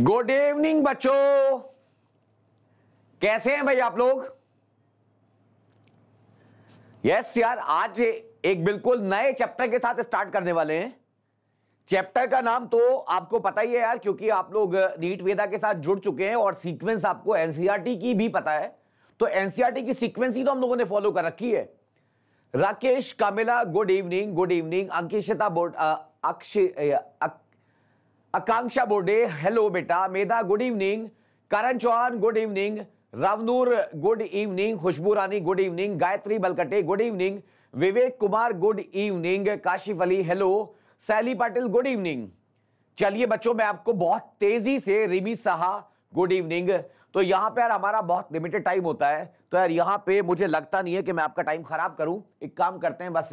Good evening बच्चों कैसे हैं भाई आप लोग यस yes, यार आज एक बिल्कुल नए चैप्टर के साथ स्टार्ट करने वाले हैं चैप्टर का नाम तो आपको पता ही है यार क्योंकि आप लोग नीट वेदा के साथ जुड़ चुके हैं और सीक्वेंस आपको एनसीईआरटी e की भी पता है तो एनसीईआरटी e की सीक्वेंस ही तो हम लोगों ने फॉलो कर रखी है Rakesh Kamila good evening good evening Ankishita Borde Aksh Akanksha Borde hello बेटा Medha good evening Karan Chauhan good evening Ravnoor good evening Khushboo Rani good evening Gayatri Balkate good evening Vivek Kumar good evening Kashif Ali hello Saili Patil good evening चलिए बच्चों मैं आपको बहुत तेजी से रिमी साहा गुड इवनिंग तो यहाँ पे यार हमारा बहुत लिमिटेड टाइम होता है तो यार यहाँ पे मुझे लगता नहीं है कि मैं आपका टाइम खराब करूँ एक काम करते हैं बस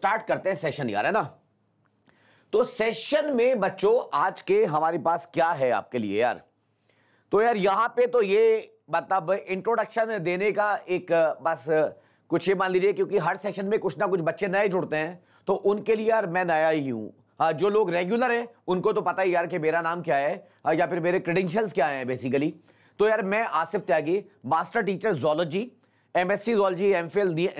स्टार्ट करते हैं सेशन यार है ना तो सेशन में बच्चों आज के हमारे पास क्या है आपके लिए यार तो यार यहां पे तो ये मतलब इंट्रोडक्शन देने का एक बस कुछ ये मान लीजिए क्योंकि हर सेक्शन में कुछ ना कुछ बच्चे नए जुड़ते हैं तो उनके लिए यार मैं नया ही हूं हाँ जो लोग रेगुलर हैं उनको तो पता ही यार कि मेरा नाम क्या है हाँ, या फिर मेरे क्रेडेंशियल्स क्या हैं बेसिकली तो यार मैं Asif Tyagi master teacher zoology M S C zoology M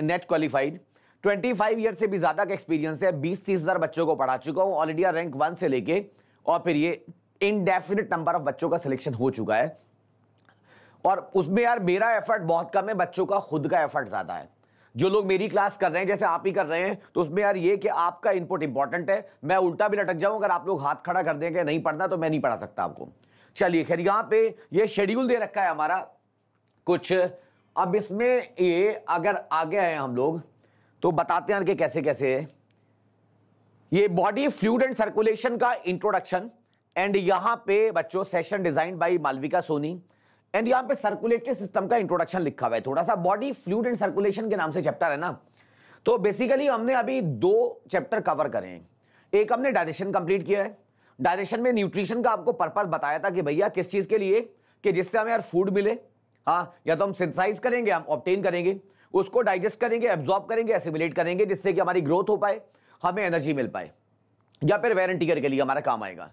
NET qualified twenty five year से भी ज़्यादा का एक्सपीरियंस है बीस तीस हज़ार बच्चों को पढ़ा चुका हूँ ऑलरेडी रैंक वन से लेके और फिर ये इनडेफिनेट नंबर ऑफ बच्चों का सिलेक्शन हो चुका है और उसमें यार मेरा एफर्ट बहुत कम है बच्चों का खुद का एफर्ट ज़्यादा है जो लोग मेरी क्लास कर रहे हैं जैसे आप ही कर रहे हैं तो उसमें यार ये कि आपका इनपुट इंपॉर्टेंट है मैं उल्टा भी लटक जाऊं अगर आप लोग हाथ खड़ा कर देंगे नहीं पढ़ना तो मैं नहीं पढ़ा सकता आपको चलिए खैर यहां पे ये शेड्यूल दे रखा है हमारा कुछ अब इसमें ये अगर आगे आए हम लोग तो बताते हैं कि कैसे कैसे है ये बॉडी फ्लूड एंड सर्कुलेशन का इंट्रोडक्शन एंड यहां पे बच्चों session design by Malvika Soni and यहां पे सर्कुलेटरी सिस्टम का इंट्रोडक्शन लिखा हुआ है थोड़ा सा बॉडी फ्लूड एंड सर्कुलेशन के नाम से चैप्टर है ना तो बेसिकली हमने अभी दो चैप्टर कवर करे हैं एक हमने डाइजेशन कंप्लीट किया है डायरेक्शन में न्यूट्रिशन का आपको पर्पज बताया था कि भैया किस चीज़ के लिए कि जिससे हमें यार फूड मिले हाँ या तो हम सिंथसाइज करेंगे हम ऑप्टेन करेंगे उसको डाइजेस्ट करेंगे एब्जॉर्ब करेंगे एसिमुलेट करेंगे जिससे कि हमारी ग्रोथ हो पाए हमें एनर्जी मिल पाए या फिर वेरंटियर के लिए हमारा काम आएगा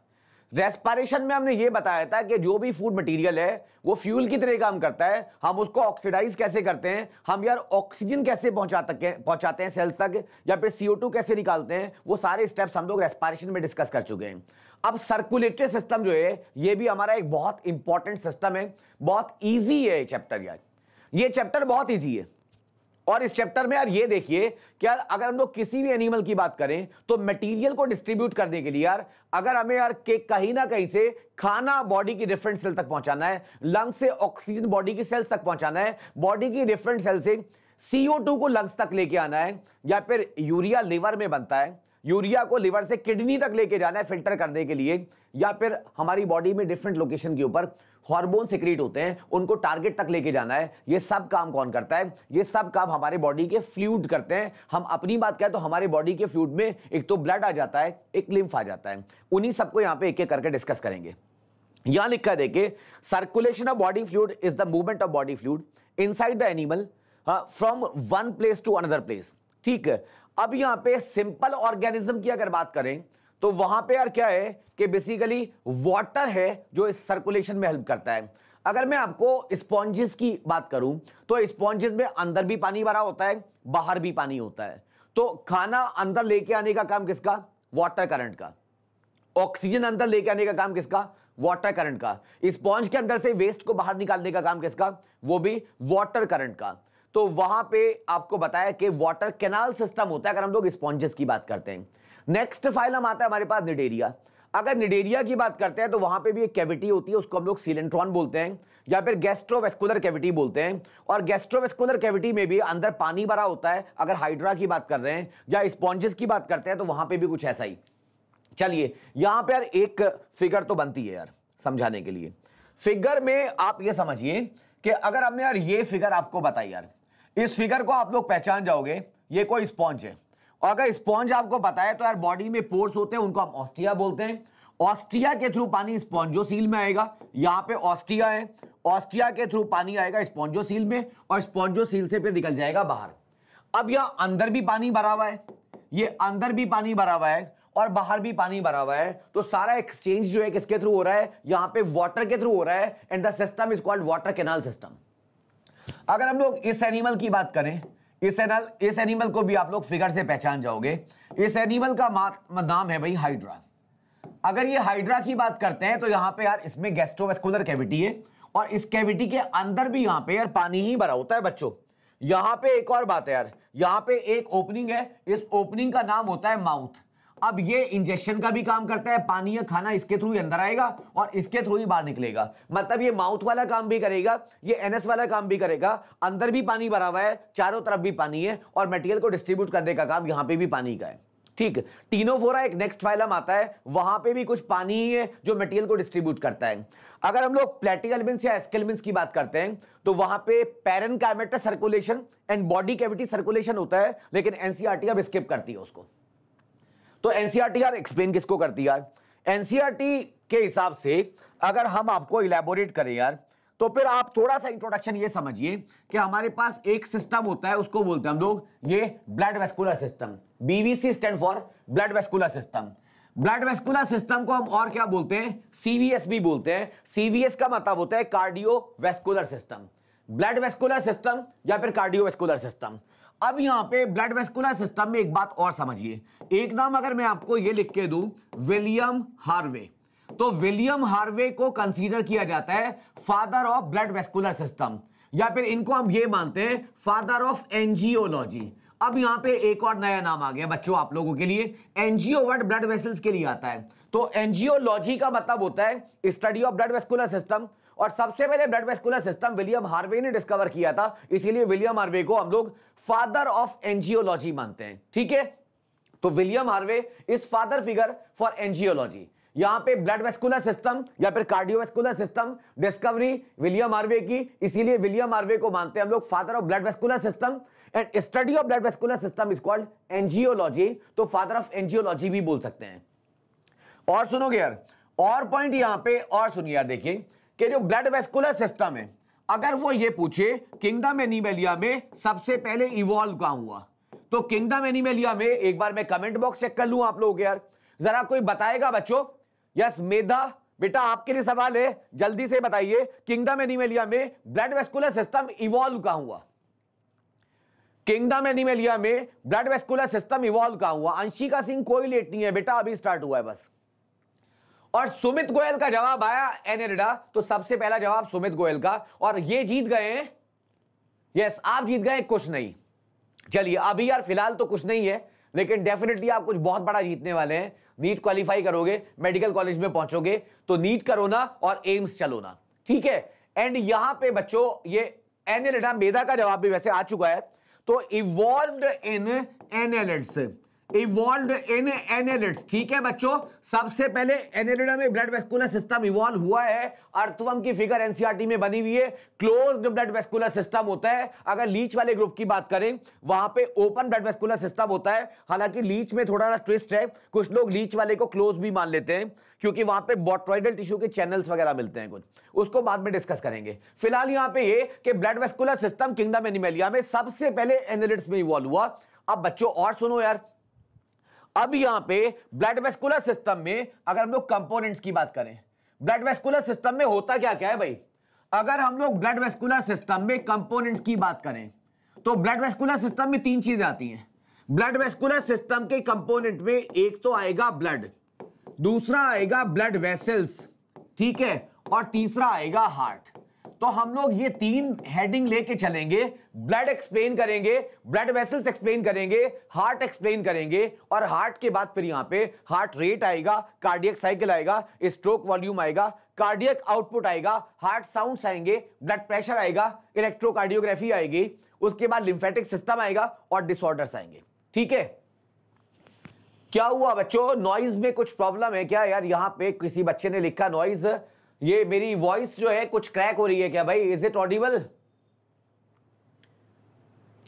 रेस्पायरेशन में हमने ये बताया था कि जो भी फूड मटेरियल है वो फ्यूल की तरह काम करता है हम उसको ऑक्सीडाइज कैसे करते हैं हम यार ऑक्सीजन कैसे पहुंचा तक पहुंचाते हैं सेल्स तक या फिर सीओ कैसे निकालते हैं वो सारे स्टेप्स हम लोग रेस्पायरेशन में डिस्कस कर चुके हैं अब सर्कुलेटरी सिस्टम जो है ये भी हमारा एक बहुत इंपॉर्टेंट सिस्टम है बहुत ईजी है ये चैप्टर यार ये चैप्टर बहुत ईजी है और इस चैप्टर में यार ये देखिए कि यार अगर हम लोग किसी भी एनिमल की बात करें तो मटेरियल को डिस्ट्रीब्यूट करने के लिए यार अगर हमें यार के कहीं ना कहीं से खाना बॉडी की डिफरेंट सेल तक पहुंचाना है लंग से ऑक्सीजन बॉडी की सेल्स तक पहुंचाना है बॉडी की डिफरेंट सेल से CO2 को लंग्स तक लेके आना है या फिर यूरिया लिवर में बनता है यूरिया को लिवर से किडनी तक लेके जाना है फिल्टर करने के लिए या फिर हमारी बॉडी में डिफरेंट लोकेशन के ऊपर हार्मोन सिक्रिएट होते हैं उनको टारगेट तक लेके जाना है ये सब काम कौन करता है ये सब काम हमारे बॉडी के फ्लूड करते हैं हम अपनी बात करें तो हमारे बॉडी के फ्लूड में एक तो ब्लड आ जाता है एक लिम्फ आ जाता है उन्हीं सबको यहाँ पे एक एक करके डिस्कस करेंगे यहां लिखा देखिए circulation of body fluid is the movement of body fluid inside the animal from one place to another place ठीक है अब यहाँ पे सिंपल ऑर्गेनिज्म की अगर बात करें तो वहां पे यार क्या है कि बेसिकली वाटर है जो इस सर्कुलेशन में हेल्प करता है अगर मैं आपको स्पॉन्जेस की बात करूं तो स्पॉन्जेस में अंदर भी पानी भरा होता है बाहर भी पानी होता है तो खाना अंदर लेके आने का काम किसका वाटर करंट का ऑक्सीजन अंदर लेके आने का काम किसका वाटर करंट का स्पॉन्ज के अंदर से वेस्ट को बाहर निकालने का काम किसका वो भी वाटर करंट का तो वहां पे आपको बताया कि वाटर कैनाल सिस्टम होता है अगर हम लोग स्पॉन्जेस की बात करते हैं नेक्स्ट फाइल हम आता है हमारे पास निडेरिया अगर निडेरिया की बात करते हैं तो वहां पे भी एक कैविटी होती है उसको हम लोग सिलेंट्रॉन बोलते हैं या फिर गैस्ट्रोवेस्कुलर कैविटी बोलते हैं और गैस्ट्रोवेस्कुलर कैविटी में भी अंदर पानी भरा होता है अगर हाइड्रा की बात कर रहे हैं या स्पॉन्जेस की बात करते हैं तो वहां पर भी कुछ ऐसा ही चलिए यहां पर एक फिगर तो बनती है यार समझाने के लिए फिगर में आप ये समझिए कि अगर हमने यार ये फिगर आपको बताई यार इस फिगर को आप लोग पहचान जाओगे ये कोई स्पॉन्ज है और अगर स्पॉन्ज आपको बताया तो यार बॉडी में पोर्स होते हैं उनको हम ऑस्टिया बोलते हैं ऑस्टिया के थ्रू पानी स्पॉन्जोसील में आएगा यहाँ पे ऑस्टिया है ऑस्टिया के थ्रू पानी आएगा स्पॉन्जोसील में और स्पॉन्जोसील से फिर निकल जाएगा बाहर अब यहाँ अंदर भी पानी भरा हुआ है ये अंदर भी पानी भरा हुआ है और बाहर भी पानी भरा हुआ है तो सारा एक्सचेंज जो है किसके थ्रू हो रहा है यहाँ पे वाटर के थ्रू हो रहा है and the system is called water canal system अगर हम लोग इस एनिमल की बात करें इस एनल इस एनिमल को भी आप लोग फिगर से पहचान जाओगे इस एनिमल का नाम है भाई हाइड्रा अगर ये हाइड्रा की बात करते हैं तो यहाँ पे यार इसमें गैस्ट्रोवेस्कुलर कैविटी है और इस कैविटी के अंदर भी यहाँ पे यार पानी ही भरा होता है बच्चों यहाँ पे एक और बात है यार यहाँ पे एक ओपनिंग है इस ओपनिंग का नाम होता है माउथ अब ये इंजेक्शन का भी काम करता है पानी या खाना इसके थ्रू अंदर आएगा और इसके थ्रू ही बाहर निकलेगा मतलब ये माउथ वाला काम भी करेगा ये एनएस वाला काम भी करेगा अंदर भी पानी भरा हुआ है चारों तरफ भी पानी है और मटेरियल को डिस्ट्रीब्यूट करने का काम यहां पे भी पानी का है ठीक टीनोफोरा एक नेक्स्ट फाइलम आता है वहां पे भी कुछ पानी ही है जो मटेरियल को डिस्ट्रीब्यूट करता है अगर हम लोग प्लेटिकलबिन्स या एस्केलबिन्स की बात करते हैं तो वहां पे पेरन circulation and body cavity circulation होता है लेकिन एनसीआरटी e अब स्किप करती है उसको तो एनसीआरटी e यार एक्सप्लेन किसको करती यार एनसीआरटी e के हिसाब से अगर हम आपको इलेबोरेट करें यार तो फिर आप थोड़ा सा इंट्रोडक्शन ये समझिए कि हमारे पास एक सिस्टम होता है उसको बोलते हैं हम लोग ये blood vascular system BVC stand for blood vascular system blood vascular system को हम और क्या बोलते हैं सीवीएस भी बोलते हैं सीवीएस का मतलब होता है cardio vascular system blood vascular system या फिर कार्डियो वेस्कुलर सिस्टम अब यहां पे ब्लड वेस्कुलर सिस्टम में एक बात और समझिए एक नाम अगर मैं आपको ये लिख के दू विलियम हार्वे तो विलियम हार्वे को कंसीडर किया जाता है father of blood vascular system या फिर इनको हम ये मानते हैं फादर ऑफ एनजीओलॉजी अब यहां पे एक और नया नाम आ गया बच्चों आप लोगों के लिए एनजीओ वर्ड ब्लड वेसल्स के लिए आता है तो एनजीओलॉजी का मतलब होता है study of blood vascular system और सबसे पहले blood vascular system William Harvey ने डिस्कवर किया था इसीलिए विलियम हार्वे को हम लोग फादर ऑफ एनजियोलॉजी मानते हैं ठीक है तो William Harvey is father figure for angiology यहां पे ब्लड वेस्कुलर सिस्टम या फिर cardiovascular system discovery William Harvey की इसीलिए विलियम हार्वे को मानते हैं हम लोग father of blood vascular system and study of blood vascular system is called angiology तो फादर ऑफ एनजियोलॉजी भी बोल सकते हैं और सुनोगे यार और पॉइंट यहां पे और सुनिए यार देखिए कि जो ब्लड वेस्कुलर सिस्टम है अगर वो ये पूछे किंगडम एनिमेलिया में सबसे पहले इवॉल्व कहा हुआ तो किंगडम एनिमेलिया में एक बार मैं कमेंट बॉक्स चेक कर लू आप लोग यार जरा कोई बताएगा बच्चों यस मेधा बेटा आपके लिए सवाल है जल्दी से बताइए किंगडम एनिमेलिया में ब्लड वेस्कुलर सिस्टम इवॉल्व कहा हुआ किंगडम एनिमेलिया में ब्लड वेस्कुलर सिस्टम इवॉल्व कहा हुआ अंशिका सिंह कोई लेट नहीं है बेटा अभी स्टार्ट हुआ है बस और सुमित गोयल का जवाब आया एनेडा तो सबसे पहला जवाब सुमित गोयल का और ये जीत गए हैं यस आप जीत गए कुछ नहीं चलिए अभी यार फिलहाल तो कुछ नहीं है लेकिन डेफिनेटली आप कुछ बहुत बड़ा जीतने वाले हैं नीट क्वालिफाई करोगे मेडिकल कॉलेज में पहुंचोगे तो नीट करो ना और एम्स चलो ना ठीक है एंड यहां पे बच्चों ये एनेलिडा मेधा का जवाब भी वैसे आ चुका है तो evolve in annelids evolve in annelids ठीक है बच्चों सबसे पहले एनेलिडा में ब्लड वेस्कुलर सिस्टम इवॉल्व हुआ है अर्थवम की फिगर एनसीआरटी e में बनी हुई है क्लोज ब्लड वेस्कुलर सिस्टम होता है अगर लीच वाले ग्रुप की बात करें वहां पे ओपन ब्लड वेस्कुलर सिस्टम होता है हालांकि लीच में थोड़ा सा ट्विस्ट है कुछ लोग लीच वाले को क्लोज भी मान लेते हैं क्योंकि वहां पे बॉट्रॉइडल टिश्यू के चैनल्स वगैरह मिलते हैं कुछ उसको बाद में डिस्कस करेंगे फिलहाल यहां पे ये कि blood vascular system kingdom Animalia में सबसे पहले एनेलिड्स में इवॉल्व हुआ अब बच्चों और सुनो यार अब यहां पे ब्लड वेस्कुलर सिस्टम में अगर हम लोग कंपोनेंट्स की बात करें ब्लड वेस्कुलर सिस्टम में होता क्या क्या है भाई अगर हम लोग ब्लड वेस्कुलर सिस्टम में कंपोनेंट्स की बात करें तो ब्लड वेस्कुलर सिस्टम में तीन चीजें आती हैं ब्लड वेस्कुलर सिस्टम के कंपोनेंट में एक तो आएगा ब्लड दूसरा आएगा ब्लड वेसल्स ठीक है और तीसरा आएगा हार्ट तो हम लोग ये तीन हेडिंग लेके चलेंगे ब्लड एक्सप्लेन करेंगे ब्लड वेसल्स एक्सप्लेन करेंगे हार्ट एक्सप्लेन करेंगे और हार्ट के बाद फिर यहां पे हार्ट रेट आएगा कार्डियक साइकिल आएगा स्ट्रोक वॉल्यूम आएगा कार्डियक आउटपुट आएगा हार्ट साउंड आएंगे ब्लड प्रेशर आएगा इलेक्ट्रोकार्डियोग्राफी आएगी उसके बाद लिम्फेटिक सिस्टम आएगा और डिसऑर्डर्स आएंगे ठीक है क्या हुआ बच्चों नॉइज में कुछ प्रॉब्लम है क्या यार यहां पे किसी बच्चे ने लिखा नॉइज ये मेरी वॉइस जो है कुछ क्रैक हो रही है क्या भाई इज इट ऑडिबल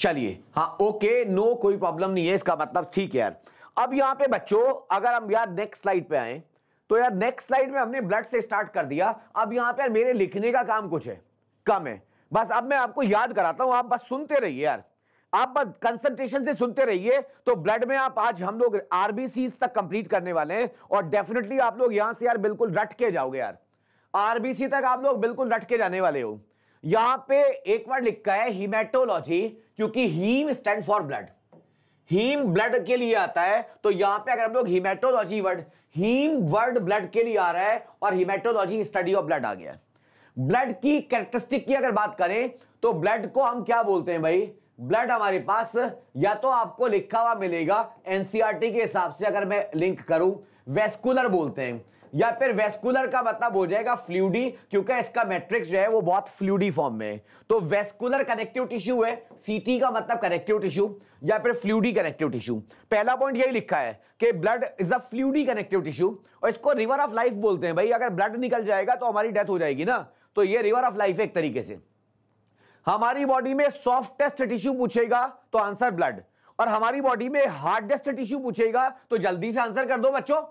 चलिए हाँ ओके नो कोई प्रॉब्लम नहीं है इसका मतलब ठीक है यार अब यहां पे बच्चों अगर हम यार नेक्स्ट स्लाइड पे आए तो यार नेक्स्ट स्लाइड में हमने ब्लड से स्टार्ट कर दिया अब यहां पर मेरे लिखने का काम कुछ है कम है बस अब मैं आपको याद कराता हूं आप बस सुनते रहिए यार आप बस कंसंट्रेशन से सुनते रहिए तो ब्लड में आप आज हम लोग आरबीसी तक कंप्लीट करने वाले हैं और डेफिनेटली आप लोग यहां से यार बिल्कुल रट के जाओगे यार आरबीसी तक आप लोग बिल्कुल के जाने वाले हो यहां पे एक वर्ड लिखा है हीमेटोलॉजी क्योंकि haem stand for blood haem blood के लिए आता है तो यहां पे अगर हम लोग haematology word haem word blood के लिए आ रहा है और हीमेटोलॉजी स्टडी ऑफ ब्लड आ गया ब्लड की कैरेक्टरिस्टिक की अगर बात करें तो ब्लड को हम क्या बोलते हैं भाई ब्लड हमारे पास या तो आपको लिखा हुआ मिलेगा एनसीआरटी e के हिसाब से अगर मैं लिंक करूं वेस्कुलर बोलते हैं या फिर वेस्कुलर का मतलब हो जाएगा फ्लूडी क्योंकि इसका मैट्रिक्स जो है वो बहुत फ्लूडी फॉर्म में है तो वेस्कुलर कनेक्टिव टिश्यू है सीटी का मतलब कनेक्टिव टिश्यू या फिर फ्लूडी कनेक्टिव टिश्यू पहला पॉइंट यही लिखा है कि blood is a fluidy connective tissue और इसको रिवर ऑफ लाइफ बोलते हैं भाई अगर ब्लड निकल जाएगा तो हमारी डेथ हो जाएगी ना तो ये रिवर ऑफ लाइफ है एक तरीके से हमारी बॉडी में सॉफ्टेस्ट टिश्यू पूछेगा तो आंसर ब्लड और हमारी बॉडी में हार्डेस्ट टिश्यू पूछेगा तो जल्दी से आंसर कर दो बच्चों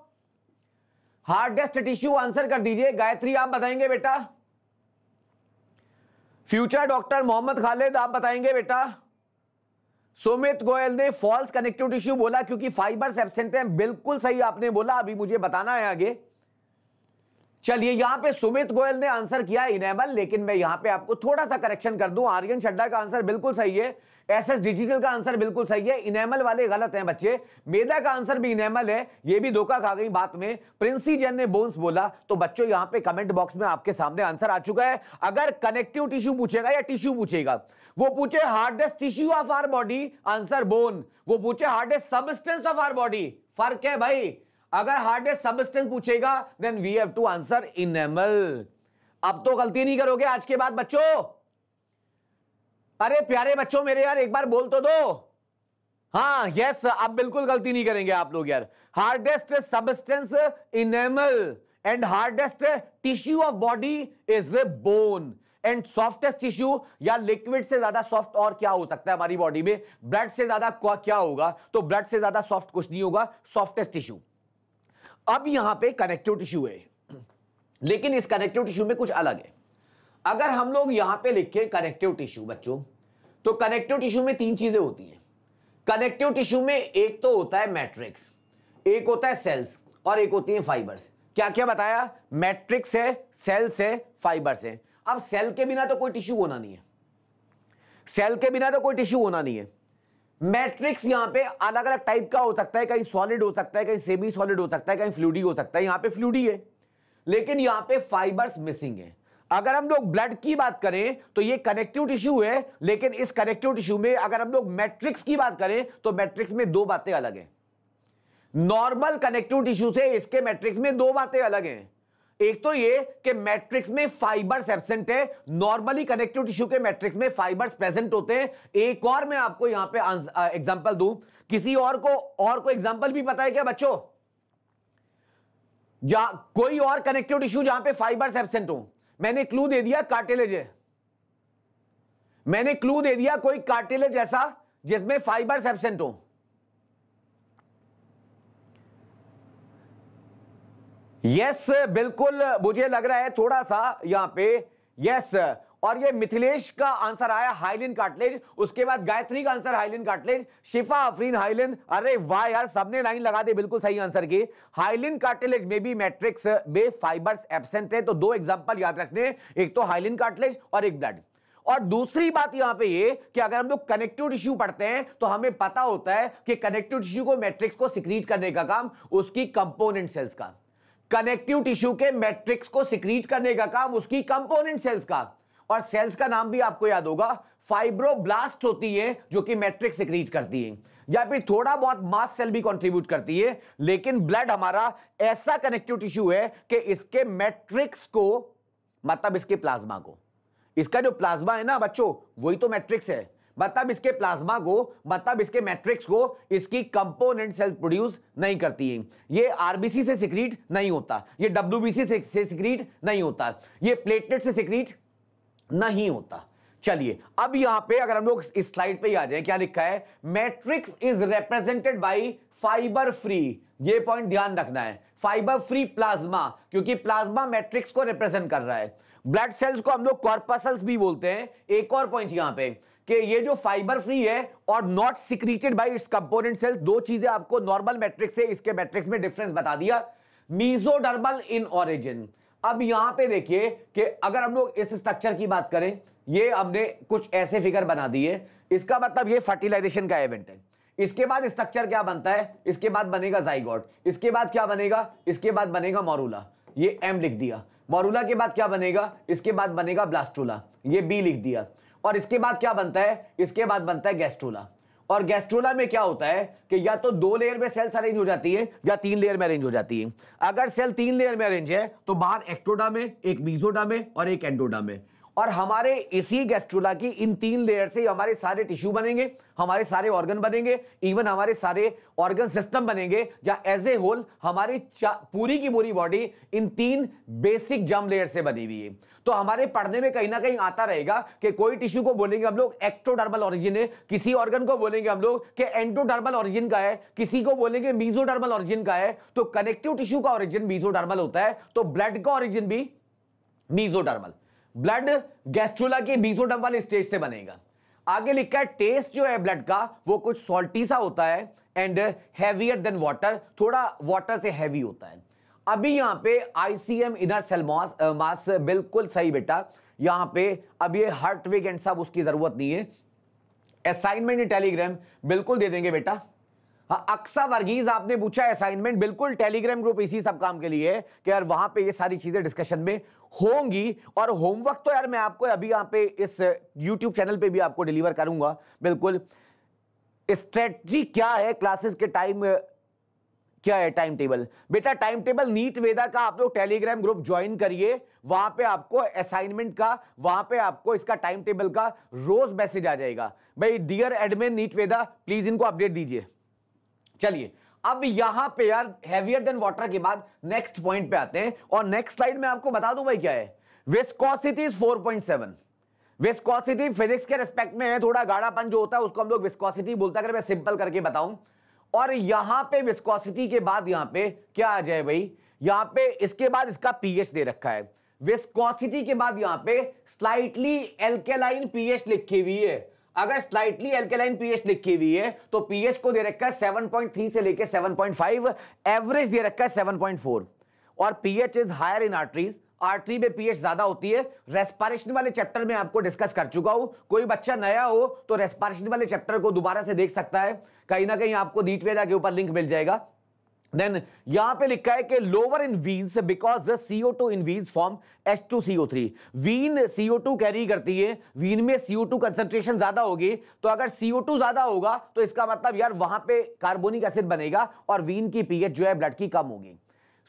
हार्डेस्ट टिश्यू आंसर कर दीजिए गायत्री आप बताएंगे बेटा फ्यूचर डॉक्टर मोहम्मद खालिद आप बताएंगे बेटा सुमित गोयल ने फॉल्स कनेक्टिव टिश्यू बोला क्योंकि फाइबर्स एबसेंट हैं बिल्कुल सही आपने बोला अभी मुझे बताना है आगे चलिए यहां पे सुमित गोयल ने आंसर किया इनेबल लेकिन मैं यहां पे आपको थोड़ा सा करेक्शन कर दूं आर्यन शड्डा का आंसर बिल्कुल सही है एस एस डिजिटल का आंसर बिल्कुल सही है इनेमल वाले गलत हैं बच्चे मेदा का आंसर भी इनेमल है ये भी धोखा खा गई बात में प्रिंसी जैन ने बोन्स बोला तो बच्चों यहां पे कमेंट बॉक्स में आपके सामने आंसर आ चुका है अगर कनेक्टिव टिश्यू पूछेगा या टिश्यू पूछेगा वो पूछे hardest tissue of our body answer bone वो पूछे hardest substance of our body फर्क है भाई अगर हार्डेस्ट सबस्टेंस पूछेगा then we have to answer enamel अब तो गलती नहीं करोगे आज के बाद बच्चों अरे प्यारे बच्चों मेरे यार एक बार बोल तो दो हाँ यस आप बिल्कुल गलती नहीं करेंगे आप लोग यार hardest substance enamel and hardest tissue of body is bone and softest tissue या लिक्विड से ज्यादा सॉफ्ट और क्या हो सकता है हमारी बॉडी में ब्लड से ज्यादा क्या होगा तो ब्लड से ज्यादा सॉफ्ट कुछ नहीं होगा सॉफ्टेस्ट टिश्यू अब यहां पे कनेक्टिव टिश्यू है लेकिन इस कनेक्टिव टिश्यू में कुछ अलग है अगर हम लोग यहां पे लिखे कनेक्टिव टिश्यू बच्चों तो कनेक्टिव टिश्यू में तीन चीजें होती हैं कनेक्टिव टिश्यू में एक तो होता है मैट्रिक्स एक होता है सेल्स और एक होती है फाइबर्स क्या क्या बताया मैट्रिक्स है सेल्स है फाइबर्स है अब सेल के बिना तो कोई टिश्यू होना नहीं है सेल के बिना तो कोई टिश्यू होना नहीं है मैट्रिक्स यहां पे अलग अलग टाइप का हो सकता है कहीं सॉलिड हो सकता है कहीं सेमी सॉलिड हो सकता है कहीं फ्लूडी हो सकता है यहां पे फ्लूडी है लेकिन यहां पे फाइबर्स मिसिंग है अगर हम लोग ब्लड की बात करें तो ये कनेक्टिव टिश्यू है लेकिन इस कनेक्टिव टिश्यू में अगर हम लोग मैट्रिक्स की बात करें तो मैट्रिक्स में दो बातें अलग हैं नॉर्मल कनेक्टिव टिश्यू से इसके मैट्रिक्स में दो बातें अलग हैं एक तो ये कि मैट्रिक्स में फाइबर्स एबसेंट है नॉर्मली कनेक्टिव टिश्यू के मैट्रिक्स में फाइबर्स प्रेजेंट होते हैं एक और मैं आपको यहां पर एग्जाम्पल दू किसी और को और को एग्जाम्पल भी पता है क्या बच्चों कोई और कनेक्टिव टिश्यू जहां पे फाइबर्स एबसेंट हो मैंने क्लू दे दिया कार्टिलेज मैंने क्लू दे दिया कोई कार्टिलेज ऐसा जिसमें फाइबर्स एबसेंट हो यस बिल्कुल मुझे लग रहा है थोड़ा सा यहां पे यस yes, और ये मिथिलेश का आंसर आया हाइलिन काटलेज उसके बाद गायत्री का आंसर हाइलिन काटलेज शिफा अफरीन हाइलिन अरे वाह यार सबने लाइन लगा दी बिल्कुल सही आंसर की हाइलिन काटलेज में भी मैट्रिक्स बे फाइबर्स एबसेंट है तो दो एग्जांपल याद रखने एक तो हाइलिन काटलेज और एक ब्लड और दूसरी बात यहां पे ये कि अगर हम लोग कनेक्टिव टिश्यू पढ़ते हैं तो हमें पता होता है कि कनेक्टिव टिश्यू को मैट्रिक्स को सिक्रीट करने का काम उसकी कंपोनेंट सेल्स का कनेक्टिव टिश्यू के मैट्रिक्स को सिक्रीट करने का काम उसकी कंपोनेंट सेल्स का और सेल्स का नाम भी आपको याद होगा फाइब्रोब्लास्ट होती है जो कि मैट्रिक सिक्रीट करती है या फिर थोड़ा बहुत मास सेल भी कंट्रीब्यूट करती है लेकिन ब्लड हमारा ऐसा कनेक्टिव टिश्यू है कि इसके मैट्रिक्स को मतलब इसके प्लाज्मा को इसका जो प्लाज्मा है ना बच्चों वही तो मैट्रिक्स है मतलब इसके प्लाज्मा को मतलब इसके मैट्रिक्स को इसकी कंपोनेंट सेल प्रोड्यूस नहीं करती है ये आरबीसी से सिक्रीट नहीं होता ये डब्ल्यूबीसी से, से सिक्रीट नहीं होता ये प्लेटलेट से सिक्रीट नहीं होता चलिए अब यहां पे अगर हम लोग इस स्लाइड पे ही आ जाए क्या लिखा है matrix is represented by fibre free ये पॉइंट ध्यान रखना है फाइबर फ्री प्लाज्मा क्योंकि प्लाज्मा मैट्रिक्स को रिप्रेजेंट कर रहा है ब्लड सेल्स को हम लोग कॉर्पसल्स भी बोलते हैं एक और पॉइंट यहां पे कि ये जो फाइबर फ्री है और not secreted by its component cells दो चीजें आपको नॉर्मल मैट्रिक्स से इसके मैट्रिक्स में डिफरेंस बता दिया मीजोडर्मल इन ऑरिजिन अब यहां पे देखिए कि अगर हम लोग इस स्ट्रक्चर की बात करें ये हमने कुछ ऐसे फिगर बना दिए इसका मतलब ये फर्टिलाइजेशन का इवेंट है इसके बाद स्ट्रक्चर क्या बनता है इसके बाद बनेगा जाइगॉड इसके बाद क्या बनेगा इसके बाद बनेगा मोरूला ये एम लिख दिया मोरूला के बाद क्या बनेगा इसके बाद बनेगा ब्लास्टूला ये बी लिख दिया और इसके बाद क्या बनता है इसके बाद बनता है गैस्ट्रोला और गैस्ट्रोला में क्या होता है कि या तो दो लेयर में सेल्स अरेंज हो जाती है या तीन लेयर में अरेंज हो जाती है अगर सेल तीन लेयर में अरेंज है तो बाहर एक्टोडा में एक मीजोडा में और एक एंडोडा में और हमारे इसी गैस्ट्रोला की इन तीन लेयर से हमारे सारे टिश्यू बनेंगे हमारे सारे ऑर्गन बनेंगे इवन हमारे सारे ऑर्गन सिस्टम बनेंगे या एज ए होल हमारी पूरी की पूरी बॉडी इन तीन बेसिक जम लेयर से बनी हुई है तो हमारे पढ़ने में कहीं ना कहीं आता रहेगा कि कोई टिश्यू को बोलेंगे हम लोग एक्टोडर्मल ऑरिजिन है किसी ऑर्गन को बोलेंगे हम लोग कि एंटोडर्मल ऑरिजिन का है किसी को बोलेंगे मीजोडर्मल ऑरिजिन का है तो कनेक्टिव टिश्यू का ऑरिजिन मीजोडर्मल होता है तो ब्लड का ऑरिजिन भी मीजोडर्मल ब्लड गैस्ट्रोला के मीजोडर्मल स्टेज से बनेगा आगे लिखा है टेस्ट जो है ब्लड का वो कुछ सॉल्टी सा होता है एंड हैवियर देन वाटर थोड़ा वाटर से हैवी होता है अभी यहाँ पे आईसीएम इधर सेल मास बिल्कुल सही बेटा यहाँ पे अब ये हार्ट वेग एंड सब उसकी ज़रूरत नहीं है असाइनमेंट टेलीग्राम बिल्कुल दे देंगे बेटा हाँ, अक्सा वर्गीज आपने पूछा असाइनमेंट बिल्कुल टेलीग्राम ग्रुप इसी सब काम के लिए है कि यार वहां पे ये सारी चीजें डिस्कशन में होंगी और होमवर्क तो यार मैं आपको अभी यहां पे इस यूट्यूब चैनल पे भी आपको डिलीवर करूंगा बिल्कुल स्ट्रेटजी क्या है क्लासेस के टाइम क्या है टाइम टेबल बेटा टाइम टेबल नीट वेदा का आप लोग टेलीग्राम ग्रुप ज्वाइन करिए वहां पे आपको असाइनमेंट का वहां पे आपको इसका टाइम टेबल का रोज मैसेज आ जाएगा भाई dear admin NEET Veda please इनको अपडेट दीजिए चलिए अब यहां पे यार हैवियर देन वाटर के बाद नेक्स्ट पॉइंट पे आते हैं और नेक्स्ट स्लाइड में आपको बता दूं भाई क्या है विस्कोसिटी इज 4.7 विस्कोसिटी फिजिक्स के रेस्पेक्ट में है थोड़ा गाढ़ापन जो होता है उसको हम लोग विस्कोसिटी बोलता है अगर मैं सिंपल करके बताऊं और यहां पे विस्कोसिटी के बाद यहां पे क्या आ जाए भाई यहां पे इसके बाद इसका पीएच दे रखा है विस्कोसिटी के बाद यहां पे स्लाइटली एल्केलाइन पीएच लिखी हुई है अगर स्लाइटली एल्केलाइन पीएच लिखी हुई है तो पीएच को दे रखा है 7.3 से लेके 7.5 एवरेज दे रखा है 7.4 और pH is higher in arteries artery में पीएच ज्यादा होती है रेस्पारेशन वाले चैप्टर में आपको डिस्कस कर चुका हूं कोई बच्चा नया हो तो रेस्पारेशन वाले चैप्टर को दोबारा से देख सकता है कहीं ना कहीं आपको दीटवेदा के ऊपर लिंक मिल जाएगा देन यहां पे लिखा है कि lower in vein because the CO two in vein form H two CO three vein CO two carry करती है वीन में सीओ टू कंसेंट्रेशन ज्यादा होगी तो अगर सीओ टू ज्यादा होगा तो इसका मतलब यार वहां पे कार्बोनिक एसिड बनेगा और वीन की पीएच जो है ब्लड की कम होगी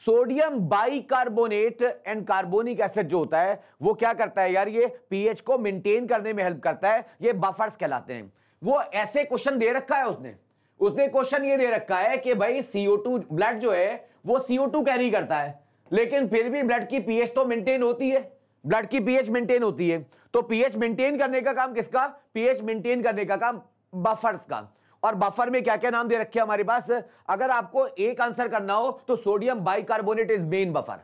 sodium bicarbonate and carbonic acid जो होता है वो क्या करता है यार ये पीएच को मेंटेन करने में हेल्प करता है ये बफर्स कहलाते हैं वो ऐसे क्वेश्चन दे रखा है उसने उसने क्वेश्चन ये दे रखा है कि भाई सीओ टू ब्लड जो है वो सीओ टू कैरी करता है लेकिन फिर भी ब्लड की पीएच तो मेंटेन होती है ब्लड की पीएच मेंटेन होती है तो पीएच मेंटेन करने का काम किसका पीएच मेंटेन करने का काम बफर्स का और बफर में क्या क्या नाम दे रखे हमारे पास अगर आपको एक आंसर करना हो तो sodium bicarbonate is main buffer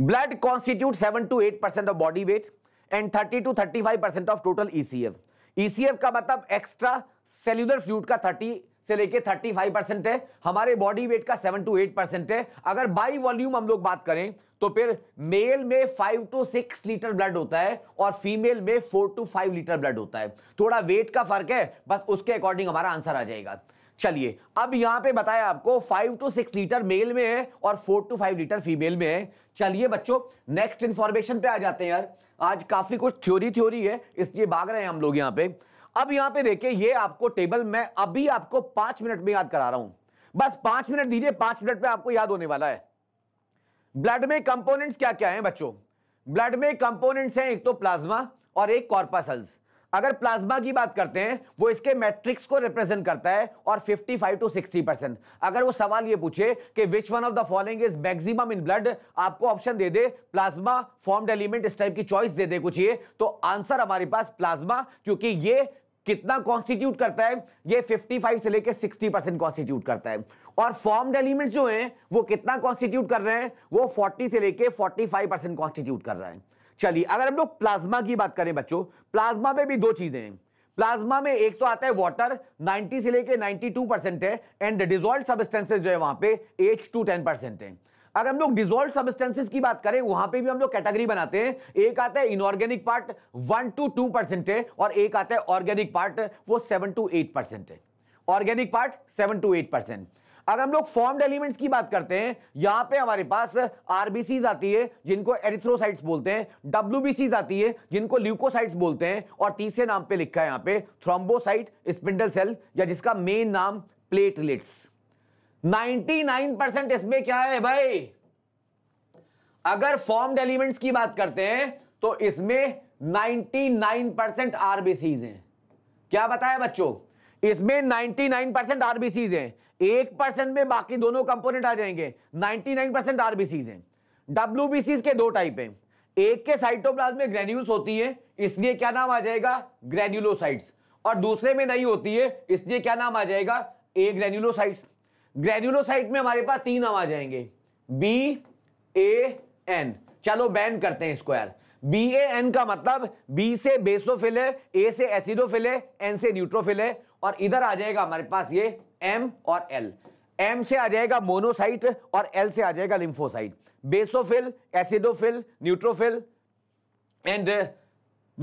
blood constitute seven to eight percent of body weight and thirty to thirty five percent of total ECF ECF e का मतलब एक्स्ट्रा सेल्यूलर फ्लूड का थर्टी से लेके 35 परसेंट है हमारे बॉडी वेट का 7 to 8 percent है अगर बाई वॉल्यूम हम लोग बात करें तो फिर मेल में 5 टू 6 लीटर ब्लड होता है और फीमेल में 4 टू 5 लीटर ब्लड होता है थोड़ा वेट का फर्क है बस उसके अकॉर्डिंग हमारा आंसर आ जाएगा चलिए अब यहां पे बताया आपको 5 टू 6 लीटर मेल में है और 4 टू 5 लीटर फीमेल में है चलिए बच्चों नेक्स्ट इंफॉर्मेशन पे आ जाते हैं यार आज काफ़ी कुछ थ्योरी थ्योरी है इसलिए भाग रहे हैं हम लोग यहां पे अब यहां पे देखिए ये आपको टेबल मैं अभी आपको पांच मिनट में याद करा रहा हूं बस पांच मिनट दीजिए पांच मिनट में आपको याद होने वाला है ब्लड में कंपोनेंट्स क्या क्या हैं बच्चों ब्लड में कंपोनेंट्स हैं एक तो प्लाज्मा और एक कॉर्पासल्स अगर प्लाज्मा की बात करते हैं वो इसके मैट्रिक्स को रिप्रेजेंट करता है और 55 टू 60 परसेंट अगर वो सवाल ये पूछे कि which one of the following is maximum in blood आपको ऑप्शन दे दे प्लाज्मा फॉर्म्ड एलिमेंट इस टाइप की चॉइस दे दे कुछ ये तो आंसर हमारे पास प्लाज्मा क्योंकि ये कितना कॉन्स्टिट्यूट करता है ये 55 से लेकर 60 परसेंट कॉन्स्टिट्यूट करता है और फॉर्म्ड एलिमेंट जो है वो कितना कॉन्स्टिट्यूट कर रहे हैं वो 40 से लेकर 45 परसेंट कॉन्स्टिट्यूट कर रहे हैं चलिए अगर हम लोग प्लाज्मा की बात करें बच्चों प्लाज्मा में भी दो चीजें हैं प्लाज्मा में एक तो आता है वाटर 90 से लेके 92 परसेंट है एंड डिजोल्व सबस्टेंसेज जो है वहां पे 8 टू 10 परसेंट है अगर हम लोग डिजोल्व सबस्टेंसेज की बात करें वहां पे भी हम लोग कैटेगरी बनाते हैं एक आता है inorganic part one to two percent है और एक आता है ऑर्गेनिक पार्ट वो सेवन टू एट परसेंट है organic part seven to eight percent अगर हम लोग फॉर्म्ड एलिमेंट्स की बात करते हैं यहां पे हमारे पास आरबीसीज आती है जिनको एरिथ्रोसाइट्स बोलते हैं डब्ल्यूबीसीज आती है जिनको ल्यूकोसाइट्स बोलते हैं और तीसरे नाम पे लिखा है यहां पे थ्रोम्बोसाइट स्पिंडल सेल या जिसका मेन नाम प्लेटलेट्स 99% इसमें क्या है भाई अगर फॉर्म्ड एलिमेंट्स की बात करते हैं तो इसमें नाइन आरबीसीज हैं क्या बताया बच्चों इसमें 99% आरबीसीज हैं एक परसेंट में बाकी दोनों कंपोनेंट आ जाएंगे 99 परसेंट आरबीसीज हैं डब्ल्यूबीसीज के दो टाइप हैं एक के साइटोप्लाज्म में ग्रेन्यूल्स होती है इसलिए क्या नाम आ जाएगा ग्रेन्यूलोसाइट्स और दूसरे में नहीं होती है इसलिए क्या नाम आ जाएगा ए ग्रेन्यूलोसाइट्स ग्रेन्यूलोसाइट में हमारे पास तीन नाम आ जाएंगे बी ए एन चलो बैन करते हैं स्क्वायर बी ए एन का मतलब बी से बेसोफिल है ए से एसिडोफिल है एन से न्यूट्रोफिल है और इधर आ जाएगा हमारे पास ये एम और एल एम से आ जाएगा मोनोसाइट और एल से आ जाएगा lymphocyte basophil acidophil neutrophil and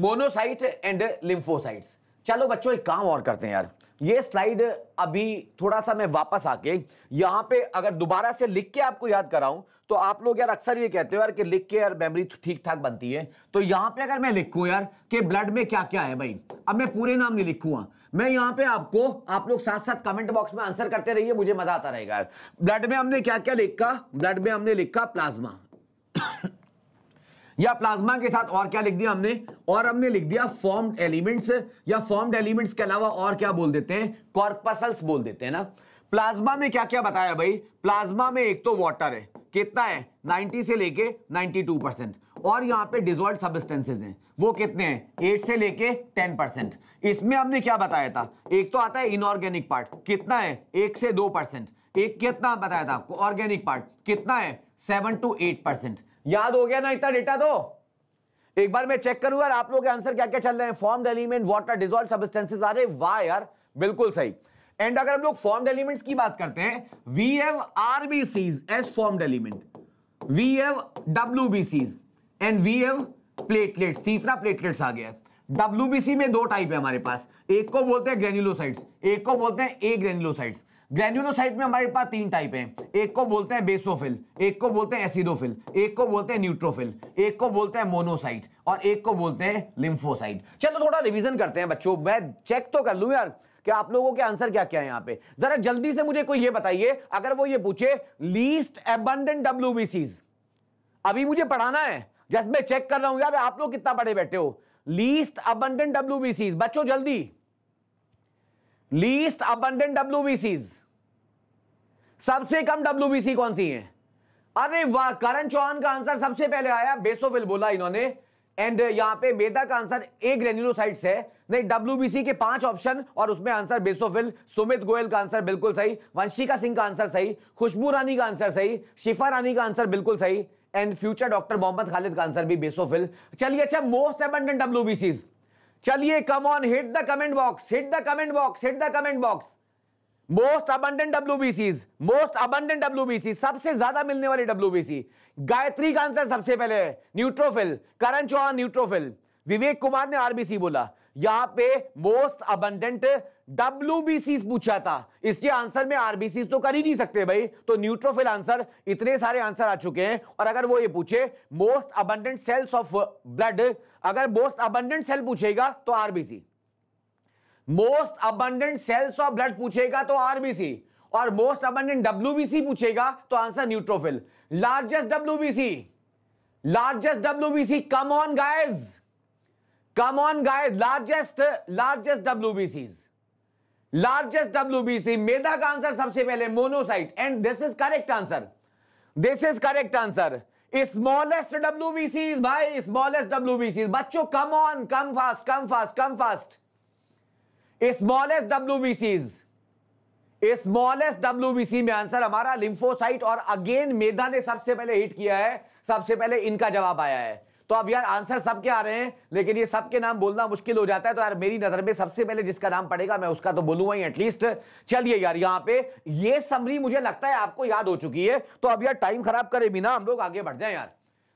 monocyte and lymphocytes चलो बच्चों एक काम और करते हैं यार ये स्लाइड अभी थोड़ा सा मैं वापस आके यहाँ पे अगर दोबारा से लिख के आपको याद कराऊं तो आप लोग यार अक्सर ये कहते हो यार कि लिख के यार मेमोरी ठीक ठाक बनती है तो यहाँ पे अगर मैं लिखूं यार कि ब्लड में क्या क्या है भाई अब मैं पूरे नाम नहीं लिखूंगा मैं यहां पे आपको आप लोग साथ साथ कमेंट बॉक्स में आंसर करते रहिए मुझे मजा आता रहेगा ब्लड में हमने क्या क्या लिखा ब्लड में हमने लिखा प्लाज्मा या प्लाज्मा के साथ और क्या लिख दिया हमने और हमने लिख दिया फॉर्म एलिमेंट्स या फॉर्म्ड एलिमेंट्स के अलावा और क्या बोल देते हैं कॉर्पसल्स बोल देते हैं ना प्लाज्मा में क्या क्या बताया भाई प्लाज्मा में एक तो वाटर है कितना है 90 से लेके 92 परसेंट और यहाँ पे डिजोल्व सबस्टेंसेज हैं वो कितने हैं एट से लेके टेन परसेंट इसमें हमने क्या बताया था एक तो आता है इनऑर्गेनिक पार्ट कितना है एक से दो परसेंट एक कितना बताया था आपको ऑर्गेनिक पार्ट कितना है सेवन टू एट परसेंट याद हो गया ना इतना डेटा तो एक बार मैं चेक यार आप लोग आंसर क्या क्या चल रहे हैं form element water dissolve substances आ रहे वाह यार बिल्कुल सही एंड अगर हम लोग फॉर्म एलिमेंट्स की बात करते हैं we have RBCs as form element we have डब्ल्यूबीसीज एंड वी हैव प्लेटलेट्स तीसरा प्लेटलेट्स आ गया है डब्ल्यू में दो टाइप है हमारे पास एक को बोलते हैं ग्रेन्यूलोसाइट्स एक को बोलते हैं ए ग्रेन्यूलोसाइट्स ग्रेन्यूलोसाइट में हमारे पास तीन टाइप है एक को बोलते हैं बेसोफिल एक को बोलते हैं एसिडोफिल एक को बोलते हैं न्यूट्रोफिल एक को बोलते हैं मोनोसाइट और एक को बोलते हैं लिम्फोसाइट चलो थोड़ा रिविजन करते हैं बच्चों मैं चेक तो कर लूँ यार कि आप लोगों के आंसर क्या क्या है यहाँ पे जरा जल्दी से मुझे कोई ये बताइए अगर वो ये पूछे लीस्ट एबंडेंट डब्ल्यू अभी मुझे पढ़ाना है जस्ट मैं चेक कर रहा हूं यार आप लोग कितना बड़े बैठे हो लीस्ट अबंडेंट डब्ल्यू बच्चों जल्दी लीस्ट अबंडेंट डब्ल्यू सबसे कम डब्ल्यू कौन सी है अरे वाह करण चौहान का आंसर सबसे पहले आया बेसोविल बोला इन्होंने एंड यहां पे मेदा का आंसर ए ग्रेन्यूलोसाइट है नहीं डब्ल्यू के पांच ऑप्शन और उसमें आंसर बेसोफिल सुमित गोयल का आंसर बिल्कुल सही वंशिका सिंह का आंसर सही खुशबू रानी का आंसर सही शिफा रानी का आंसर बिल्कुल सही and future doctor Mohammad Khalid का आंसर भी बेसोफिल चलिए अच्छा मोस्ट एबंडेंट डब्ल्यूबीसीज चलिए come on hit the comment box hit the comment box hit the comment box most abundant BC most abundant BC सबसे ज्यादा मिलने वाली बीसी गायत्री का आंसर सबसे पहले है न्यूट्रोफिल करण चौहान न्यूट्रोफिल विवेक कुमार ने आरबीसी बोला यहां पे मोस्ट अबंडेंट डब्ल्यू पूछा था इसके आंसर में आरबीसी तो कर ही नहीं सकते भाई तो न्यूट्रोफिल आंसर इतने सारे आंसर आ चुके हैं और अगर वो ये पूछे most abundant cells of blood अगर मोस्ट अबंडेंट सेल पूछेगा तो RBC most abundant cells of blood पूछेगा तो आरबीसी और मोस्ट अबंडेंट डब्ल्यू पूछेगा तो answer neutrophil largest W largest W come on guys come on guys largest largest wbcs largest wbc Medha का answer सबसे पहले monocyte and this is correct answer this is correct answer smallest C भाई smallest WBC बच्चों come on come fast come fast come fast smallest WBC smallest WBC में answer हमारा lymphocyte और again Medha ने सबसे पहले हिट किया है सबसे पहले इनका जवाब आया है तो अब यार आंसर सबके आ रहे हैं लेकिन ये सबके नाम बोलना मुश्किल हो जाता है तो यार मेरी नजर में सबसे पहले जिसका नाम पड़ेगा मैं उसका तो बोलूंगा ही एटलीस्ट चलिए यार यहाँ पे ये समरी मुझे लगता है आपको याद हो चुकी है तो अब यार टाइम खराब करे बिना हम लोग आगे बढ़ जाए यार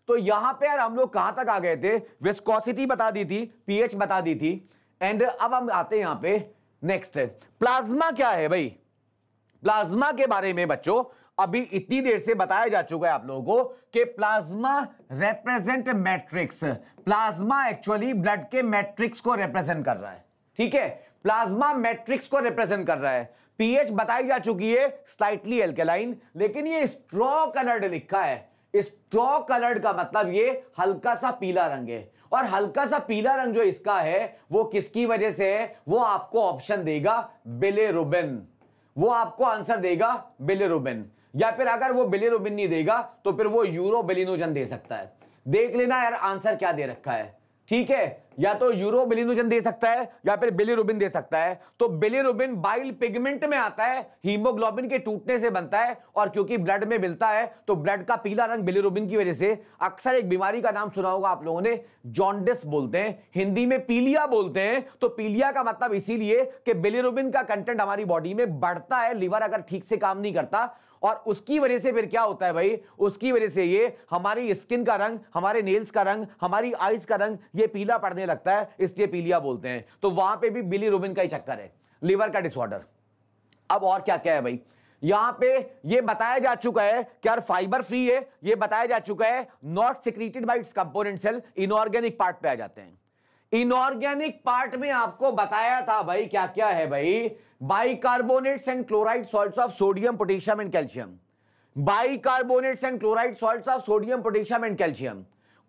तो यहां पर यार हम लोग कहां तक आ गए थे विस्कोसिटी बता दी थी पीएच बता दी थी एंड अब हम आते हैं यहां पर नेक्स्ट प्लाज्मा क्या है भाई प्लाज्मा के बारे में बच्चों अभी इतनी देर से बताया जा चुका है आप लोगों को कि plasma represent matrix plasma actually blood के मैट्रिक्स को रिप्रेजेंट कर रहा है ठीक है प्लाज्मा मैट्रिक्स को रिप्रेजेंट कर रहा है पीएच बताई जा चुकी है स्लाइटली एल्केलाइन लेकिन ये स्ट्रॉ कलर्ड लिखा है स्ट्रॉ कलर्ड का मतलब ये हल्का सा पीला रंग है और हल्का सा पीला रंग जो इसका है वो किसकी वजह से है वो आपको ऑप्शन देगा बिलेरुबिन वो आपको आंसर देगा बिलेरुबिन या फिर अगर वो बिलिनोबिन नहीं देगा तो फिर वो यूरो बिलिनोजन दे सकता है देख लेना यार आंसर क्या दे रखा है ठीक है या तो यूरो बिलिनोजन दे सकता है या फिर बिलिरुबिन दे सकता है तो बिलिरुबिन बाइल पिगमेंट में आता है हीमोग्लोबिन के टूटने से बनता है और क्योंकि ब्लड में मिलता है तो ब्लड का पीला रंग बिलिरुबिन की वजह से अक्सर एक बीमारी का नाम सुना होगा आप लोगों ने जॉन्डिस बोलते हैं हिंदी में पीलिया बोलते हैं तो पीलिया का मतलब इसीलिए कि बिलिरुबिन का कंटेंट हमारी बॉडी में बढ़ता है लीवर अगर ठीक से काम नहीं करता और उसकी वजह से फिर क्या होता है भाई उसकी वजह से ये हमारी स्किन का रंग हमारे नेल्स का रंग हमारी आईज का रंग ये पीला पड़ने लगता है इसलिए पीलिया बोलते हैं तो वहां पे भी बिली रोबिन का ही चक्कर है लिवर का डिसऑर्डर अब और क्या क्या है भाई यहां पे ये बताया जा चुका है कि यार फाइबर फ्री है ये बताया जा चुका है not secreted by its component cell inorganic part पे आ जाते हैं इनऑर्गेनिक पार्ट में आपको बताया था भाई क्या क्या है भाई bicarbonates and chloride salts of sodium potassium and calcium bicarbonates and chloride salts of sodium potassium and calcium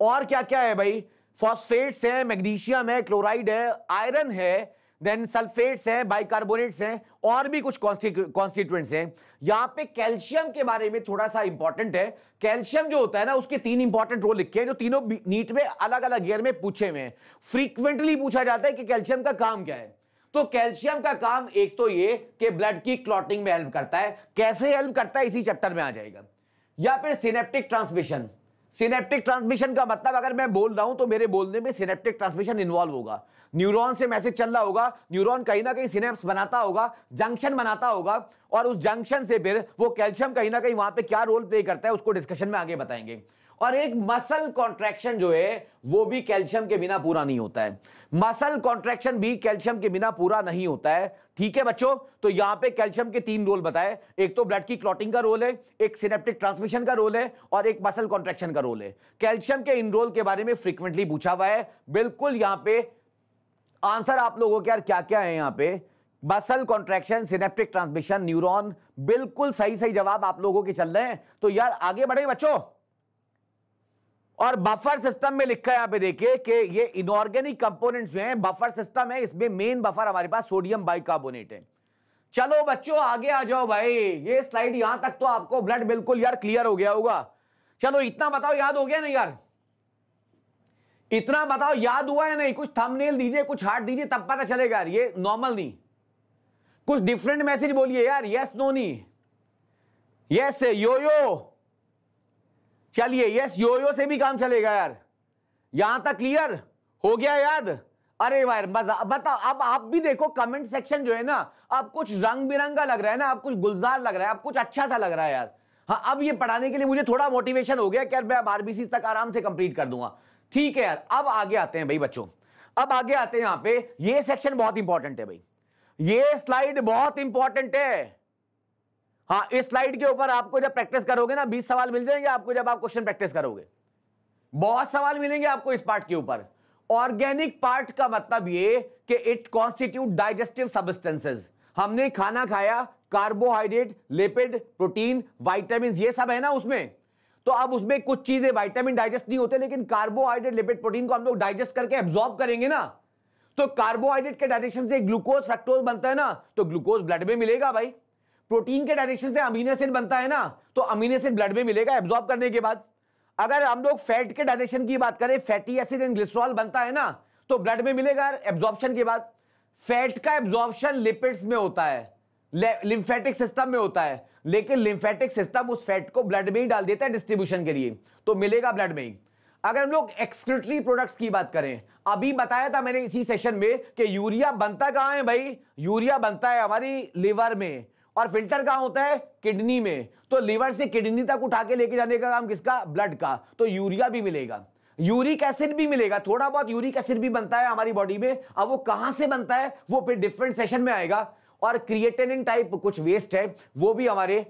और क्या क्या है भाई फॉस्फेट्स है मैग्नीशियम है क्लोराइड है आयरन है देन सल्फेट्स है बाइकार्बोनेट्स हैं और भी कुछ कॉन्स्टिट्यूएंट्स हैं यहाँ पे कैल्शियम के बारे में थोड़ा सा इंपॉर्टेंट है कैल्शियम जो होता है ना उसके तीन इंपॉर्टेंट रोल लिखे हैं जो तीनों नीट में अलग अलग ईयर में पूछे हुए हैं फ्रीक्वेंटली पूछा जाता है कि कैल्शियम का काम क्या है तो कैल्शियम का काम एक तो ये कि ब्लड की क्लॉटिंग में हेल्प करता है कैसे हेल्प करता है इसी चैप्टर में आ जाएगा या फिर सिनेप्टिक ट्रांसमिशन सिनेप्टिक ट्रांसमिशन का मतलब अगर मैं बोल रहा हूं तो मेरे बोलने में सिनेप्टिक ट्रांसमिशन इन्वॉल्व होगा न्यूरॉन से मैसेज चल रहा होगा न्यूरॉन कहीं ना कहीं सिनेप्स बनाता होगा जंक्शन बनाता होगा और उस जंक्शन से फिर वो कैल्शियम कहीं ना कहीं वहां पे क्या रोल प्ले करता है उसको डिस्कशन में आगे बताएंगे और एक मसल कॉन्ट्रैक्शन जो है वो भी कैल्शियम के बिना पूरा नहीं होता है मसल कॉन्ट्रेक्शन भी कैल्शियम के बिना पूरा नहीं होता है ठीक है बच्चों तो यहां पे कैल्शियम के तीन रोल बताए एक तो ब्लड की क्लॉटिंग का रोल है एक सिनेप्टिक ट्रांसमिशन का रोल है और एक मसल कॉन्ट्रेक्शन का रोल है कैल्शियम के इन रोल के बारे में फ्रीक्वेंटली पूछा हुआ है बिल्कुल यहां पे आंसर आप लोगों के यार क्या क्या है यहां पे muscle contraction synaptic transmission neuron बिल्कुल सही सही जवाब आप लोगों के चल रहे हैं तो यार आगे बढ़े बच्चों और बफर सिस्टम में लिखा है यहां पे देखिए कि ये इनऑर्गेनिक कंपोनेंट्स जो हैं बफर सिस्टम है इसमें मेन बफर हमारे पास सोडियम बाइकार्बोनेट है चलो बच्चों आगे आ जाओ भाई ये स्लाइड यहां तक तो आपको ब्लड बिल्कुल यार क्लियर हो गया होगा चलो इतना बताओ याद हो गया ना यार इतना बताओ याद हुआ है नहीं कुछ थमनेल दीजिए कुछ हार्ट दीजिए तब पता चलेगा यार ये नॉर्मल नहीं कुछ डिफरेंट मैसेज बोलिए यार यस नो नहीं यस यो यो चलिए यस यो से भी काम चलेगा यार यहां तक क्लियर हो गया याद अरे यार मजा बताओ अब आप भी देखो कमेंट सेक्शन जो है ना अब कुछ रंग बिरंगा लग रहा है ना अब कुछ गुलजार लग रहा है अब कुछ अच्छा सा लग रहा है यार हाँ अब ये पढ़ाने के लिए मुझे थोड़ा मोटिवेशन हो गया कि यार मैं अब आरबीसी तक आराम से कंप्लीट कर दूंगा ठीक है यार अब आगे आते हैं भाई बच्चों अब आगे आते हैं यहां पे ये सेक्शन बहुत इंपॉर्टेंट है भाई ये स्लाइड बहुत इंपॉर्टेंट है हाँ इस स्लाइड के ऊपर आपको जब प्रैक्टिस करोगे ना बीस सवाल मिल जाएंगे आपको जब आप क्वेश्चन प्रैक्टिस करोगे बहुत सवाल मिलेंगे आपको इस पार्ट के ऊपर ऑर्गेनिक पार्ट का मतलब ये कि इट कॉन्स्टिट्यूट डाइजेस्टिव सब्सटेंसेस हमने खाना खाया कार्बोहाइड्रेट लिपिड प्रोटीन वाइटामिन ये सब है ना उसमें तो अब उसमें कुछ चीजें वाइटामिन डाइजेस्ट नहीं होते लेकिन कार्बोहाइड्रेट लिपिड प्रोटीन को हम लोग डाइजेस्ट करके एब्जॉर्ब करेंगे ना तो कार्बोहाइड्रेट के डाइजेशन से ग्लूकोज फ्रक्टोज बनता है ना तो ग्लूकोज ब्लड में मिलेगा भाई प्रोटीन के डायरेक्शन से अमीनो एसिड बनता है ना तो अमीनो एसिड ब्लड में मिलेगा एब्जॉर्ब करने के बाद अगर हम लोग फैट के डायरेक्शन की बात करें फैटी एसिड एंड ग्लिस्ट्रॉल बनता है ना तो ब्लड में मिलेगा एब्जॉर्प्शन के बाद फैट का एब्जॉर्प्शन लिपिड्स में होता है लिम्फेटिक सिस्टम में होता है लेकिन लिम्फेटिक सिस्टम उस फैट को ब्लड में ही डाल देता है डिस्ट्रीब्यूशन के लिए तो मिलेगा ब्लड में ही अगर हम लोग एक्सक्रिटरी प्रोडक्ट्स की बात करें अभी बताया था मैंने इसी सेशन में कि यूरिया बनता कहाँ है भाई यूरिया बनता है हमारी लिवर में और फिल्टर कहाँ होता है किडनी में तो लीवर से किडनी तक उठा के लेके जाने का काम किसका ब्लड का तो यूरिया भी मिलेगा यूरिक एसिड भी मिलेगा थोड़ा बहुत यूरिक एसिड भी बनता है हमारी बॉडी में अब वो कहां से बनता है वो फिर डिफरेंट सेशन में आएगा और क्रिएटेनिन टाइप कुछ वेस्ट है वो भी हमारे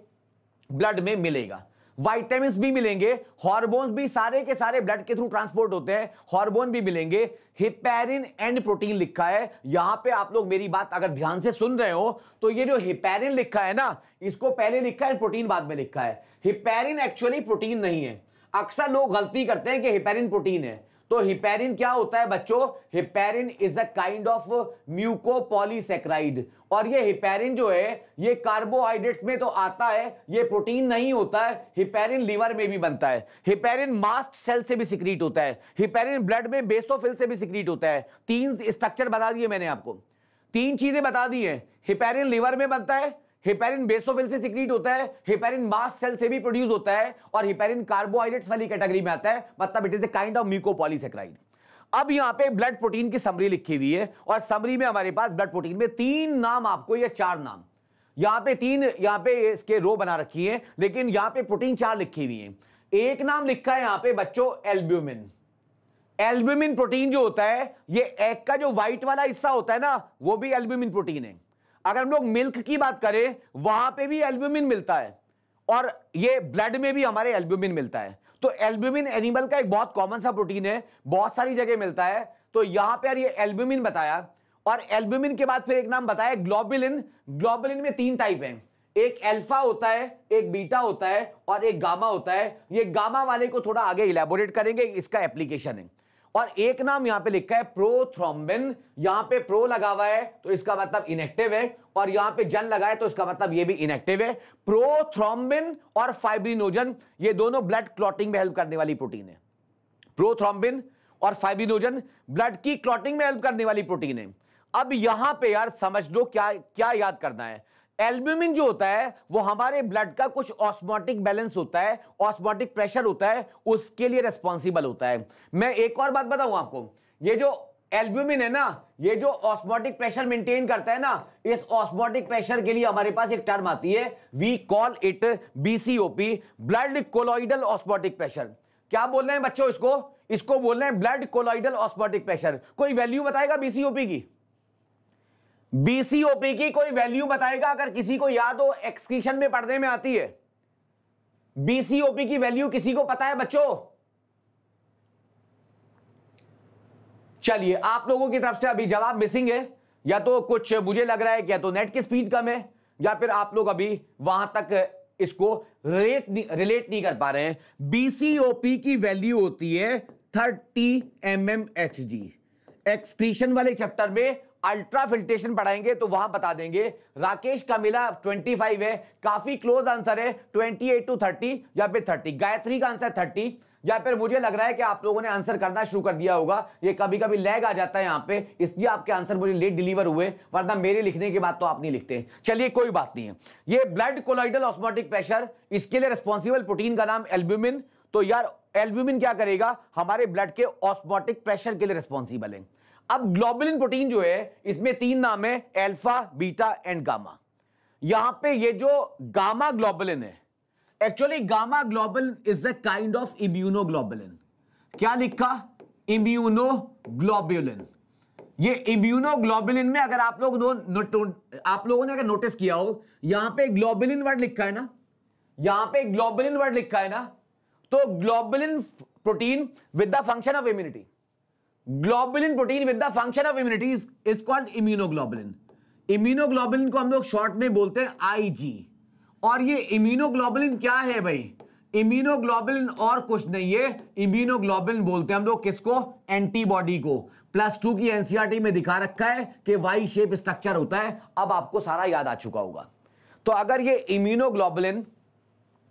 ब्लड में मिलेगा वाइटामिन भी मिलेंगे हॉर्मोन्स भी सारे के सारे ब्लड के थ्रू ट्रांसपोर्ट होते हैं हॉर्मोन भी मिलेंगे हिपेरिन एंड प्रोटीन लिखा है यहां पे आप लोग मेरी बात अगर ध्यान से सुन रहे हो तो ये जो हिपेरिन लिखा है ना इसको पहले लिखा है प्रोटीन बाद में लिखा है हिपेरिन एक्चुअली प्रोटीन नहीं है अक्सर लोग गलती करते हैं कि हिपेरिन प्रोटीन है तो हिपेरिन क्या होता है बच्चों heparin is a kind of mucopolysaccharide और ये हिपेरिन जो है ये कार्बोहाइड्रेट्स में तो आता है ये प्रोटीन नहीं होता है हिपेरिन लीवर में भी बनता है हिपेरिन मास्ट सेल से भी सिक्रीट होता है हिपेरिन ब्लड में बेसोफिल से भी सिक्रीट होता है तीन स्ट्रक्चर बता दिए मैंने आपको तीन चीजें बता दी है हिपेरिन लीवर में बनता है हेपेरिन बेसोफिल से सिक्रीट होता है हेपेरिन मास सेल से भी प्रोड्यूस होता है और हेपेरिन कार्बोहाइड्रेट्स वाली कैटेगरी में आता है मतलब it is a kind of mucopolysaccharide अब यहां पे ब्लड प्रोटीन की समरी लिखी हुई है और समरी में हमारे पास ब्लड प्रोटीन में तीन नाम आपको या चार नाम यहां पे तीन यहां पे इसके रो बना रखी है लेकिन यहां पे प्रोटीन चार लिखी हुई है एक नाम लिखा है यहां पे बच्चों एल्ब्यूमिन एल्ब्यूमिन प्रोटीन जो होता है ये एग का जो व्हाइट वाला हिस्सा होता है ना वो भी एल्ब्यूमिन प्रोटीन है अगर हम लोग मिल्क की बात करें वहां पे भी एल्ब्यूमिन मिलता है और ये ब्लड में भी हमारे एल्ब्यूमिन मिलता है तो एल्ब्यूमिन एनिमल का एक बहुत कॉमन सा प्रोटीन है बहुत सारी जगह मिलता है तो यहां पर यह एल्ब्यूमिन बताया और एल्ब्यूमिन के बाद फिर एक नाम बताया ग्लोबिलिन ग्लोबिलिन में तीन टाइप है एक अल्फा होता है एक बीटा होता है और एक गामा होता है ये गामा वाले को थोड़ा आगे इलेबोरेट करेंगे इसका एप्लीकेशन है और एक नाम यहां पे लिखा है प्रोथ्रोम्बिन यहां पे प्रो लगा हुआ है तो इसका मतलब इनेक्टिव है और यहां पे जन लगा है तो इसका मतलब ये भी इनेक्टिव है प्रोथ्रोम्बिन और फाइब्रिनोजन ये दोनों ब्लड क्लॉटिंग में हेल्प करने वाली प्रोटीन है प्रोथ्रोम्बिन और फाइब्रिनोजन ब्लड की क्लॉटिंग में हेल्प करने वाली प्रोटीन है अब यहां पे यार समझ लो क्या क्या याद करना है एल्ब्यूमिन जो होता है वो हमारे ब्लड का कुछ ऑस्मोटिक बैलेंस होता है ऑस्मोटिक प्रेशर होता है उसके लिए रेस्पॉन्सिबल होता है मैं एक और बात बताऊं आपको ये जो एल्ब्यूमिन है ना ये जो ऑस्मोटिक प्रेशर मेंटेन करता है ना इस ऑस्मोटिक प्रेशर के लिए हमारे पास एक टर्म आती है we call it BCOP blood colloidal osmotic pressure क्या बोल रहे हैं बच्चों इसको इसको बोल रहे हैं ब्लड कोलोइडल ऑस्मोटिक प्रेशर कोई वैल्यू बताएगा बीसीओपी की बीसीओपी की कोई वैल्यू बताएगा अगर किसी को याद हो एक्सक्रीशन में पढ़ने में आती है बीसीओपी की वैल्यू किसी को पता है बच्चों चलिए आप लोगों की तरफ से अभी जवाब मिसिंग है या तो कुछ मुझे लग रहा है क्या या तो नेट की स्पीड कम है या फिर आप लोग अभी वहां तक इसको रिलेट नहीं, रिलेट नहीं कर पा रहे हैं बीसीओपी की वैल्यू होती है thirty M M H G excretion वाले चैप्टर में अल्ट्रा फिल्ट्रेशन पढ़ाएंगे तो वहां बता देंगे राकेश का मिला 25 है काफी क्लोज आंसर है 28 टू 30 या फिर 30 गायत्री का आंसर 30 या फिर मुझे लग रहा है कि आप लोगों ने आंसर करना शुरू कर दिया होगा ये कभी कभी लैग आ जाता है यहाँ पे इसलिए आपके आंसर मुझे लेट डिलीवर हुए वरना मेरे लिखने के बाद तो आप नहीं लिखते चलिए कोई बात नहीं है ये ब्लड कोलाइडल ऑस्मोटिक प्रेशर इसके लिए रिस्पॉन्सिबल प्रोटीन का नाम एल्ब्यूमिन तो यार एल्ब्यूमिन क्या करेगा हमारे ब्लड के ऑस्मोटिक प्रेशर के लिए रिस्पॉन्सिबल है अब ग्लोबुलिन प्रोटीन जो है इसमें तीन नाम है एल्फा बीटा एंड गामा यहां पे ये जो गामा ग्लोबुलिन है actually gamma globulin is a kind of immunoglobulin क्या लिखा इम्यूनोग्लोबुलिन ये इम्यूनोग्लोबुलिन में अगर आप लोग आप लोगों ने अगर नोटिस किया हो यहां पे ग्लोबुलिन वर्ड लिखा है ना यहां पे ग्लोबुलिन वर्ड लिखा है ना तो globulin protein with the function of immunity globulin protein with the function of immunity is called immunoglobulin immunoglobulin को हम लोग शॉर्ट में बोलते हैं आईजी और ये इम्यूनोग्लोबुलिन क्या है भाई इम्यूनोग्लोबुलिन और कुछ नहीं है इम्यूनोग्लोबुलिन बोलते हैं हम लोग किसको एंटीबॉडी को प्लस टू की एनसीआरटी e में दिखा रखा है कि वाई शेप स्ट्रक्चर होता है अब आपको सारा याद आ चुका होगा तो अगर ये इम्यूनोग्लोबुलिन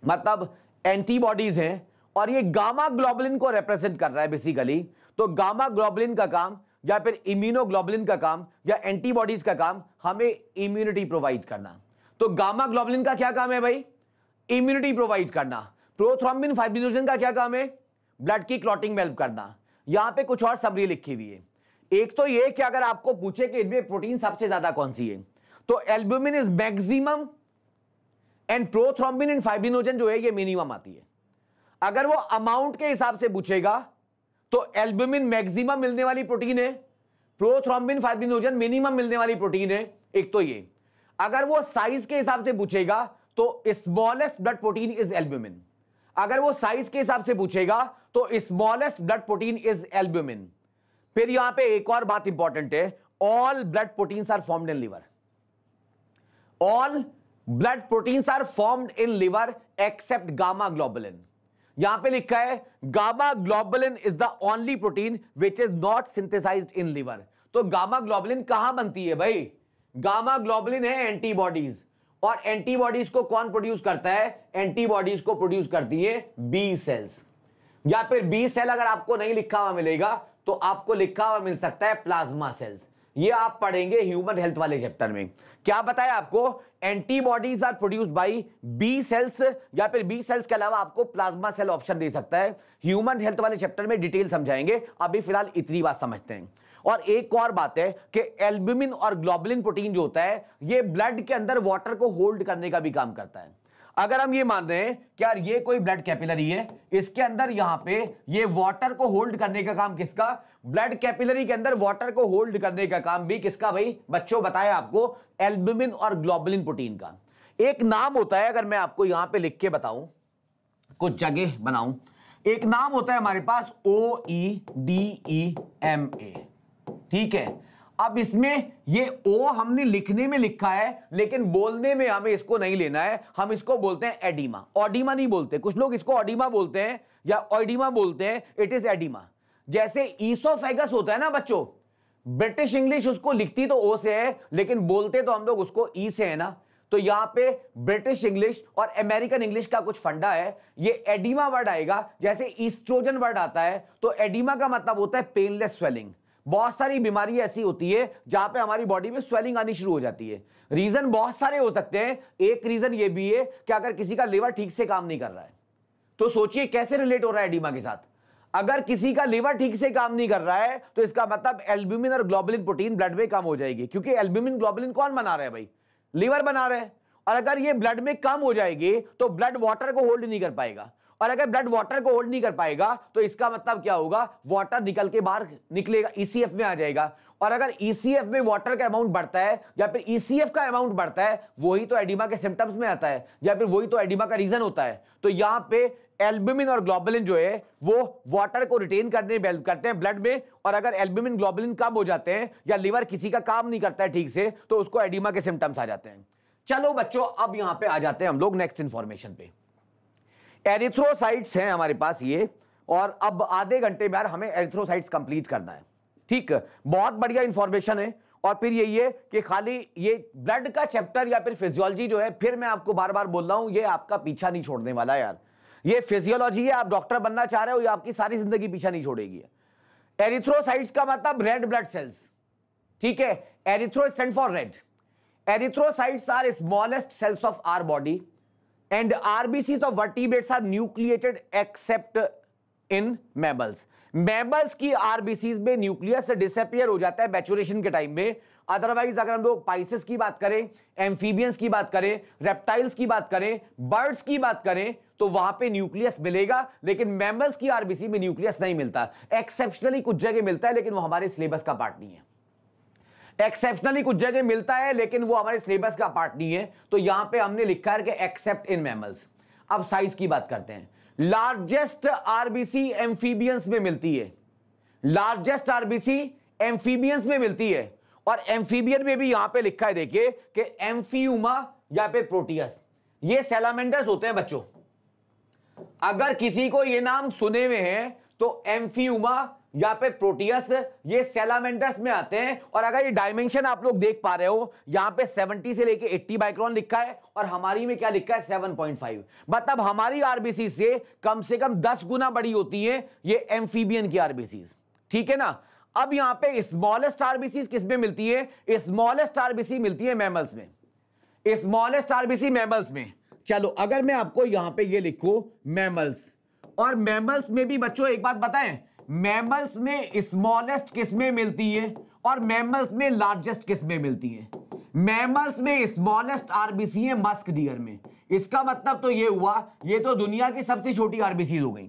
मतलब एंटीबॉडीज हैं और ये गामा ग्लोबुलिन को रिप्रेजेंट कर रहा है बेसिकली तो गामा ग्लोबलिन का काम या फिर इम्यूनोग्लोबलिन का काम या एंटीबॉडीज का काम हमें इम्यूनिटी प्रोवाइड करना तो गामा ग्लोबलिन का क्या काम है भाई इम्यूनिटी प्रोवाइड करना प्रोथ्रोम्बिन फाइब्रिनोजन का क्या काम है ब्लड की क्लॉटिंग में हेल्प करना यहां पे कुछ और सबरी लिखी हुई है एक तो ये कि अगर आपको पूछे कि इनमें प्रोटीन सबसे ज्यादा कौन सी है तो albumin is maximum and prothrombin and fibrinogen जो है ये मिनिमम आती है अगर वो अमाउंट के हिसाब से पूछेगा तो एल्ब्यूमिन मैक्सिमम मिलने वाली प्रोटीन है प्रोथ्रोम्बिन फाइब्रिनोजन मिनिमम मिलने वाली प्रोटीन है एक तो ये अगर वो साइज के हिसाब से पूछेगा तो smallest blood protein is albumin अगर वो साइज के हिसाब से पूछेगा तो smallest blood protein is albumin फिर यहां पे एक और बात इंपॉर्टेंट है all blood protein are formed in liver all blood protein are formed in liver except gamma globulin यहां पे लिखा है gamma globulin is the only protein which is not synthesized in liver तो गामा ग्लोबलिन कहां बनती है भाई gamma ग्लोबलिन है एंटीबॉडीज और एंटीबॉडीज को कौन प्रोड्यूस करता है एंटीबॉडीज को प्रोड्यूस करती है बी सेल्स या फिर बी सेल अगर आपको नहीं लिखा हुआ मिलेगा तो आपको लिखा हुआ मिल सकता है प्लाज्मा सेल्स ये आप पढ़ेंगे ह्यूमन हेल्थ वाले चैप्टर में क्या बताया आपको antibodies are produce by B cells या फिर बी सेल्स के अलावा आपको प्लाज्मा सेल ऑप्शन दे सकता है ह्यूमन हेल्थ वाले चैप्टर में डिटेल समझाएंगे अभी फिलहाल इतनी बात समझते हैं और एक और बात है कि एल्ब्यूमिन और ग्लोबुलिन प्रोटीन जो होता है ये ब्लड के अंदर वाटर को होल्ड करने का भी काम करता है अगर हम ये मान रहे हैं कि यार ये कोई ब्लड कैपिलरी है इसके अंदर यहां पे ये वाटर को होल्ड करने का काम किसका ब्लड कैपिलरी के अंदर वाटर को होल्ड करने का काम भी किसका भाई बच्चों बताया आपको एल्बुमिन और ग्लोबुलिन प्रोटीन का एक नाम होता है अगर मैं आपको यहां पे लिख के बताऊं कुछ जगह बनाऊं एक नाम होता है हमारे पास ओ E D E M A ठीक है अब इसमें ये ओ हमने लिखने में लिखा है लेकिन बोलने में हमें इसको नहीं लेना है हम इसको बोलते हैं एडिमा ऑडिमा नहीं बोलते कुछ लोग इसको ऑडिमा बोलते हैं या ऑडिमा बोलते हैं इट इज एडिमा जैसे ईसोफेगस होता है ना बच्चों ब्रिटिश इंग्लिश उसको लिखती तो ओ से है लेकिन बोलते तो हम लोग उसको ई e से है ना तो यहां पे ब्रिटिश इंग्लिश और अमेरिकन इंग्लिश का कुछ फंडा है ये एडिमा वर्ड आएगा जैसे ईस्ट्रोजन वर्ड आता है तो एडिमा का मतलब होता है पेनलेस स्वेलिंग बहुत सारी बीमारी ऐसी होती है जहां पे हमारी बॉडी में स्वेलिंग आनी शुरू हो जाती है रीजन बहुत सारे हो सकते हैं एक रीजन ये भी है कि अगर किसी का लिवर ठीक से काम नहीं कर रहा है तो सोचिए कैसे रिलेट हो रहा है एडिमा के साथ अगर किसी का लीवर ठीक से काम नहीं कर रहा है तो इसका मतलब एल्ब्यूमिन और ग्लोबुलिन प्रोटीन ब्लड में कम हो जाएगी क्योंकि एल्ब्यूमिन ग्लोबुलिन कौन बना रहा है भाई लीवर बना रहे और अगर ये ब्लड में कम हो जाएगी तो ब्लड वाटर को होल्ड नहीं कर पाएगा और अगर ब्लड वाटर को होल्ड नहीं कर पाएगा तो इसका मतलब क्या होगा वाटर निकल के बाहर निकलेगा ईसीएफ e में आ जाएगा और अगर ईसीएफ e में वाटर का अमाउंट बढ़ता है या फिर ईसीएफ e का अमाउंट बढ़ता है वही तो एडिमा के सिम्टम्स में आता है या फिर वही तो एडिमा का रीजन होता है तो यहां पे एल्ब्यूमिन और ग्लोबुलिन जो है वो वाटर को रिटेन करने करते हैं ब्लड में और अगर एल्ब्यूमिन ग्लोबुलिन कम हो जाते हैं या लिवर किसी का काम नहीं करता है ठीक से तो उसको एडिमा के सिम्टम्स आ जाते हैं चलो बच्चों अब यहां पे आ जाते हैं हम लोग नेक्स्ट इंफॉर्मेशन पे एरिथ्रोसाइट्स हैं हमारे पास ये और अब आधे घंटे में यार हमें एरिथ्रोसाइट्स कंप्लीट करना है ठीक बहुत बढ़िया इंफॉर्मेशन है और फिर यही है कि खाली ये ब्लड का चैप्टर या फिर फिजियोलॉजी जो है फिर मैं आपको बार बार बोल रहा हूं ये आपका पीछा नहीं छोड़ने वाला यार ये फिजियोलॉजी है आप डॉक्टर बनना चाह रहे हो ये आपकी सारी जिंदगी पीछा नहीं छोड़ेगी एरिथ्रोसाइट्स का मतलब रेड ब्लड सेल्स ठीक है erythro stand for red erythrocytes are smallest cells of our body and RBC of vertebrates are nucleated except in mammals mammals की आरबीसी में न्यूक्लियस डिसअपियर हो जाता है बैचुरेशन के टाइम में अदरवाइज अगर हम लोग पाइसिस की बात करें एम्फीबियंस की बात करें रेप्टाइल्स की बात करें बर्ड्स की बात करें तो वहां पे न्यूक्लियस मिलेगा लेकिन मेमल्स की आरबीसी में न्यूक्लियस नहीं मिलता एक्सेप्शनली कुछ जगह मिलता है लेकिन वो हमारे सिलेबस का पार्ट नहीं है एक्सेप्शनली कुछ जगह मिलता है लेकिन वो हमारे सिलेबस का पार्ट नहीं है तो यहां पे हमने लिखा है कि एक्सेप्ट इन मैमल्स अब साइज की बात करते हैं लार्जेस्ट आरबीसी एम्फीबियंस में मिलती है लार्जेस्ट आरबीसी एम्फीबियंस में मिलती है और एम्फीबियन में भी यहां पे लिखा है देखिए कि एम्फीयूमा या फिर प्रोटियस ये सेलामेंडर्स होते हैं बच्चों अगर किसी को ये नाम सुने हुए हैं तो एम्फीमा या पे प्रोटियस ये सेलामेंटस में आते हैं और अगर ये डायमेंशन आप लोग देख पा रहे हो यहां पे 70 से लेके 80 माइक्रोन लिखा है और हमारी में क्या लिखा है 7.5 मतलब हमारी आरबीसी से कम से कम 10 गुना बड़ी होती है ये एम्फीबियन की आरबीसी ठीक है ना अब यहां पे स्मॉलेस्ट आरबीसी किस में मिलती है स्मॉलेस्ट आरबीसी मिलती है मैमल्स में स्मॉलेस्ट आरबीसी मैमल्स में चलो अगर मैं आपको यहां पे ये लिखू मैमल्स और मैमल्स में भी बच्चों एक बात बताएं मैमल्स में स्मॉलेस्ट किस्में मिलती है और मैमल्स में लार्जेस्ट किस्में मिलती है मैमल्स में स्मॉलेस्ट आरबीसी है मस्क डियर में इसका मतलब तो ये हुआ ये तो दुनिया की सबसे छोटी आरबीसी हो गई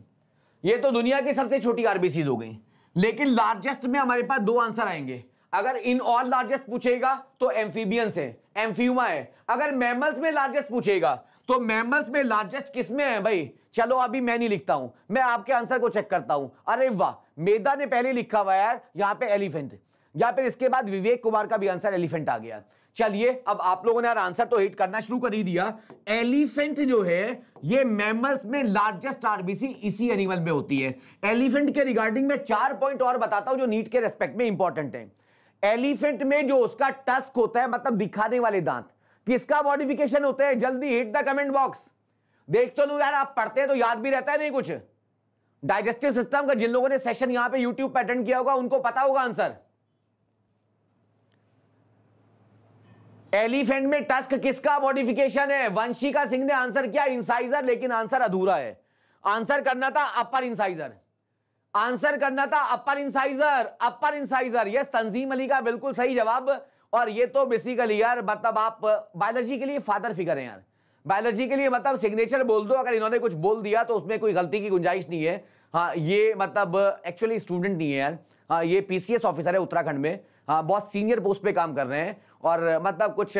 ये तो दुनिया की सबसे छोटी आरबीसी हो गई लेकिन लार्जेस्ट में हमारे पास दो आंसर आएंगे अगर इन ऑल लार्जेस्ट पूछेगा तो एम्फीबियंस है एम्फ्यूमा है अगर मैमल्स में लार्जेस्ट पूछेगा तो मैमल्स में लार्जेस्ट किसमें है भाई चलो अभी मैं नहीं लिखता हूं मैं आपके आंसर को चेक करता हूं अरे वाह मेदा ने पहले लिखा हुआ यार यहां पे एलिफेंट या फिर इसके बाद विवेक कुमार का भी आंसर एलिफेंट आ गया चलिए अब आप लोगों ने यार आंसर तो हिट करना शुरू कर ही दिया एलिफेंट जो है ये मैमल्स में लार्जेस्ट आरबीसी इसी एनिमल में होती है एलिफेंट के रिगार्डिंग में चार पॉइंट और बताता हूं जो नीट के रेस्पेक्ट में इंपॉर्टेंट है एलिफेंट में जो उसका टस्क होता है मतलब दिखाने वाले दांत किसका मॉडिफिकेशन होते हैं जल्दी हिट द कमेंट बॉक्स देख तो यार आप पढ़ते हैं तो याद भी रहता है नहीं कुछ डाइजेस्टिव सिस्टम का जिन लोगों ने सेशन यहां पे यूट्यूब पर अटेंड किया होगा उनको पता होगा आंसर एलिफेंट में टस्क किसका मॉडिफिकेशन है वंशिका सिंह ने आंसर किया इंसाइजर लेकिन आंसर अधूरा है आंसर करना था अपर इंसाइजर आंसर करना था upper incisor upper incisor yes Tanzeem Ali का बिल्कुल सही जवाब और ये तो बेसिकली यार मतलब आप बायोलॉजी uh, के लिए फादर फिगर है यार बायोलॉजी के लिए मतलब सिग्नेचर बोल दो अगर इन्होंने कुछ बोल दिया तो उसमें कोई गलती की गुंजाइश नहीं है हाँ ये मतलब एक्चुअली uh, स्टूडेंट नहीं है यार हाँ ये पीसीएस ऑफिसर है उत्तराखंड में हाँ बहुत सीनियर पोस्ट पे काम कर रहे हैं और uh, मतलब कुछ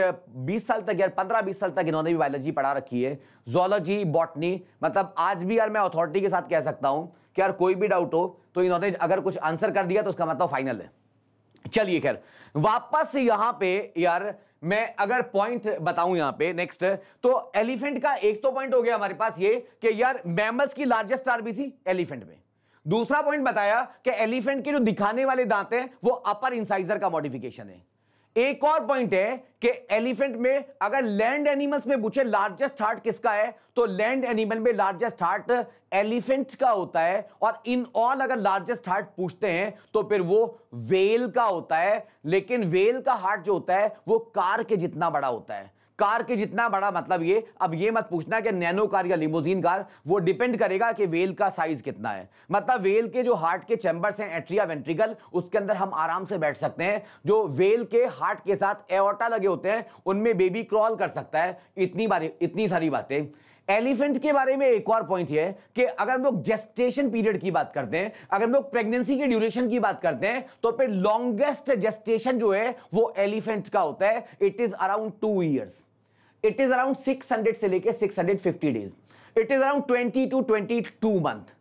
20 साल तक यार 15-20 साल तक इन्होंने भी बायोलॉजी पढ़ा रखी है जोलॉजी बॉटनी मतलब आज भी यार मैं अथॉरिटी के साथ कह सकता हूँ कि यार कोई भी डाउट हो तो इन्होंने अगर कुछ आंसर कर दिया तो उसका मतलब फाइनल है चलिए खैर वापस यहां पे यार मैं अगर पॉइंट बताऊं यहां पे नेक्स्ट तो एलिफेंट का एक तो पॉइंट हो गया हमारे पास ये कि यार मैमल्स की लार्जेस्ट आरबीसी एलिफेंट में दूसरा पॉइंट बताया कि एलिफेंट के जो दिखाने वाले दांत हैं वो अपर इंसाइजर का मॉडिफिकेशन है एक और पॉइंट है कि एलिफेंट में अगर लैंड एनिमल्स में पूछे लार्जेस्ट हार्ट किसका है तो लैंड एनिमल में लार्जेस्ट हार्ट एलिफेंट का होता है और इन ऑल अगर लार्जेस्ट हार्ट पूछते हैं तो फिर वो वेल का होता है लेकिन वेल का हार्ट जो होता है वो कार के जितना बड़ा होता है कार के जितना बड़ा मतलब ये अब ये मत पूछना कि नैनो कार या लिमोजीन कार वो डिपेंड करेगा कि वेल का साइज कितना है मतलब वेल के जो हार्ट के चैम्बर्स हैं एट्रिया वेंट्रिकल उसके अंदर हम आराम से बैठ सकते हैं जो वेल के हार्ट के साथ एओटा लगे होते हैं उनमें बेबी क्रॉल कर सकता है इतनी बारी इतनी सारी बातें एलिफेंट के बारे में एक और पॉइंट है कि अगर हम लोग जेस्टेशन पीरियड की बात करते हैं अगर हम लोग प्रेगनेंसी के ड्यूरेशन की बात करते हैं तो फिर लॉन्गेस्ट जेस्टेशन जो है वो एलिफेंट का होता है it is around two years it is around 600 से लेके 650 days it is around 20 to 22 month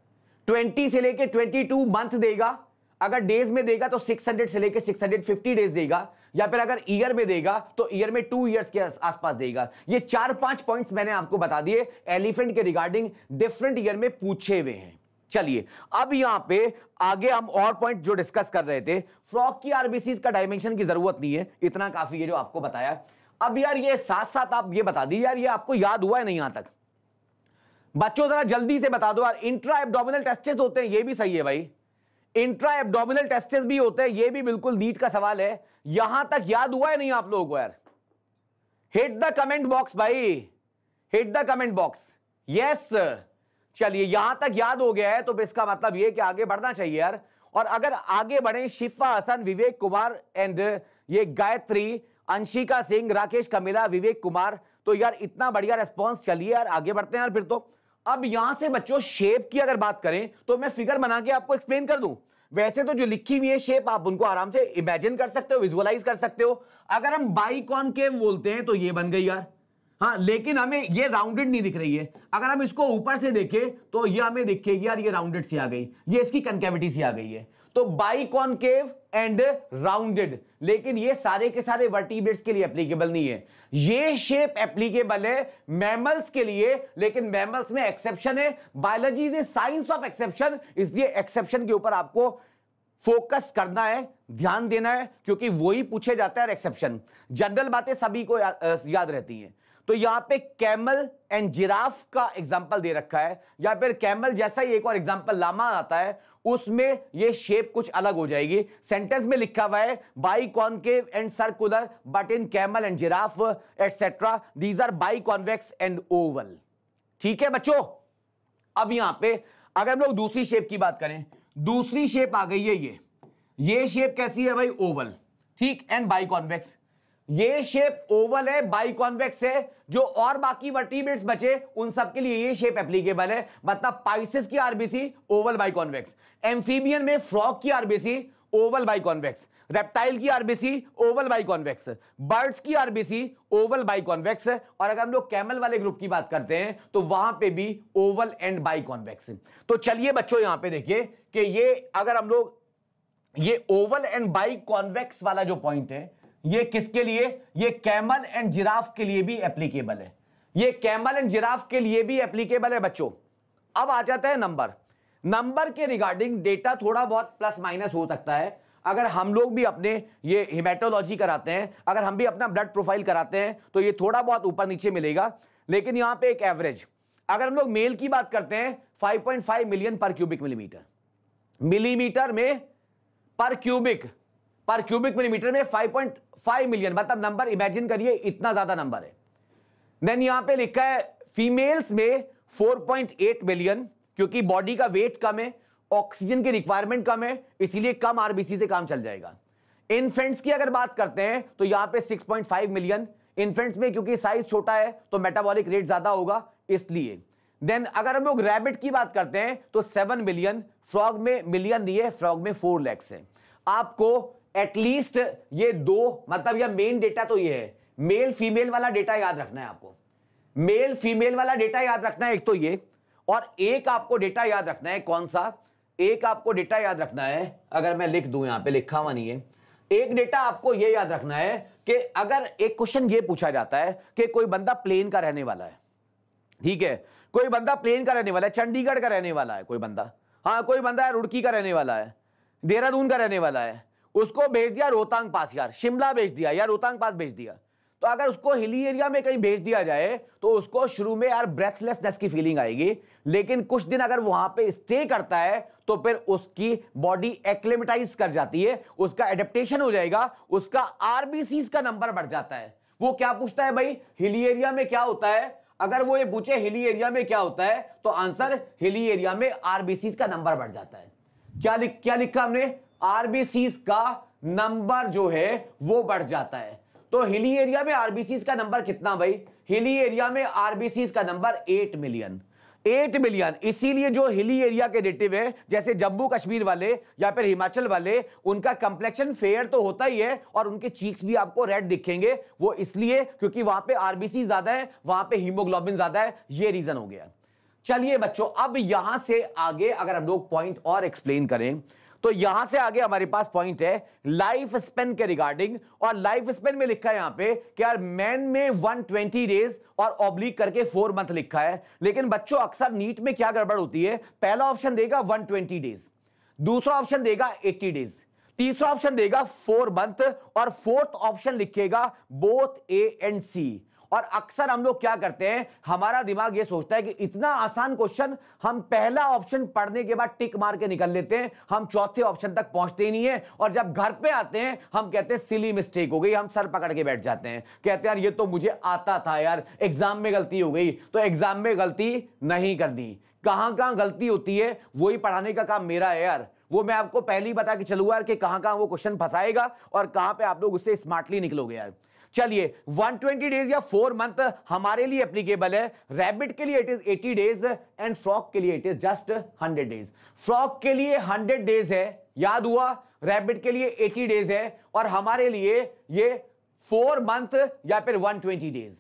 20 से लेके 22 मंथ देगा अगर डेज में देगा तो 600 से लेके 650 डेज देगा या फिर अगर ईयर में देगा तो ईयर में टू ईयर्स के आसपास देगा ये चार पांच पॉइंट्स मैंने आपको बता दिए एलिफेंट के रिगार्डिंग डिफरेंट ईयर में पूछे हुए हैं चलिए अब यहां पे आगे हम और पॉइंट जो डिस्कस कर रहे थे फ्रॉक की आरबीसी का डायमेंशन की जरूरत नहीं है इतना काफी है जो आपको बताया अब यार ये साथ साथ आप ये बता दीजिए यार ये आपको याद हुआ है नहीं यहां तक बच्चों जरा जल्दी से बता दो यार इंट्रा एबडोमिनल टेस्टेस होते हैं ये भी सही है भाई इंट्रा एबडोमिनल टेस्टेस भी होते हैं ये भी बिल्कुल नीट का सवाल है यहां तक याद हुआ है नहीं आप लोगों को यार हिट द कमेंट बॉक्स भाई hit the comment box yes चलिए यहां तक याद हो गया है तो इसका मतलब ये कि आगे बढ़ना चाहिए यार और अगर आगे बढ़े शिफा हसन विवेक कुमार एंड ये गायत्री अंशिका सिंह राकेश कमिला विवेक कुमार तो यार इतना बढ़िया रेस्पॉन्स चलिए यार आगे बढ़ते हैं यार फिर तो अब यहां से बच्चों शेप की अगर बात करें तो मैं फिगर बना के आपको एक्सप्लेन कर दूं वैसे तो जो लिखी हुई है शेप आप उनको आराम से इमेजिन कर सकते हो विजुअलाइज कर सकते हो अगर हम बाई कॉन केव बोलते हैं तो ये बन गई यार हाँ लेकिन हमें ये राउंडेड नहीं दिख रही है अगर हम इसको ऊपर से देखें तो ये हमें दिखेगी यार ये राउंडेड सी आ गई ये इसकी कनकेविटी सी आ गई है तो बाइकॉनकेव एंड राउंडेड लेकिन ये सारे के सारे वर्टिब्रेट्स के लिए एप्लीकेबल नहीं है ये शेप एप्लीकेबल है मैमल्स के लिए लेकिन मैमल्स में एक्सेप्शन है बायोलॉजी साइंस ऑफ एक्सेप्शन इसलिए एक्सेप्शन के ऊपर आपको फोकस करना है ध्यान देना है क्योंकि वही पूछे जाते हैं एक्सेप्शन जनरल बातें सभी को या, याद रहती हैं तो यहां पे कैमल एंड जिराफ का एग्जांपल दे रखा है या फिर कैमल जैसा ही एक और एग्जांपल लामा आता है उसमें ये शेप कुछ अलग हो जाएगी सेंटेंस में लिखा हुआ है biconcave and circular but in camel and giraffe etcetera these are biconvex and oval ठीक है बच्चों अब यहां पे अगर हम लोग दूसरी शेप की बात करें दूसरी शेप आ गई है ये ये शेप कैसी है भाई ओवल ठीक एंड बाई कॉन्वेक्स ये शेप ओवल है बाइकॉन्वेक्स है जो और बाकी वर्टिब्रेट्स बचे उन सब के लिए ये शेप एप्लीकेबल है मतलब पाइसिस की आरबीसी ओवल बाइकॉन्वेक्स एम्फीबियन में फ्रॉक की आरबीसी ओवल बाइकॉन्वेक्स रेप्टाइल की आरबीसी ओवल बाइकॉन्वेक्स बर्ड्स की आरबीसी ओवल बाइकॉन्वेक्स और अगर हम लोग कैमल वाले ग्रुप की बात करते हैं तो वहां पे भी ओवल एंड बाइकॉन्वेक्स तो चलिए बच्चों यहां पे देखिए कि ये अगर हम लोग ये ओवल एंड बाइकॉन्वेक्स वाला जो पॉइंट है ये किसके लिए ये कैमल एंड जिराफ के लिए भी एप्लीकेबल है ये कैमल एंड जिराफ के लिए भी एप्लीकेबल है बच्चों अब आ जाता है नंबर नंबर के रिगार्डिंग डेटा थोड़ा बहुत प्लस माइनस हो सकता है अगर हम लोग भी अपने ये हिमेटोलॉजी कराते हैं अगर हम भी अपना ब्लड प्रोफाइल कराते हैं तो ये थोड़ा बहुत ऊपर नीचे मिलेगा लेकिन यहाँ पे एक एवरेज अगर हम लोग मेल की बात करते हैं 5.5 मिलियन पर क्यूबिक मिलीमीटर मिलीमीटर में पर क्यूबिक पर क्यूबिक मिलीमीटर में 5.5 मिलियन मतलब नंबर इमेजिन करिए इतना ज्यादा नंबर है देन यहां पे लिखा है फीमेल्स में 4.8 मिलियन क्योंकि बॉडी का वेट कम है ऑक्सीजन की रिक्वायरमेंट कम है इसीलिए कम आरबीसी से काम चल जाएगा इन्फेंट्स की अगर बात करते हैं तो यहां पे 6.5 मिलियन इन्फेंट्स में क्योंकि साइज छोटा है तो मेटाबॉलिक रेट ज्यादा होगा इसलिए देन अगर हम लोग रैबिट की बात करते हैं तो सेवन मिलियन फ्रॉग में मिलियन नहीं है फ्रॉग में फोर लैक्स है आपको एटलीस्ट ये दो मतलब यह मेन डेटा तो ये है मेल फीमेल वाला डेटा याद रखना है आपको मेल फीमेल वाला डेटा याद रखना है एक तो ये और एक आपको डेटा याद रखना है कौन सा एक आपको डेटा याद रखना है अगर मैं लिख दू यहां पे लिखा हुआ नहीं है एक डेटा आपको यह याद रखना है कि अगर एक क्वेश्चन ये पूछा जाता है कि कोई बंदा प्लेन का रहने वाला है ठीक है कोई बंदा प्लेन का रहने वाला है चंडीगढ़ का रहने वाला है कोई बंदा हाँ कोई बंदा है रुड़की का रहने वाला है देहरादून का रहने वाला है उसको भेज दिया रोहतांग पास यार शिमला भेज दिया या रोहतांग पास भेज दिया तो अगर उसको हिली एरिया में कहीं भेज दिया जाए तो उसको शुरू में यार ब्रेथलेसनेस की फीलिंग आएगी लेकिन कुछ दिन अगर वहां पे स्टे करता है तो फिर उसकी बॉडी एक्लेमेटाइज कर जाती है उसका एडेप्टेशन हो जाएगा उसका आरबीसी का नंबर बढ़ जाता है वो क्या पूछता है भाई हिली एरिया में क्या होता है अगर वो ये पूछे हिली एरिया में क्या होता है तो आंसर हिली एरिया में आरबीसी का नंबर बढ़ जाता है क्या लिख क्या लिखा हमने आरबीसी का नंबर जो है वो बढ़ जाता है तो हिली एरिया में आरबीसी का नंबर कितना भाई हिली एरिया में आरबीसी का number eight million eight million इसीलिए जो हिली एरिया के नेटिव है जैसे जम्मू कश्मीर वाले या फिर हिमाचल वाले उनका कंप्लेक्शन फेयर तो होता ही है और उनके चीक्स भी आपको रेड दिखेंगे वो इसलिए क्योंकि वहां पे आरबीसी ज्यादा है वहां पे हीमोग्लोबिन ज्यादा है ये रीजन हो गया चलिए बच्चों अब यहां से आगे अगर हम लोग पॉइंट और एक्सप्लेन करें तो यहां से आगे हमारे पास पॉइंट है लाइफ स्पेन के रिगार्डिंग और लाइफ स्पेन में लिखा है यहां पे कि यार मैन में 120 डेज और ऑब्लिक करके फोर मंथ लिखा है लेकिन बच्चों अक्सर नीट में क्या गड़बड़ होती है पहला ऑप्शन देगा 120 डेज दूसरा ऑप्शन देगा 80 डेज तीसरा ऑप्शन देगा फोर मंथ और फोर्थ ऑप्शन लिखेगा बोथ ए एंड सी और अक्सर हम लोग क्या करते हैं हमारा दिमाग ये सोचता है कि इतना आसान क्वेश्चन हम पहला ऑप्शन पढ़ने के बाद टिक मार के निकल लेते हैं हम चौथे ऑप्शन तक पहुंचते ही नहीं है और जब घर पे आते हैं हम कहते हैं सिली मिस्टेक हो गई हम सर पकड़ के बैठ जाते हैं कहते हैं यार ये तो मुझे आता था यार एग्जाम में गलती हो गई तो एग्जाम में गलती नहीं करनी कहां कहां गलती होती है वही पढ़ाने का काम मेरा है यार वो मैं आपको पहले ही बता के चलूंगा यार कि कहां कहां वो क्वेश्चन फंसाएगा और कहां पे आप लोग उससे स्मार्टली निकलोगे यार चलिए 120 डेज या फोर मंथ हमारे लिए एप्लीकेबल है रैबिट के लिए it is 80 days and frog के लिए it is just 100 days frog के लिए 100 डेज है याद हुआ रैबिट के लिए 80 डेज है और हमारे लिए ये फोर मंथ या फिर 120 डेज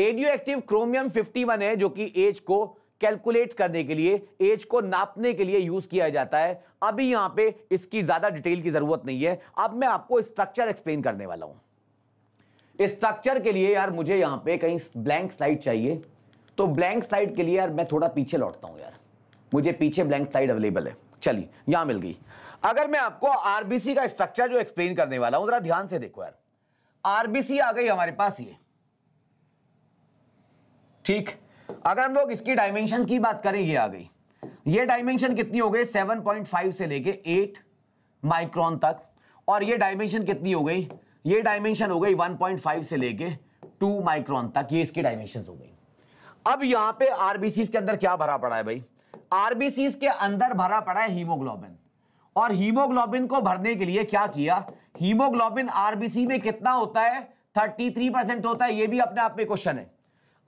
रेडियो एक्टिव क्रोमियम 51 है जो कि एज को कैलकुलेट करने के लिए एज को नापने के लिए यूज किया जाता है अभी यहां पे इसकी ज्यादा डिटेल की जरूरत नहीं है अब मैं आपको स्ट्रक्चर एक्सप्लेन करने वाला हूं स्ट्रक्चर के लिए यार मुझे यहां पे कहीं ब्लैंक स्लाइड चाहिए तो ब्लैंक स्लाइड के लिए यार मैं थोड़ा पीछे लौटता हूं यार मुझे पीछे ब्लैंक स्लाइड अवेलेबल है चलिए यहां मिल गई अगर मैं आपको आरबीसी का स्ट्रक्चर जो एक्सप्लेन करने वाला हूं जरा ध्यान से देखो यार आरबीसी आ गई हमारे पास ये ठीक अगर हम लोग इसकी डायमेंशन की बात करें ये आ गई ये डायमेंशन कितनी हो गई सेवन से लेके एट माइक्रोन तक और ये डायमेंशन कितनी हो गई ये डायमेंशन हो गई 1.5 से लेके 2 माइक्रोन तक ये इसकी डायमेंशन हो गई अब यहां पे आरबीसी के अंदर क्या भरा पड़ा है भाई आरबीसी के अंदर भरा पड़ा है हीमोग्लोबिन और हीमोग्लोबिन को भरने के लिए क्या किया हीमोग्लोबिन आरबीसी में कितना होता है 33 होता है ये भी अपने आप में क्वेश्चन है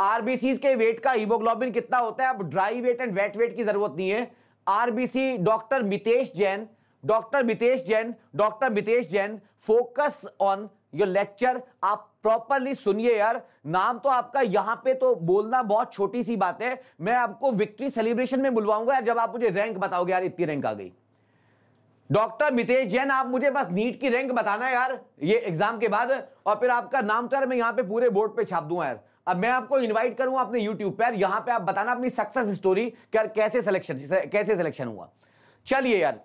आरबीसी के वेट का हीमोग्लोबिन कितना होता है अब dry weight and weight weight की जरूरत नहीं है RBC doctor Mitesh Jain doctor Mitesh Jain doctor Mitesh Jain focus on your lecture आप प्रॉपरली सुनिए यार नाम तो आपका यहाँ पे तो बोलना बहुत छोटी सी बात है मैं आपको विक्ट्री सेलिब्रेशन में बुलवाऊंगा जब आप मुझे रैंक बताओगे यार इतनी रैंक आ गई डॉक्टर मितेश जैन आप मुझे बस नीट की रैंक बताना यार ये एग्जाम के बाद और फिर आपका नाम तो यार मैं यहाँ पे पूरे बोर्ड पे छाप दूंगा यार अब मैं आपको इनवाइट करूंगा अपने यूट्यूब पर यहां पे आप बताना अपनी सक्सेस स्टोरी कैसे सिलेक्शन कैसे सिलेक्शन हुआ चलिए यार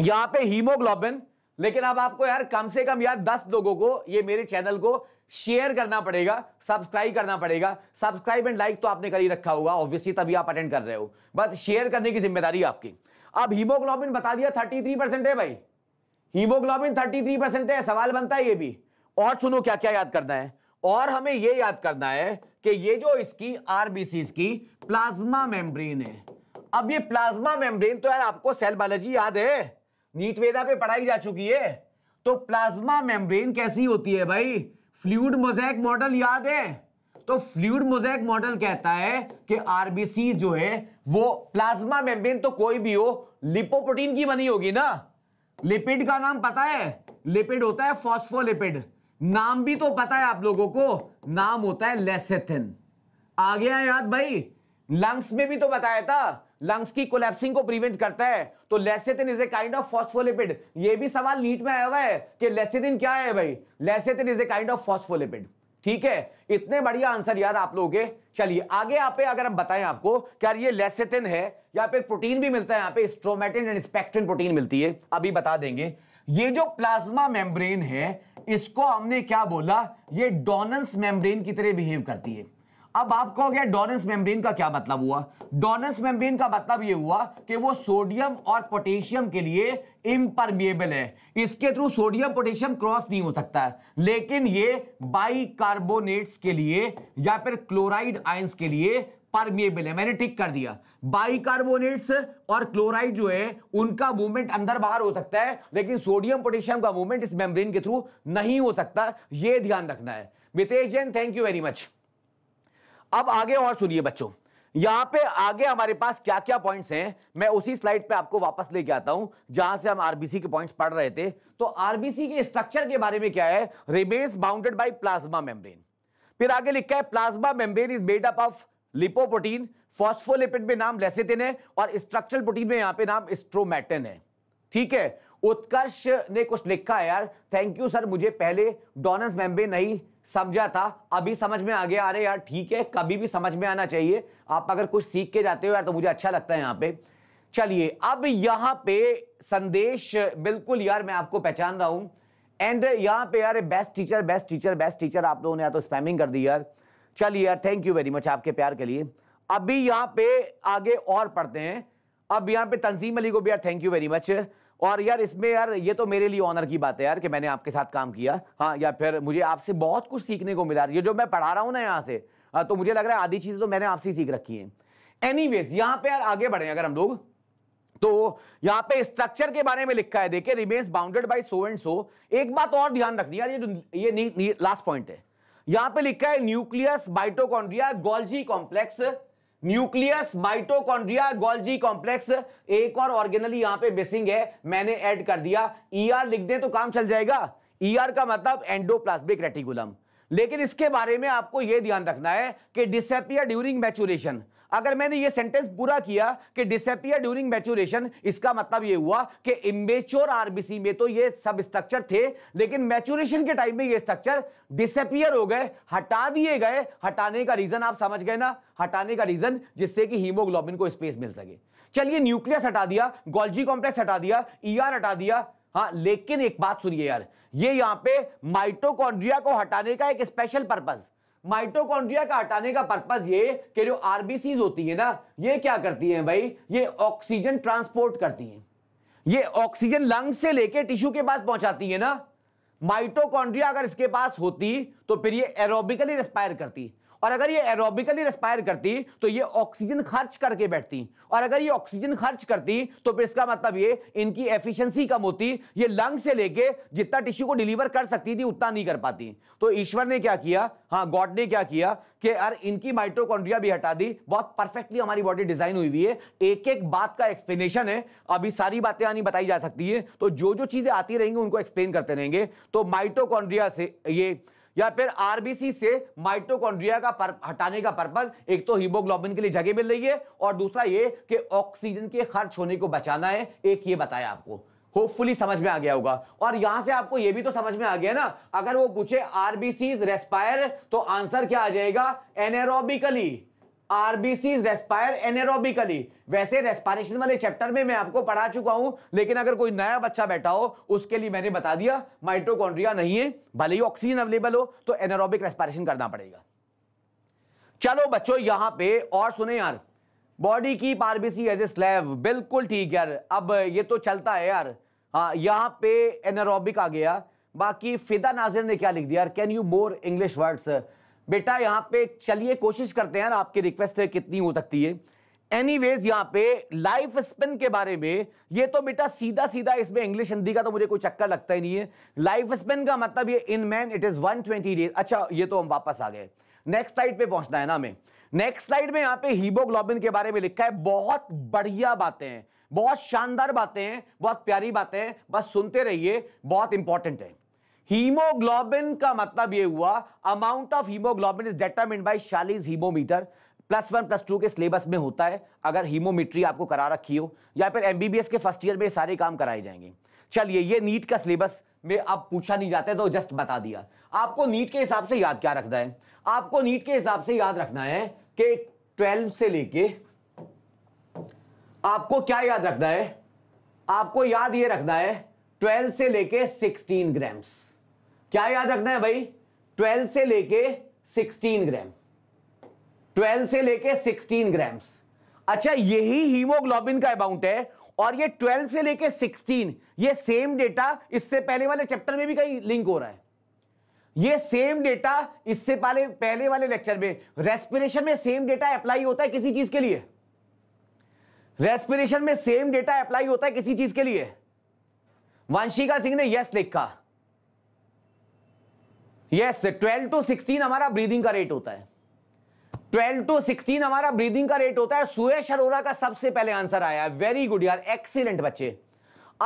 यहां पे हीमोग्लोबिन लेकिन अब आपको यार कम से कम यार दस लोगों को ये मेरे चैनल को शेयर करना पड़ेगा सब्सक्राइब करना पड़ेगा सब्सक्राइब एंड लाइक तो आपने कर ही रखा होगा ऑब्वियसली तभी आप अटेंड कर रहे हो बस शेयर करने की जिम्मेदारी आपकी अब हीमोग्लोबिन बता दिया थर्टी थ्री परसेंट है भाई हीमोग्लोबिन थर्टी थ्री परसेंट है सवाल बनता है ये भी और सुनो क्या क्या याद करना है और हमें यह याद करना है कि ये जो इसकी आरबीसी की प्लाज्मा मेम्ब्रेन है अब ये प्लाज्मा मेम्ब्रेन तो यार आपको सेल बायोलॉजी याद है नीट वेदा पे पढ़ाई जा चुकी है तो प्लाज्मा मेम्ब्रेन कैसी होती है भाई फ्लूड मोजैक मॉडल याद है तो फ्लूड मोजैक मॉडल कहता है कि आरबीसी जो है वो प्लाज्मा मेम्ब्रेन तो कोई भी हो लिपोप्रोटीन की बनी होगी ना लिपिड का नाम पता है लिपिड होता है फॉस्फोलिपिड नाम भी तो पता है आप लोगों को नाम होता है लेसेथिन आ गया याद भाई लंग्स में भी तो बताया था लंग्स की कोलेप्सिंग को प्रिवेंट करता है तो lecithin is a kind of phospholipid ये भी सवाल नीट में आया हुआ है कि लेसेथिन क्या है भाई lecithin is a kind of phospholipid ठीक है इतने बढ़िया आंसर यार आप लोगों के चलिए आगे आप पे अगर हम बताएं आपको क्या ये लेसेथिन है या फिर प्रोटीन भी मिलता है यहाँ पे स्ट्रोमेटिन एंड स्पेक्ट्रिन प्रोटीन मिलती है अभी बता देंगे ये जो प्लाज्मा मेम्ब्रेन है इसको हमने क्या बोला ये डोनेंस मेम्ब्रेन की तरह बिहेव करती है अब आप कहोगे डोनेंस मेम्ब्रेन का क्या मतलब हुआ डोनेंस मेम्ब्रेन का मतलब यह हुआ कि वो सोडियम और पोटेशियम के लिए इम्परमिएबल है इसके थ्रू सोडियम पोटेशियम क्रॉस नहीं हो सकता है लेकिन ये बाइकार्बोनेट्स के लिए या फिर क्लोराइड आयंस के लिए परमिएबल है मैंने टिक कर दिया बाइकार्बोनेट्स और क्लोराइड जो है उनका मूवमेंट अंदर बाहर हो सकता है लेकिन सोडियम पोटेशियम का मूवमेंट इस मेम्ब्रेन के थ्रू नहीं हो सकता यह ध्यान रखना है Mitesh Jain thank you very much अब आगे और सुनिए बच्चों यहां पे आगे हमारे पास क्या क्या पॉइंट्स हैं मैं उसी स्लाइड पे आपको वापस लेके आता हूं जहां से हम आरबीसी के पॉइंट्स पढ़ रहे थे तो आरबीसी के स्ट्रक्चर के बारे में क्या है remains bounded by plasma membrane फिर आगे लिखा है plasma membrane is made up of lipoprotein phospholipid में नाम लेसेटिन है और स्ट्रक्चरल प्रोटीन में यहां पर नाम स्ट्रोमेटिन है ठीक है उत्कर्ष ने कुछ लिखा है यार थैंक यू सर मुझे पहले डोनस मेम्ब्रेन नहीं समझा था अभी समझ में आ गया अरे यार ठीक है कभी भी समझ में आना चाहिए आप अगर कुछ सीख के जाते हो यार तो मुझे अच्छा लगता है यहाँ पे चलिए अब यहाँ पे संदेश बिल्कुल यार मैं आपको पहचान रहा हूँ एंड यहाँ पे यार best teacher best teacher best teacher आप लोगों ने या तो स्पैमिंग कर दी यार चलिए यार थैंक यू वेरी मच आपके प्यार के लिए अभी यहाँ पे आगे और पढ़ते हैं अब यहाँ पे तंजीम अली को भी यार थैंक यू वेरी मच और यार इसमें यार ये तो मेरे लिए ऑनर की बात है यार कि मैंने आपके साथ काम किया हाँ या फिर मुझे आपसे बहुत कुछ सीखने को मिला ये जो मैं पढ़ा रहा हूँ ना यहाँ से हाँ, तो मुझे लग रहा है आधी चीज़ें तो मैंने आपसे सीख रखी है एनी वेज यहाँ पे यार आगे बढ़े अगर हम लोग तो यहाँ पे स्ट्रक्चर के बारे में लिखा है देखिए remains bounded by so and so एक बात और ध्यान रखनी यार ये ये लास्ट पॉइंट है यहाँ पे लिखा है nucleus mitochondria Golgi complex nucleus mitochondria Golgi complex एक और ऑर्गेनली यहां पे बेसिंग है मैंने ऐड कर दिया ईआर e ER लिख दें तो काम चल जाएगा ईआर e ER का मतलब एंडोप्लास्मिक रेटिकुलम लेकिन इसके बारे में आपको यह ध्यान रखना है कि डिसेपियर ड्यूरिंग मैचुरेशन अगर मैंने ये सेंटेंस पूरा किया कि डिसअपियर ड्यूरिंग मैच्योरेशन इसका मतलब ये हुआ कि इम्बेच्योर आरबीसी में तो ये सब स्ट्रक्चर थे लेकिन मैच्योरेशन के टाइम में ये स्ट्रक्चर डिसअपियर हो गए हटा दिए गए हटाने का रीजन आप समझ गए ना हटाने का रीजन जिससे कि हीमोग्लोबिन को स्पेस मिल सके चलिए न्यूक्लियस हटा दिया गोल्जी कॉम्प्लेक्स हटा दिया ईआर e हटा दिया हाँ लेकिन एक बात सुनिए यार ये यहां पे माइटोकॉन्ड्रिया को हटाने का एक स्पेशल पर्पज माइटोकॉन्ड्रिया का हटाने का पर्पज ये कि जो आरबीसी होती है ना ये क्या करती है भाई ये ऑक्सीजन ट्रांसपोर्ट करती है ये ऑक्सीजन लंग से लेके टिश्यू के पास पहुंचाती है ना माइटोकॉन्ड्रिया अगर इसके पास होती तो फिर ये एरोबिकली रेस्पायर करती और अगर ये एरोबिकली रेस्पायर करती तो ये ऑक्सीजन खर्च करके बैठती और अगर ये ऑक्सीजन खर्च करती तो फिर इसका मतलब ये इनकी एफिशिएंसी कम होती ये लंग से लेके जितना टिश्यू को डिलीवर कर सकती थी उतना नहीं कर पाती तो ईश्वर ने क्या किया हाँ गॉड ने क्या किया कि यार इनकी माइट्रोकॉन्ड्रिया भी हटा दी बहुत परफेक्टली हमारी बॉडी डिजाइन हुई हुई है एक एक बात का एक्सप्लेनेशन है अभी सारी बातें आनी बताई जा सकती है तो जो जो चीजें आती रहेंगी उनको एक्सप्लेन करते रहेंगे तो माइट्रोकॉन्ड्रिया से ये या फिर आरबीसी से माइटोकॉन्ड्रिया का पर, हटाने का पर्पज एक तो हीमोग्लोबिन के लिए जगह मिल रही है और दूसरा ये कि ऑक्सीजन के खर्च होने को बचाना है एक ये बताया आपको होपफुली समझ में आ गया होगा और यहां से आपको यह भी तो समझ में आ गया ना अगर वो पूछे आरबीसी रेस्पायर तो आंसर क्या आ जाएगा एनेरोबिकली आरबीसी रेस्पायर एनेरोबिकली वैसे रेस्पायरेशन वाले चैप्टर में मैं आपको पढ़ा चुका हूं लेकिन अगर कोई नया बच्चा बैठा हो उसके लिए मैंने बता दिया माइट्रोकॉन्ड्रिया नहीं है भले ही ऑक्सीजन अवेलेबल हो तो एनेरोबिक रेस्पायरेशन करना पड़ेगा चलो बच्चों यहां पे और सुने यार बॉडी की आरबीसी एज ए स्लैब बिल्कुल ठीक यार अब ये तो चलता है यार हाँ यहां पर एनारोबिक आ गया बाकी फिदा नाजिर ने क्या लिख दिया यार can you more English words बेटा यहाँ पे चलिए कोशिश करते हैं आपकी रिक्वेस्ट है कितनी हो सकती है एनीवेज यहाँ पे लाइफ स्पेन के बारे में ये तो बेटा सीधा सीधा इसमें इंग्लिश हिंदी का तो मुझे कोई चक्कर लगता ही नहीं है लाइफ स्पेन का मतलब ये in man it is 120 days अच्छा ये तो हम वापस आ गए नेक्स्ट स्लाइड पे पहुंचना है ना हमें नेक्स्ट स्लाइड में यहाँ पे हीमोग्लोबिन के बारे में लिखा है बहुत बढ़िया बातें हैं बहुत शानदार बातें हैं बहुत प्यारी बातें हैं बस सुनते रहिए बहुत इंपॉर्टेंट है हीमोग्लोबिन का मतलब यह हुआ amount of haemoglobin is determined by Sahli's haemometer plus one plus two के सिलेबस में होता है अगर हीमोमीट्री आपको करा रखी हो या फिर एमबीबीएस के फर्स्ट ईयर में सारे काम कराए जाएंगे चलिए ये नीट का सिलेबस में अब पूछा नहीं जाता है तो जस्ट बता दिया आपको नीट के हिसाब से याद क्या रखना है आपको नीट के हिसाब से याद रखना है कि ट्वेल्व से लेके आपको क्या याद रखना है आपको याद ये रखना है ट्वेल्व से लेके सिक्सटीन ग्राम्स क्या याद रखना है भाई 12 से लेके 16 ग्राम 12 से लेके 16 ग्राम्स अच्छा यही हीमोग्लोबिन का अमाउंट है और ये 12 से लेके 16 ये सेम डेटा इससे पहले वाले चैप्टर में भी कहीं लिंक हो रहा है ये सेम डेटा इससे पहले पहले वाले लेक्चर में रेस्पिरेशन में सेम डेटा अप्लाई होता है किसी चीज के लिए रेस्पिरेशन में सेम डेटा अप्लाई होता है किसी चीज के लिए वंशिका सिंह ने यस लिखा यस ट्वेल्व टू सिक्सटीन हमारा ब्रीदिंग का रेट होता है ट्वेल्व टू सिक्सटीन हमारा ब्रीदिंग का रेट होता है सुयश अरोरा का सबसे पहले आंसर आया वेरी गुड यार एक्सीलेंट बच्चे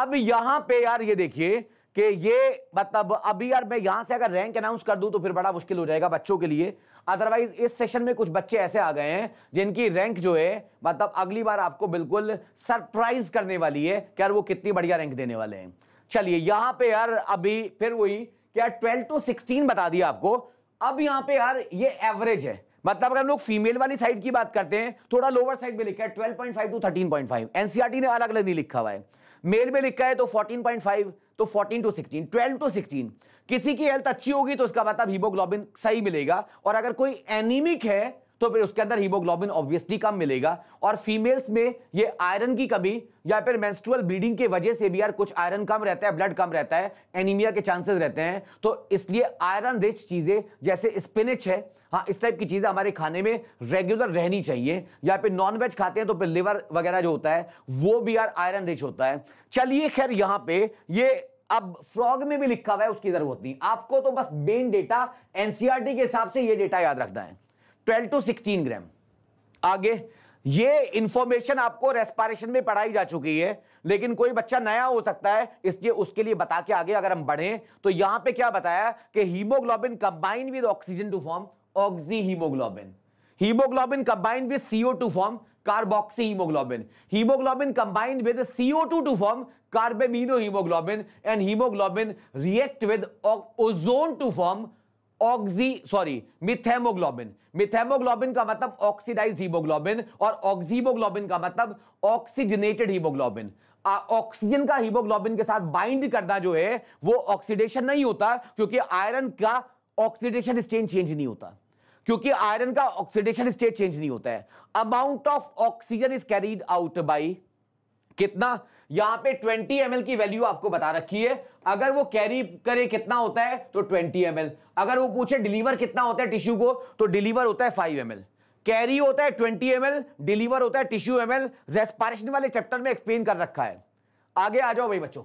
अब यहां पे यार ये देखिए कि ये मतलब अभी यार मैं यहां से अगर रैंक अनाउंस कर दूं तो फिर बड़ा मुश्किल हो जाएगा बच्चों के लिए अदरवाइज इस सेशन में कुछ बच्चे ऐसे आ गए हैं जिनकी रैंक जो है मतलब अगली बार आपको बिल्कुल सरप्राइज करने वाली है कि यार वो कितनी बढ़िया रैंक देने वाले हैं चलिए यहां पे यार अभी फिर वही क्या ट्वेल्व टू सिक्सटीन बता दिया आपको अब यहां पे यार ये एवरेज है मतलब अगर हम लोग फीमेल वाली साइड की बात करते हैं थोड़ा लोअर साइड में लिखा है 12.5 टू 13.5 एनसीईआरटी ने अलग अलग नहीं लिखा हुआ है मेल में लिखा है तो 14.5 तो 14 टू 16 12 टू 16 किसी की हेल्थ अच्छी होगी तो उसका मतलब हीमोग्लोबिन सही मिलेगा और अगर कोई एनीमिक है तो फिर उसके अंदर हीमोग्लोबिन ऑब्वियसली कम मिलेगा और फीमेल्स में ये आयरन की कमी या फिर मेंस्ट्रुअल ब्लीडिंग की वजह से भी यार कुछ आयरन कम रहता है ब्लड कम रहता है एनीमिया के चांसेस रहते हैं तो इसलिए आयरन रिच चीज़ें जैसे स्पिनिच है हाँ इस टाइप की चीज़ें हमारे खाने में रेगुलर रहनी चाहिए या फिर नॉन वेज खाते हैं तो फिर लिवर वगैरह जो होता है वो भी यार आयरन रिच होता है चलिए खैर यहाँ पे ये अब फ्रॉग में भी लिखा हुआ है उसकी जरूरत नहीं आपको तो बस मेन डेटा एनसीआरटी के हिसाब से ये डेटा याद रखना है ट्वेल्व टू सिक्सटीन ग्राम आगे ये इंफॉर्मेशन आपको रेस्पायरेशन में पढ़ाई जा चुकी है लेकिन कोई बच्चा नया हो सकता है इसलिए उसके लिए बता के आगे अगर हम बढ़े तो यहां पे क्या बताया कि haemoglobin combine with oxygen to form oxyhaemoglobin haemoglobin combined with CO to form carboxyhaemoglobin haemoglobin combined with CO two to form carbamino haemoglobin and haemoglobin react with ozone to form oxy sorry methaemoglobin methaemoglobin का मतलब oxidise haemoglobin और oxyhaemoglobin का मतलब oxygenated haemoglobin oxygen का haemoglobin के साथ bind करना जो है वो ऑक्सीडेशन नहीं होता क्योंकि आयरन का ऑक्सीडेशन स्टेट चेंज नहीं होता क्योंकि आयरन का ऑक्सीडेशन स्टेट चेंज नहीं होता है amount of oxygen is carried out by कितना यहां पे 20 एम की वैल्यू आपको बता रखी है अगर वो कैरी करे कितना होता है तो 20 एम अगर वो पूछे डिलीवर कितना होता है टिश्यू को तो डिलीवर होता है 5 एम कैरी होता है 20 एम डिलीवर होता है टिश्यू एम एल रेस्पारेशन वाले चैप्टर में एक्सप्लेन कर रखा है आगे आ जाओ भाई बच्चों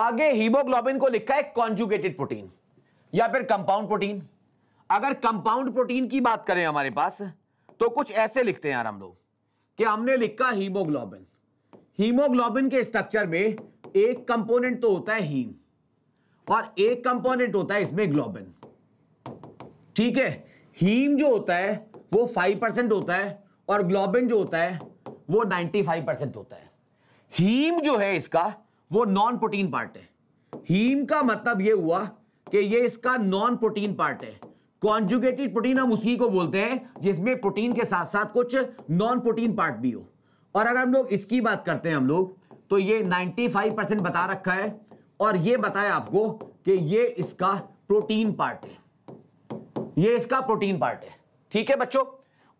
आगे हीमोग्लोबिन को लिखा है कॉन्जुगेटेड प्रोटीन या फिर कंपाउंड प्रोटीन अगर कंपाउंड प्रोटीन की बात करें हमारे पास तो कुछ ऐसे लिखते हैं यार हम लोग कि हमने लिखा हीमोग्लोबिन हीमोग्लोबिन के स्ट्रक्चर में एक कंपोनेंट तो होता है हीम और एक कंपोनेंट होता है इसमें ग्लोबिन ठीक है हीम जो होता है वो फाइव परसेंट होता है और ग्लोबिन जो होता है वो नाइनटी फाइव परसेंट होता है हीम जो है इसका वो नॉन प्रोटीन पार्ट है हीम का मतलब ये हुआ कि ये इसका नॉन प्रोटीन पार्ट है कॉन्जुगेटेड प्रोटीन हम उसी को बोलते हैं जिसमें प्रोटीन के साथ साथ कुछ नॉन प्रोटीन पार्ट भी हो और अगर हम लोग इसकी बात करते हैं हम लोग तो ये 95 परसेंट बता रखा है और ये बताया आपको कि ये इसका प्रोटीन पार्ट है ये इसका प्रोटीन पार्ट है ठीक है बच्चों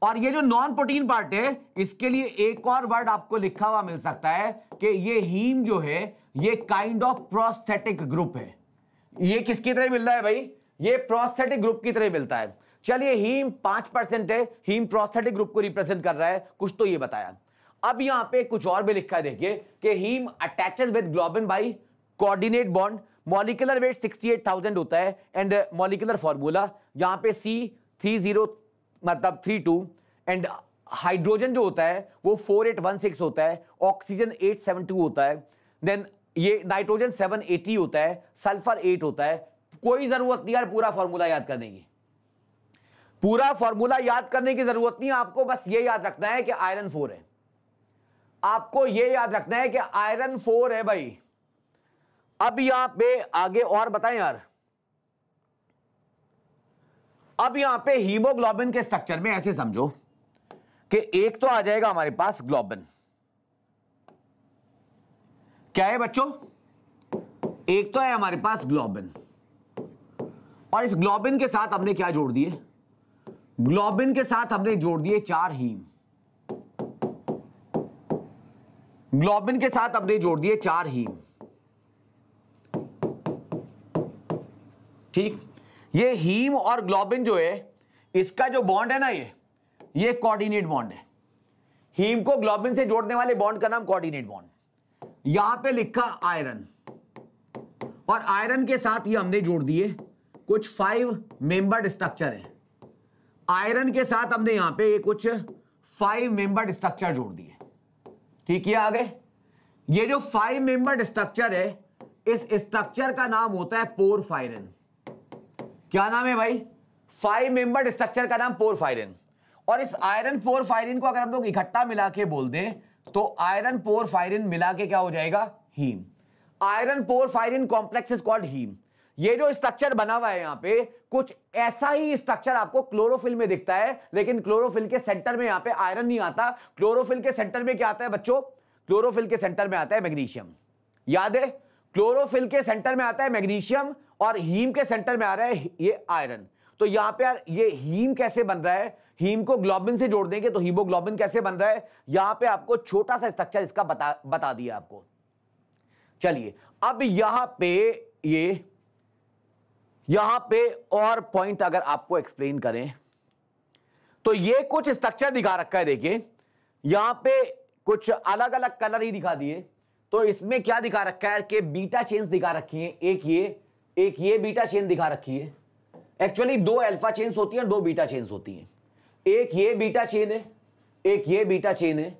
और ये जो नॉन प्रोटीन पार्ट है इसके लिए एक और वर्ड आपको लिखा हुआ मिल सकता है कि ये हीम जो है ये काइंड ऑफ प्रोस्थेटिक ग्रुप है ये किसकी तरह मिल रहा है भाई ये प्रोस्थेटिक ग्रुप की तरह मिलता है चलिए हीम पांच परसेंट है हीम प्रोस्थेटिक ग्रुप को रिप्रेजेंट कर रहा है कुछ तो ये बताया अब यहां पे कुछ और भी लिखा है देखिए कि haem attaches with globin by coordinate bond molecular weight 68,000 होता है एंड मॉलिकुलर फॉर्मूला यहां पे सी थ्री जीरो मतलब थ्री टू एंड हाइड्रोजन जो होता है वो फोर एट वन सिक्स होता है ऑक्सीजन एट सेवन टू होता है देन ये नाइट्रोजन सेवन एटी होता है सल्फर एट होता है कोई ज़रूरत नहीं यार पूरा फॉर्मूला याद करने की पूरा फॉर्मूला याद करने की ज़रूरत नहीं आपको बस ये याद रखना है कि आयरन फोर है आपको ये याद रखना है कि आयरन फोर है भाई अब यहां पे आगे और बताएं यार अब यहां पे हीमोग्लोबिन के स्ट्रक्चर में ऐसे समझो कि एक तो आ जाएगा हमारे पास ग्लोबिन क्या है बच्चों एक तो है हमारे पास ग्लोबिन और इस ग्लोबिन के साथ हमने क्या जोड़ दिए ग्लोबिन के साथ हमने जोड़ दिए चार हीम ग्लोबिन के साथ हमने जोड़ दिए चार हीम ठीक ये हीम और ग्लोबिन जो है इसका जो बॉन्ड है ना ये ये कोऑर्डिनेट बॉन्ड है हीम को ग्लोबिन से जोड़ने वाले बॉन्ड का नाम कोऑर्डिनेट बॉन्ड यहां पे लिखा आयरन और आयरन के साथ ये हमने जोड़ दिए कुछ फाइव मेंबर्ड स्ट्रक्चर हैं आयरन के साथ हमने यहां पे कुछ फाइव मेंबर्ड स्ट्रक्चर जोड़ दिए ठीक है आगे ये जो फाइव मेंबर्ड स्ट्रक्चर है इस स्ट्रक्चर का नाम होता है पोर फायरन क्या नाम है भाई फाइव मेंबर्ड स्ट्रक्चर का नाम पोर फायरन और इस आयरन पोर फायरिन को अगर हम लोग इकट्ठा मिला के बोल दें तो आयरन पोर फायरिन मिला के क्या हो जाएगा haem iron porphyrin complex is called haem ये जो स्ट्रक्चर बना हुआ है यहाँ पे कुछ ऐसा ही स्ट्रक्चर आपको क्लोरोफिल में दिखता है लेकिन क्लोरोफिल के सेंटर में यहाँ पे आयरन नहीं आता क्लोरोफिल के सेंटर में क्या आता है बच्चों क्लोरोफिल के सेंटर में आता है मैग्नीशियम याद है क्लोरोफिल के सेंटर में आता है मैग्नीशियम और हीम के सेंटर में आ रहा है ये आयरन तो यहाँ पे यार ये हीम कैसे बन रहा है हीम को ग्लोबिन से जोड़ देंगे तो हीमोग्लोबिन कैसे बन रहा है यहाँ पे आपको छोटा सा स्ट्रक्चर इसका बता बता दिया आपको चलिए अब यहाँ पे ये यहां पे और पॉइंट अगर आपको एक्सप्लेन करें तो ये कुछ स्ट्रक्चर दिखा रखा है देखिए यहां पे कुछ अलग अलग कलर ही दिखा दिए तो इसमें क्या दिखा रखा है कि बीटा चेन्स दिखा रखी है एक ये एक ये बीटा चेन दिखा रखी है एक्चुअली दो अल्फा चेन्स होती हैं दो बीटा चेन्स होती हैं एक ये बीटा चेन है एक ये बीटा चेन है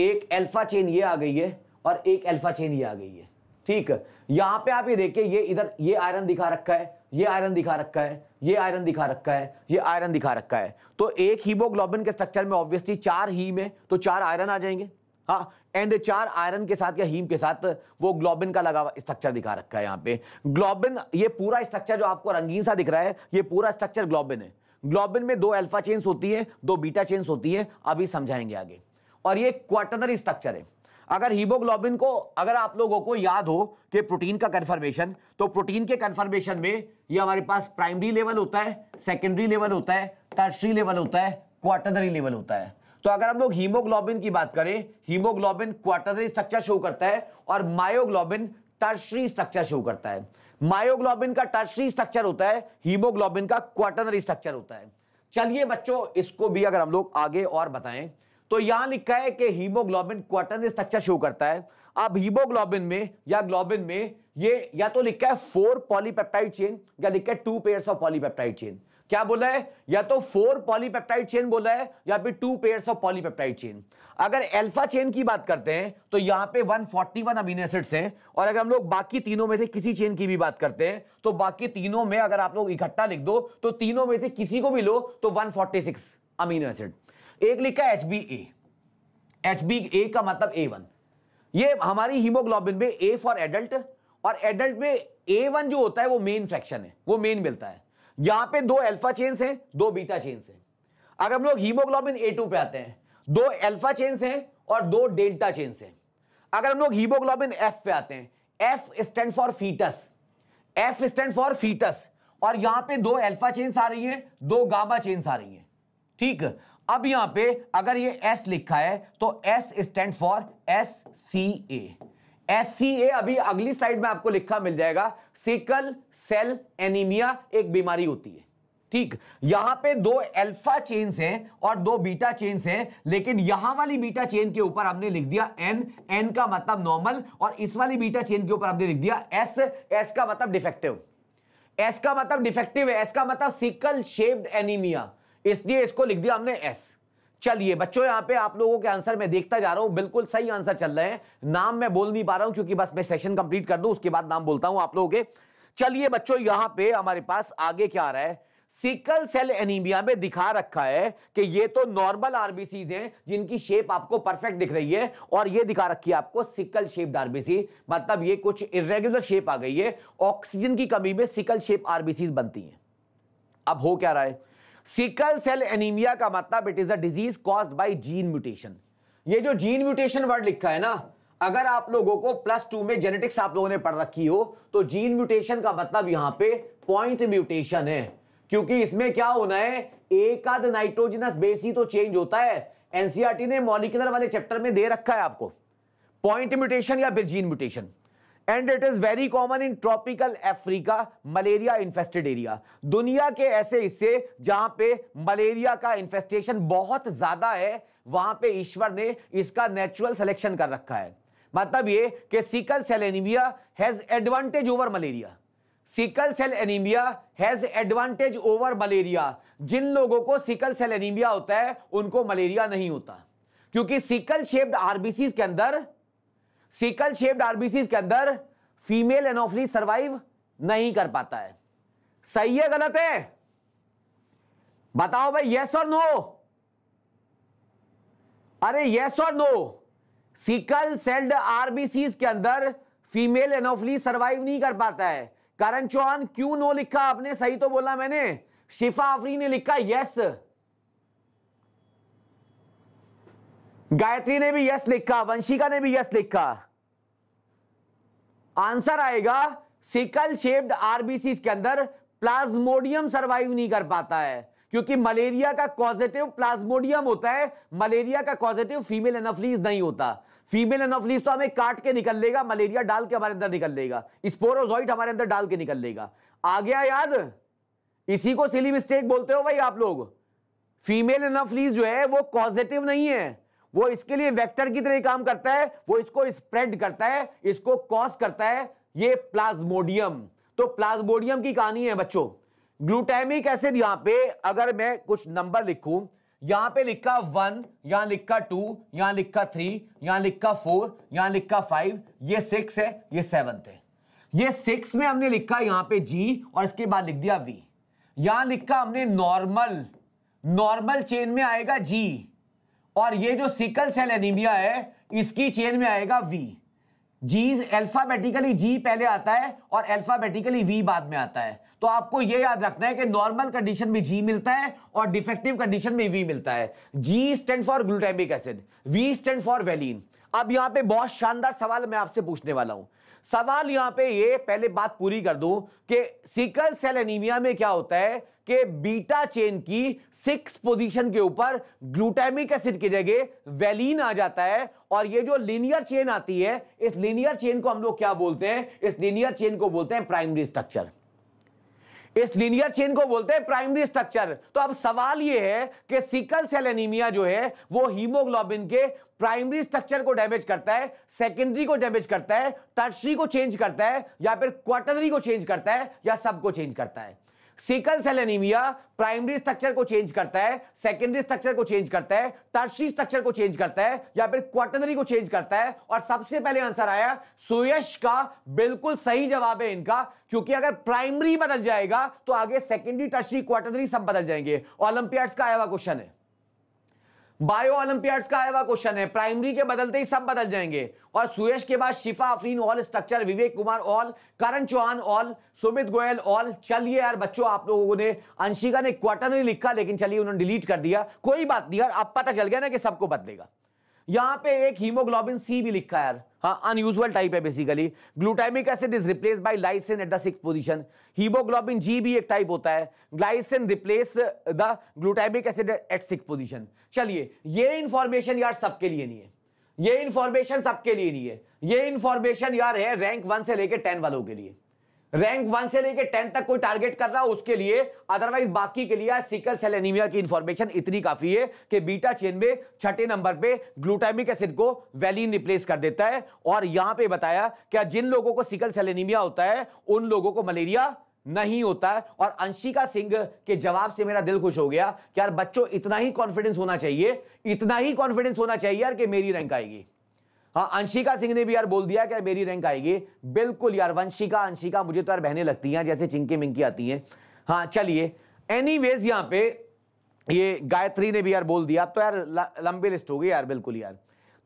एक अल्फा चेन ये आ गई है और एक अल्फा चेन ये आ गई है ठीक यहां पे आप ये देखिए ये इधर ये आयरन दिखा रखा है ये आयरन दिखा रखा है ये आयरन दिखा रखा है ये आयरन दिखा रखा है तो एक हीमोग्लोबिन के स्ट्रक्चर में ऑब्वियसली चार हीम है तो चार आयरन आ जाएंगे हाँ एंड चार आयरन के साथ या हीम के साथ वो ग्लोबिन का लगा हुआ स्ट्रक्चर दिखा रखा है यहाँ पे ग्लोबिन ये पूरा स्ट्रक्चर जो आपको रंगीन सा दिख रहा है ये पूरा स्ट्रक्चर ग्लोबिन है ग्लोबिन में दो अल्फा चेन्स होती है दो बीटा चेन्स होती है अभी समझाएंगे आगे और ये क्वार्टनरी स्ट्रक्चर है अगर हीमोग्लोबिन को अगर आप लोगों को याद हो कि प्रोटीन का कन्फर्मेशन तो प्रोटीन के कन्फर्मेशन में ये हमारे पास प्राइमरी लेवल होता है सेकेंडरी लेवल होता है टर्सरी लेवल होता है क्वार्टनरी लेवल होता है तो अगर हम लोग हीमोग्लोबिन की बात करें हीमोग्लोबिन क्वार्टनरी स्ट्रक्चर शो करता है और मायोग्लोबिन टर्सरी स्ट्रक्चर शो करता है मायोग्लोबिन का टर्सरी स्ट्रक्चर होता है हीमोग्लोबिन का क्वार्टनरी स्ट्रक्चर होता है चलिए बच्चों इसको भी अगर हम लोग आगे और बताएं तो यहां लिखा है कि हीमोग्लोबिन क्वार्टर स्ट्रक्चर शो करता है अब हीमोग्लोबिन में या ग्लोबिन में ये या तो लिखा है फोर पॉलीपेप्टाइड चेन या लिखा है two pairs of polypeptide chain क्या बोला है या तो फोर पॉलीपेप्टाइड चेन बोला है या फिर two pairs of polypeptide chain अगर अल्फा चेन की बात करते हैं तो यहां पे 141 फोर्टी अमीन एसिड्स हैं और अगर हम लोग बाकी तीनों में से किसी चेन की भी बात करते हैं तो बाकी तीनों में अगर आप लोग इकट्ठा लिख दो तो तीनों में से किसी को भी लो तो 146 अमीनो एसिड एक लिखा है H B A H B A का मतलब ए वन ये हमारी हीमोग्लोबिन में ए फॉर एडल्ट और एडल्ट में ए वन जो होता है वो मेन फ्रैक्शन है वो मेन मिलता है यहां पे दो अल्फा चेन्स हैं दो बीटा चेन्स हैं अगर हम लोग हीमोग्लोबिन ए टू पे आते हैं दो अल्फा चेन्स हैं और दो डेल्टा चेन्स हैं अगर हम लोग हीमोग्लोबिन एफ पे आते हैं F stand for foetus F stand for foetus और यहां पे दो अल्फा चेन्स आ रही है दो गामा चेन्स आ रही है ठीक अब यहां पे अगर ये एस लिखा है तो S stand for S C A S C A अभी अगली स्लाइड में आपको लिखा मिल जाएगा सिकल सेल एनीमिया एक बीमारी होती है ठीक यहां पे दो अल्फा चेन्स हैं और दो बीटा चेन्स हैं लेकिन यहां वाली बीटा चेन के ऊपर हमने लिख दिया एन एन का मतलब नॉर्मल और इस वाली बीटा चेन के ऊपर हमने लिख दिया एस एस का मतलब डिफेक्टिव एस का मतलब डिफेक्टिव है एस का मतलब सिकल शेप्ड एनीमिया इसलिए इसको लिख दिया हमने एस चलिए बच्चों यहाँ पे आप लोगों के आंसर मैं देखता जा रहा हूँ बिल्कुल सही आंसर चल रहे हैं नाम मैं बोल नहीं पा रहा हूँ क्योंकि बस मैं सेशन कंप्लीट कर दू उसके बाद नाम बोलता हूँ आप लोगों के चलिए बच्चों यहाँ पे हमारे पास आगे क्या आ रहा है सिकल सेल एनीमिया में दिखा रखा है कि ये तो नॉर्मल आरबीसी हैं जिनकी शेप आपको परफेक्ट दिख रही है और ये दिखा रखी है आपको सिकल शेप्ड आरबीसी मतलब ये कुछ इरेग्युलर शेप आ गई है ऑक्सीजन की कमी में सिकल शेप आरबीसी बनती हैं अब हो क्या रहा है सिकल सेल एनीमिया का मतलब it is a disease caused by gene mutation ये जो जीन म्यूटेशन वर्ड लिखा है ना अगर आप लोगों को प्लस टू में जेनेटिक्स आप लोगों ने पढ़ रखी हो तो जीन म्यूटेशन का मतलब यहां पे पॉइंट म्यूटेशन है क्योंकि इसमें क्या होना है एक आध नाइट्रोजिनस बेस ही तो चेंज होता है एनसीआरटी e ने मॉलिकुलर वाले चैप्टर में दे रखा है आपको पॉइंट म्यूटेशन या फिर gene mutation and it is very common in tropical Africa malaria infested area दुनिया के ऐसे हिस्से जहां पे मलेरिया का इन्फेस्टेशन बहुत ज्यादा है वहां पे ईश्वर ने इसका नेचुरल सिलेक्शन कर रखा है मतलब ये कि sickle cell anaemia has advantage over malaria sickle cell anaemia has advantage over malaria जिन लोगों को सिकल सेल एनीमिया होता है उनको मलेरिया नहीं होता क्योंकि सिकल शेप्ड आरबीसी के अंदर सिकल शेप्ड आरबीसी के अंदर फीमेल एनोफली सर्वाइव नहीं कर पाता है सही है गलत है बताओ भाई यस और नो अरे यस और नो सिकल सेल्ड आरबीसी के अंदर फीमेल एनोफली सर्वाइव नहीं कर पाता है करण चौहान क्यों नो लिखा आपने सही तो बोला मैंने शिफा आफरी ने लिखा यस yes. गायत्री ने भी यस लिखा वंशिका ने भी यस लिखा आंसर आएगा सिकल शेप्ड आरबीसी के अंदर प्लाज्मोडियम सरवाइव नहीं कर पाता है क्योंकि मलेरिया का कॉजिटिव प्लाज्मोडियम होता है मलेरिया का कॉजिटिव फीमेल एनोफ्लीज नहीं होता फीमेल एनोफ्लीज तो हमें काट के निकल लेगा मलेरिया डाल के हमारे अंदर निकल लेगा स्पोरोजॉइट हमारे अंदर डाल के निकल लेगा आ गया याद इसी को सिली मिस्टेक बोलते हो भाई आप लोग फीमेल एनोफ्लीज जो है वो कॉजिटिव नहीं है वो इसके लिए वेक्टर की तरह काम करता है वो इसको स्प्रेड करता है इसको कॉस करता है ये प्लाज्मोडियम तो प्लाज्मोडियम की कहानी है बच्चों ग्लूटामिक एसिड यहां पे अगर मैं कुछ नंबर लिखूं यहां पे लिखा वन यहां लिखा टू यहां लिखा थ्री यहां लिखा फोर यहां लिखा फाइव ये सिक्स है ये सेवंथ है ये सिक्स में हमने लिखा यहां पे जी और इसके बाद लिख दिया वी यहां लिखा हमने नॉर्मल नॉर्मल चेन में आएगा जी और ये जो सिकल सेल एनीमिया है इसकी चेन में आएगा वी जीज अल्फाबेटिकली जी पहले आता है और अल्फाबेटिकली वी बाद में आता है तो आपको यह याद रखना है कि नॉर्मल कंडीशन में जी मिलता है और डिफेक्टिव कंडीशन में वी मिलता है G stand for glutamic acid V stand for valine अब यहां पे बहुत शानदार सवाल मैं आपसे पूछने वाला हूं सवाल यहां पे ये पहले बात पूरी कर दूं कि सिकल सेल एनीमिया में क्या होता है कि बीटा चेन की सिक्स पोजीशन के ऊपर ग्लूटामिक एसिड की जगह वेलिन आ जाता है और ये जो लिनियर चेन आती है इस लिनियर चेन को हम लोग क्या बोलते हैं इस लिनियर चेन को बोलते हैं प्राइमरी स्ट्रक्चर इस लिनियर चेन को बोलते हैं प्राइमरी स्ट्रक्चर तो अब सवाल यह है कि सिकल सेल एनीमिया जो है वो हीमोग्लोबिन के प्राइमरी स्ट्रक्चर को डैमेज करता है सेकेंडरी को डैमेज करता है टर्शरी को चेंज करता है या फिर क्वार्टनरी को चेंज करता है या सब को चेंज करता है sickle cell anaemia primary structure को चेंज करता है सेकेंडरी स्ट्रक्चर को चेंज करता है टर्शी स्ट्रक्चर को चेंज करता है या फिर क्वार्टनरी को चेंज करता है और सबसे पहले आंसर आया सुयश का बिल्कुल सही जवाब है इनका क्योंकि अगर प्राइमरी बदल जाएगा तो आगे सेकेंडरी टर्शी क्वाटनरी सब बदल जाएंगे ओलंपियाड्स का आया हुआ क्वेश्चन है बायो ओलंपियाड्स का आया हुआ क्वेश्चन है प्राइमरी के बदलते ही सब बदल जाएंगे और सुयश के बाद Shifa Afreen all structure Vivek Kumar all Karan Chauhan all Sumit Goyal all चलिए यार बच्चों आप लोगों ने अंशिका ने क्वार्टनरी लिखा लेकिन चलिए उन्होंने डिलीट कर दिया कोई बात नहीं यार अब पता चल गया ना कि सबको बदलेगा यहां पे एक हीमोग्लोबिन सी भी लिखा है यार हाँ अनयूजल टाइप है basically glutamic acid is replace by lysine at the six position haemoglobin G भी एक टाइप होता है glycine replace the glutamic acid at six position चलिए ये इंफॉर्मेशन यार सबके लिए नहीं है ये इंफॉर्मेशन सबके लिए नहीं है ये इंफॉर्मेशन यार है रैंक वन से लेकर टेन वालों के लिए रैंक वन से लेके टेन तक कोई टारगेट कर रहा हो उसके लिए अदरवाइज बाकी के लिए सिकल सेल एनीमिया की इंफॉर्मेशन इतनी काफी है कि बीटा चेन में छठे नंबर पे ग्लूटामिक एसिड को वैलिन रिप्लेस कर देता है और यहां पे बताया कि जिन लोगों को सिकल सेल एनीमिया होता है उन लोगों को मलेरिया नहीं होता है और अंशिका सिंह के जवाब से मेरा दिल खुश हो गया कि यार बच्चों इतना ही कॉन्फिडेंस होना चाहिए इतना ही कॉन्फिडेंस होना चाहिए यार कि मेरी रैंक आएगी हाँ अंशिका सिंह ने भी यार बोल दिया कि मेरी रैंक आएगी बिल्कुल यार वंशिका अंशिका मुझे तो यार बहने लगती हैं जैसे चिंकी मिंकी आती हैं हाँ चलिए एनी वेज यहाँ पे ये गायत्री ने भी यार बोल दिया तो यार लंबी लिस्ट हो गई यार बिल्कुल यार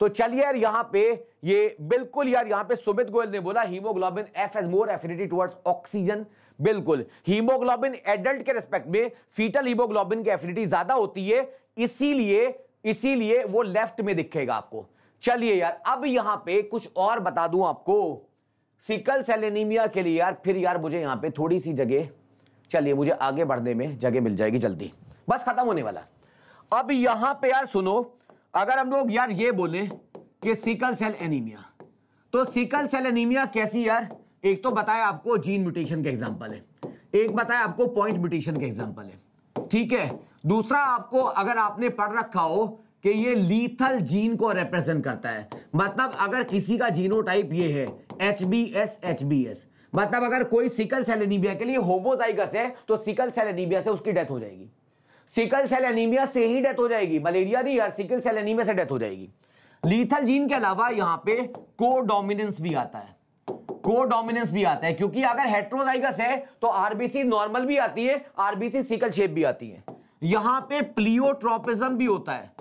तो चलिए यार यहाँ पे ये बिल्कुल यार यहाँ पे सुमित गोयल ने बोला haemoglobin F has more affinity towards oxygen बिल्कुल हीमोग्लोबिन एडल्ट के रेस्पेक्ट में फीटल हीमोग्लोबिन की एफिनिटी ज्यादा होती है इसीलिए इसीलिए वो लेफ्ट में दिखेगा आपको चलिए यार अब यहां पे कुछ और बता दूं आपको सिकल सेल के लिए यार फिर यार मुझे यहां पे थोड़ी सी जगह चलिए मुझे आगे बढ़ने में जगह मिल जाएगी जल्दी बस खत्म होने वाला अब यहां पे यार सुनो अगर हम लोग यार ये बोले कि सिकल सेल एनीमिया तो सिकल सेल एनीमिया कैसी यार एक तो बताया आपको जीन म्यूटेशन का एग्जाम्पल है एक बताया आपको पॉइंट म्यूटेशन का एग्जाम्पल है ठीक है दूसरा आपको अगर आपने पढ़ रखा हो कि ये लीथल जीन को रिप्रेजेंट करता है मतलब अगर किसी का जीनोटाइप ये है H B S H B S मतलब अगर कोई सिकल सेल एनीमिया के लिए होमोजाइगस है तो सिकल सेल एनीमिया से उसकी डेथ हो जाएगी सिकल सेल एनीमिया से ही डेथ हो जाएगी मलेरिया नहीं यार सिकल सेल एनीमिया से डेथ हो जाएगी लीथल जीन के अलावा यहां पे को डोमिनेंस भी आता है को डोमिनेंस भी आता है क्योंकि अगर हेट्रोजाइगस है तो आरबीसी नॉर्मल भी आती है आरबीसी सिकल शेप भी आती है यहां पे प्लियोट्रोपिज्म भी होता है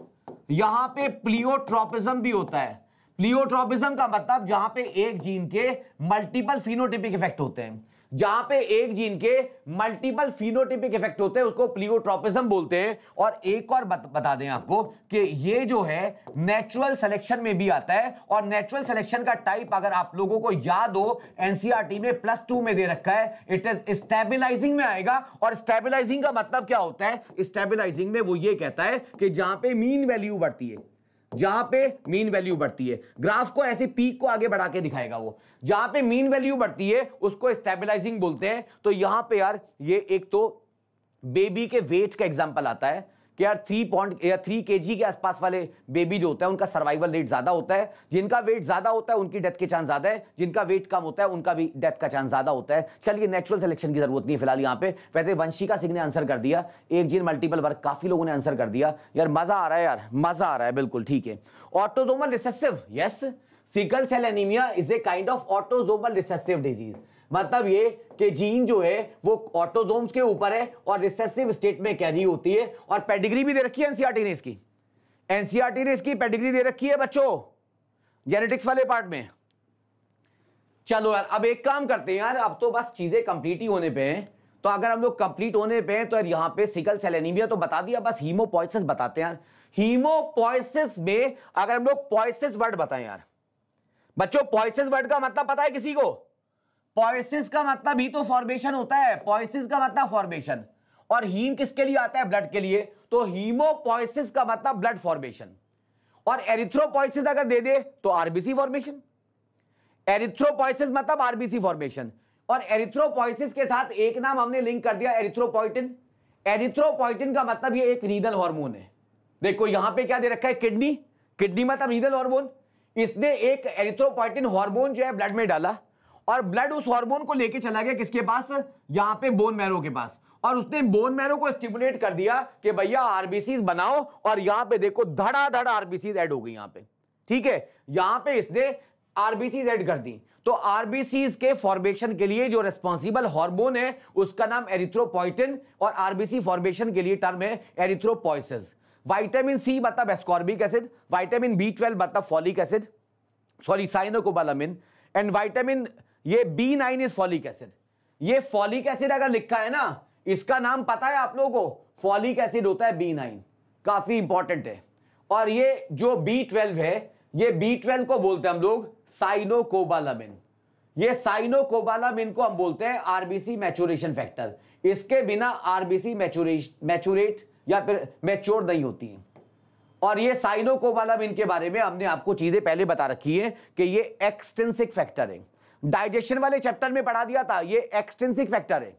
यहां पे प्लियोट्रोपिज्म भी होता है प्लियोट्रोपिज्म का मतलब जहां पे एक जीन के मल्टीपल फिनोटिपिक इफेक्ट होते हैं जहां पे एक जीन के मल्टीपल फिनोटिपिक इफेक्ट होते हैं उसको प्लियोट्रोपिज्म बोलते हैं और एक और बत, बता दें आपको कि ये जो है नेचुरल सिलेक्शन में भी आता है और नेचुरल सिलेक्शन का टाइप अगर आप लोगों को याद हो एनसीआरटी e में प्लस टू में दे रखा है इट इज स्टेबिलाईजिंग में आएगा और स्टेबिलाईजिंग का मतलब क्या होता है स्टेबिलाईजिंग में वो ये कहता है कि जहां पे मीन वैल्यू बढ़ती है जहां पे मीन वैल्यू बढ़ती है ग्राफ को ऐसे पीक को आगे बढ़ा के दिखाएगा वो जहां पे मीन वैल्यू बढ़ती है उसको स्टेबलाइजिंग बोलते हैं तो यहां पे यार ये एक तो बेबी के वेट का एग्जाम्पल आता है कि यार थ्री पॉइंट या थ्री के के आसपास वाले बेबी जो होता है उनका सर्वाइवल रेट ज़्यादा होता है जिनका वेट ज़्यादा होता है उनकी डेथ के चांस ज़्यादा है जिनका वेट कम होता है उनका भी डेथ का चांस ज़्यादा होता है चलिए नेचुरल सिलेक्शन की ज़रूरत नहीं फिलहाल यहाँ पे वैसे वंशिका सिंह ने आंसर कर दिया एक जीन मल्टीपल वर्ग काफ़ी लोगों ने आंसर कर दिया यार मज़ा आ रहा है यार मज़ा आ रहा है बिल्कुल ठीक है autosomal recessive yes sickle cell anaemia is a kind of autosomal recessive disease मतलब ये कि जीन जो है वो ऑटोजोम्स के ऊपर है और रिसेसिव स्टेट में कैरी होती है और पेडिग्री भी दे रखी है एनसीआरटी ने इसकी एनसीआरटी ने इसकी पेडिग्री दे रखी है बच्चों जेनेटिक्स वाले पार्ट में चलो यार अब एक काम करते हैं यार अब तो बस चीजें कंप्लीट ही होने पे हैं तो अगर हम लोग कंप्लीट होने पे हैं तो यार यहां पे सिकल सेल एनीमिया तो बता दिया बस हीमोपोइसिस बताते हैं यार हीमोपोइसिस में अगर हम लोग पॉइसिस वर्ड बताएं यार बच्चों पॉइसिस वर्ड का मतलब पता है किसी को पॉइसिस का मतलब ही तो फॉर्मेशन होता है पॉइसिस का मतलब फॉर्मेशन और हीम किसके लिए आता है ब्लड के लिए तो हीमोपॉइसिस का मतलब ब्लड फॉर्मेशन और एरिथ्रोपॉइसिस अगर दे दे तो आरबीसी फॉर्मेशन एरिथ्रोपॉइसिस मतलब आरबीसी फॉर्मेशन और एरिथ्रोपॉइसिस के साथ एक नाम हमने लिंक कर दिया एरिथ्रोपॉइटिन एरिथ्रोपोइटिन का मतलब ये एक रीदल हार्मोन है देखो यहां पे क्या दे रखा है किडनी किडनी मतलब रीदल हार्मोन इसने एक एरिथ्रोपॉइटिन हार्मोन जो है ब्लड में डाला और ब्लड उस हार्मोन को लेके चला गया किसके पास यहां पे बोन मैरो के पास और उसने बोन मैरो को स्टिमुलेट कर दिया कि भैया आरबीसी बनाओ और यहां पे देखो धड़ाधड़ आरबीसी एड हो गई यहां पे ठीक है यहां पे इसने आरबीसी एड कर दी तो आरबीसी के फॉर्मेशन के लिए जो रेस्पॉन्सिबल हॉर्मोन है उसका नाम एरिथ्रोपोइटिन और आरबीसी फॉर्मेशन के लिए टर्म है एरिथ्रोपोइस विटामिन सी मतलब ascorbic acid vitamin B twelve मतलब folic acid sorry cyanocobalamin and vitamin ये B nine is folic acid ये फॉलिक एसिड अगर लिखा है ना इसका नाम पता है आप लोगों को फॉलिक एसिड होता है बी नाइन काफी इंपॉर्टेंट है और ये जो बी ट्वेल्व है ये बी ट्वेल्व को बोलते हैं हम लोग साइनोकोबालामिन ये साइनोकोबालामिन को हम बोलते हैं आरबीसी मैचुरेशन फैक्टर इसके बिना आरबीसी मैचुरेट या फिर मैच्योर नहीं होती है और ये साइनोकोबालामिन के बारे में हमने आपको चीजें पहले बता रखी है कि ये एक्सटेंसिक फैक्टर है डाइजेशन वाले चैप्टर में पढ़ा दिया था ये एक्सटेंसिक फैक्टर है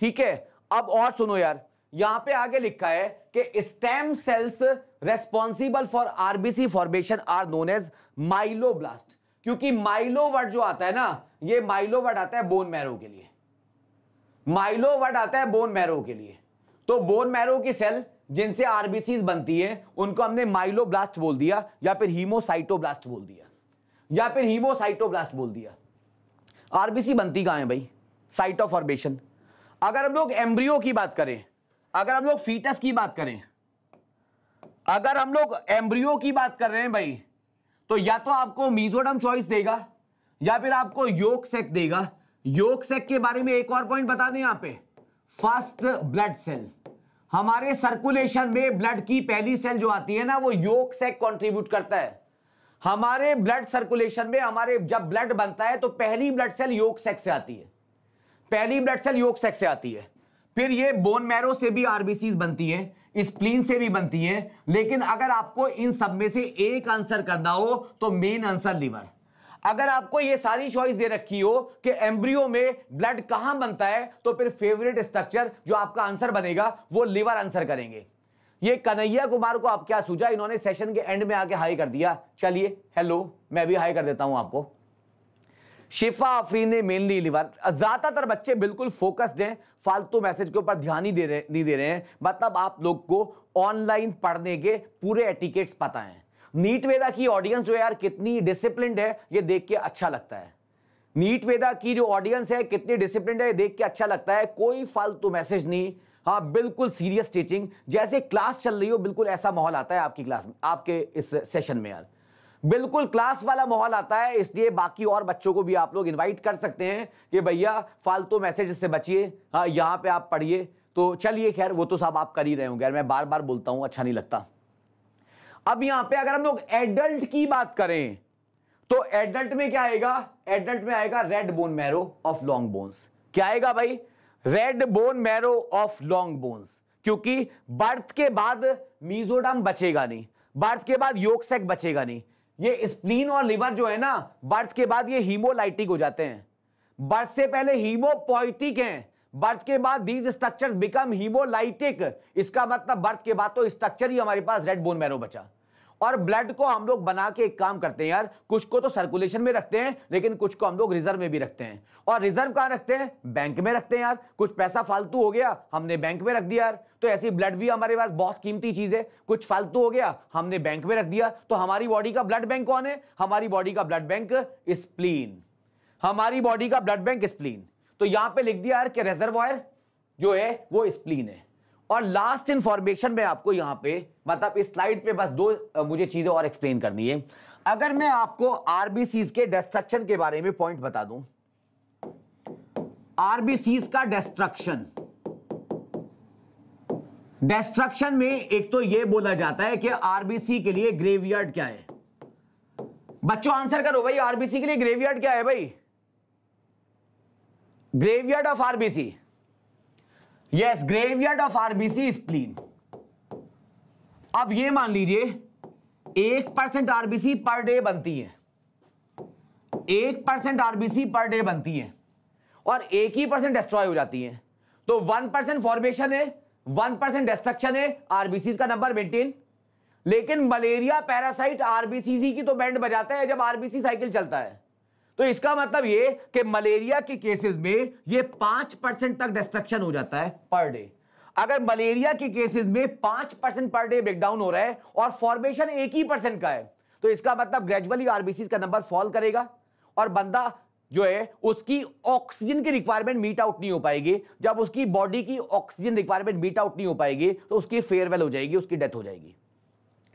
ठीक है अब और सुनो यार यहां पे आगे लिखा है कि stem cells responsible for RBC formation are known as myeloblast क्योंकि माइलो जो आता है ना ये माइलो वर्ड आता है बोन मैरो के लिए माइलो वर्ड आता है बोन मैरो के लिए तो बोन मैरो की सेल जिनसे आरबीसी बनती है उनको हमने माइलोब्लास्ट बोल दिया या फिर हीमोसाइटोब्लास्ट बोल दिया या फिर हीमोसाइटोब्लास्ट बोल दिया आरबीसी बनती कहाँ है भाई साइट ऑफ फॉर्मेशन अगर हम लोग एम्ब्रियो की बात करें अगर हम लोग फीटस की बात करें अगर हम लोग एम्ब्रियो की बात कर रहे हैं भाई तो या तो आपको मीजोडम चॉइस देगा या फिर आपको योग सेक देगा योग सेक के बारे में एक और पॉइंट बता दें यहां पे फर्स्ट ब्लड सेल हमारे सर्कुलेशन में ब्लड की पहली सेल जो आती है ना वो योग सेक कंट्रीब्यूट करता है हमारे ब्लड सर्कुलेशन में हमारे जब ब्लड बनता है तो पहली ब्लड सेल योग सेक्स से आती है पहली ब्लड सेल योग सेक्स से आती है फिर ये बोन मैरो से भी आरबीसी बनती है स्प्लीन से भी बनती है लेकिन अगर आपको इन सब में से एक आंसर करना हो तो मेन आंसर लिवर अगर आपको ये सारी चॉइस दे रखी हो कि एम्ब्रियो में ब्लड कहां बनता है तो फिर फेवरेट स्ट्रक्चर जो आपका आंसर बनेगा वो लिवर आंसर करेंगे ये कन्हैया कुमार को आप क्या सूझा इन्होंने सेशन के एंड में आके हाई कर दिया चलिए हेलो मैं भी हाई कर देता हूं आपको शिफा अफी ने मेनली ज़्यादातर बच्चे बिल्कुल फोकस्ड हैं फालतू मैसेज के ऊपर ध्यान ही दे रहे नहीं दे रहे हैं मतलब आप लोग को ऑनलाइन पढ़ने के पूरे एटिकेट्स पता हैं नीट वेदा की ऑडियंस जो यार कितनी डिसिप्लिन है ये देख के अच्छा लगता है नीट वेदा की जो ऑडियंस है कितनी डिसिप्लिन है ये देख के अच्छा लगता है कोई फालतू मैसेज नहीं हाँ बिल्कुल सीरियस टीचिंग जैसे क्लास चल रही हो बिल्कुल ऐसा माहौल आता है आपकी क्लास में आपके इस सेशन में यार बिल्कुल क्लास वाला माहौल आता है इसलिए बाकी और बच्चों को भी आप लोग इनवाइट कर सकते हैं कि भैया फालतू मैसेज से बचिए हाँ यहाँ पे आप पढ़िए तो चलिए खैर वो तो साहब आप कर ही रहे होंगे यार मैं बार बार बोलता हूँ अच्छा नहीं लगता अब यहाँ पे अगर हम लोग एडल्ट की बात करें तो एडल्ट में क्या आएगा एडल्ट में आएगा red bone marrow of long bones क्या आएगा भाई red bone marrow of long bones क्योंकि बर्थ के बाद मीजोडम बचेगा नहीं बर्थ के बाद सेक बचेगा नहीं ये स्प्लीन और लिवर जो है ना बर्थ के बाद ये हीमोलाइटिक हो जाते हैं बर्थ से पहले हीमोपोइटिक हैं बर्थ के बाद दीज स्ट्रक्चर बिकम हीमोलाइटिक इसका मतलब बर्थ के बाद तो स्ट्रक्चर ही हमारे पास रेड बोन मैरो बचा और ब्लड को हम लोग बना के एक काम करते हैं यार कुछ को तो सर्कुलेशन में रखते हैं लेकिन कुछ को हम लोग रिजर्व में भी रखते हैं और रिजर्व कहाँ रखते हैं बैंक में रखते हैं यार कुछ पैसा फालतू हो गया हमने बैंक में रख दिया यार तो ऐसी ब्लड भी हमारे पास बहुत कीमती चीज है कुछ फालतू हो गया हमने बैंक में रख दिया तो हमारी बॉडी का ब्लड बैंक कौन है हमारी बॉडी का ब्लड बैंक स्प्लीन हमारी बॉडी का ब्लड बैंक स्प्लीन तो यहां पे लिख दिया यार कि रेजर्वायर जो है वो स्प्लीन है और लास्ट इंफॉर्मेशन में आपको यहां पे मतलब इस स्लाइड पे बस दो मुझे चीजें और एक्सप्लेन करनी है अगर मैं आपको आरबीसी के डेस्ट्रक्शन के बारे में पॉइंट बता दूं आरबीसी का डेस्ट्रक्शन डेस्ट्रक्शन में एक तो यह बोला जाता है कि आरबीसी के लिए ग्रेवयार्ड क्या है बच्चों आंसर करो भाई आरबीसी के लिए ग्रेवयार्ड क्या है भाई graveyard of RBC yes graveyard of RBC spleen अब ये मान लीजिए एक परसेंट आरबीसी पर डे बनती है एक परसेंट आरबीसी पर डे बनती है और एक ही परसेंट डिस्ट्रॉय हो जाती है तो वन परसेंट फॉर्मेशन है वन परसेंट डिस्ट्रक्शन है आरबीसी का नंबर मेंटेन लेकिन मलेरिया पैरासाइट आरबीसी की तो बैंड बजाता है जब आरबीसी साइकिल चलता है तो इसका मतलब ये कि मलेरिया के केसेस में ये पांच परसेंट तक डिस्ट्रक्शन हो जाता है पर डे अगर मलेरिया के केसेस में पांच परसेंट पर डे ब्रेकडाउन हो रहा है और फॉर्मेशन एक ही परसेंट का है तो इसका मतलब ग्रेजुअली आरबीसी का नंबर फॉल करेगा और बंदा जो है उसकी ऑक्सीजन की रिक्वायरमेंट मीट आउट नहीं हो पाएगी जब उसकी बॉडी की ऑक्सीजन रिक्वायरमेंट मीट आउट नहीं हो पाएगी तो उसकी फेयरवेल हो जाएगी उसकी डेथ हो जाएगी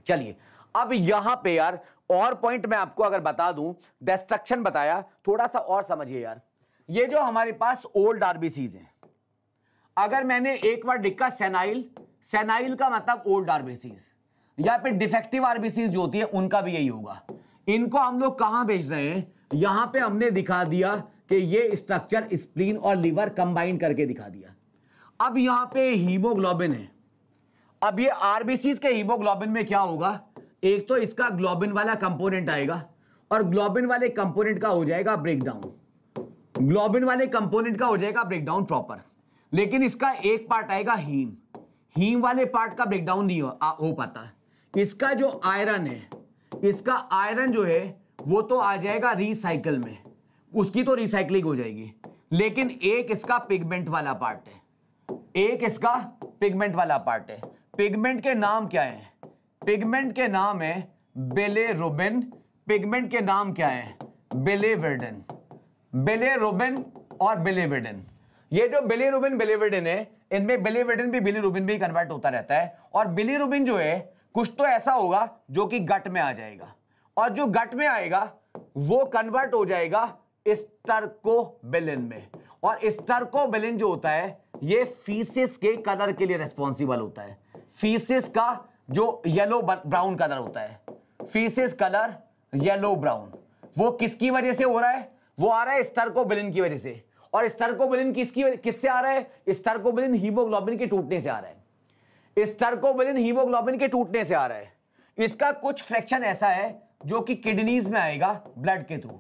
चलिए अब यहां पे यार और पॉइंट मैं आपको अगर बता दूं डेस्ट्रक्शन बताया थोड़ा सा और समझिए यार ये जो हमारे पास ओल्ड आरबीसीज हैं अगर मैंने एक बार लिखा सेनाइल सेनाइल का मतलब ओल्ड आरबीसीज या फिर डिफेक्टिव आरबीसीज जो होती है उनका भी यही होगा इनको हम लोग कहां भेज रहे हैं यहां पे हमने दिखा दिया कि ये स्ट्रक्चर स्प्रीन और लिवर कंबाइन करके दिखा दिया अब यहां पे हीमोग्लोबिन है अब ये आरबीसीज के हीमोग्लोबिन में क्या होगा एक तो इसका ग्लोबिन वाला कंपोनेंट आएगा और ग्लोबिन वाले कंपोनेंट का हो जाएगा ब्रेकडाउन ग्लोबिन वाले कंपोनेंट का हो जाएगा ब्रेकडाउन प्रॉपर लेकिन इसका एक पार्ट आएगा हीम हीम वाले पार्ट का ब्रेकडाउन नहीं हो, आ, हो पाता इसका जो आयरन है इसका आयरन जो है वो तो आ जाएगा रिसाइकल में उसकी तो रिसाइकलिंग हो जाएगी लेकिन एक इसका पिगमेंट वाला पार्ट है एक इसका पिगमेंट वाला पार्ट है पिगमेंट के नाम क्या है पिगमेंट के नाम है बेले रोबिन पिगमेंट के नाम क्या है बेलेवेडन बेले रोबिन और बेलेवेडन ये जो बेलेरोबिन बेलेवेडन है इनमें बेलेवेडन भी बिलीरुबिन भी कन्वर्ट होता रहता है और बिलीरुबिन जो है कुछ तो ऐसा होगा जो कि गट में आ जाएगा और जो गट में आएगा वो कन्वर्ट हो जाएगा स्टर्कोबेलिन में और स्टर्कोबेलिन जो होता है ये फीसिस के कलर के लिए रेस्पॉन्सिबल होता है फीसिस का जो येलो ब्राउन कलर होता है फेसेस कलर येलो ब्राउन वो किसकी वजह से हो रहा है वो आ रहा है स्टर्कोबिलिन की वजह से और स्टर्कोबिलिन किसकी किससे आ रहा है स्टर्कोबिलिन हीमोग्लोबिन के टूटने से आ रहा है स्टर्कोबिलिन हीमोग्लोबिन के टूटने से आ रहा है इसका कुछ फ्रैक्शन ऐसा है जो कि किडनीज में आएगा ब्लड के थ्रू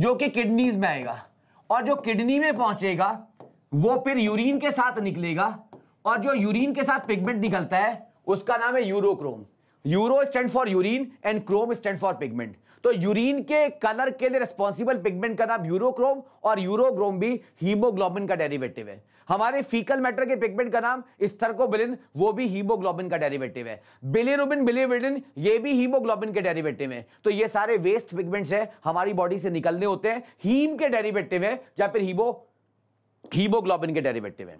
जो कि किडनीज में आएगा और जो किडनी में पहुंचेगा वो फिर यूरिन के साथ निकलेगा और जो यूरिन के साथ पिगमेंट निकलता है उसका नाम है urochrome uro stand for urine and chrome stand for pigment तो यूरिन के कलर के लिए रिस्पॉन्सिबल पिगमेंट का नाम यूरोक्रोम और यूरोक्रोम भी हीमोग्लोबिन का डेरिवेटिव है हमारे फीकल मैटर के पिगमेंट का नाम स्तरकोबिलिन वो भी हीमोग्लोबिन का डेरिवेटिव है बिलिरुबिन बिलिविडिन ये भी हीमोग्लोबिन के डेरिवेटिव है तो ये सारे वेस्ट पिगमेंट्स है हमारी बॉडी से निकलने होते हैं हीम के डेरिवेटिव है या फिर हीमो हीमोग्लोबिन के डेरिवेटिव है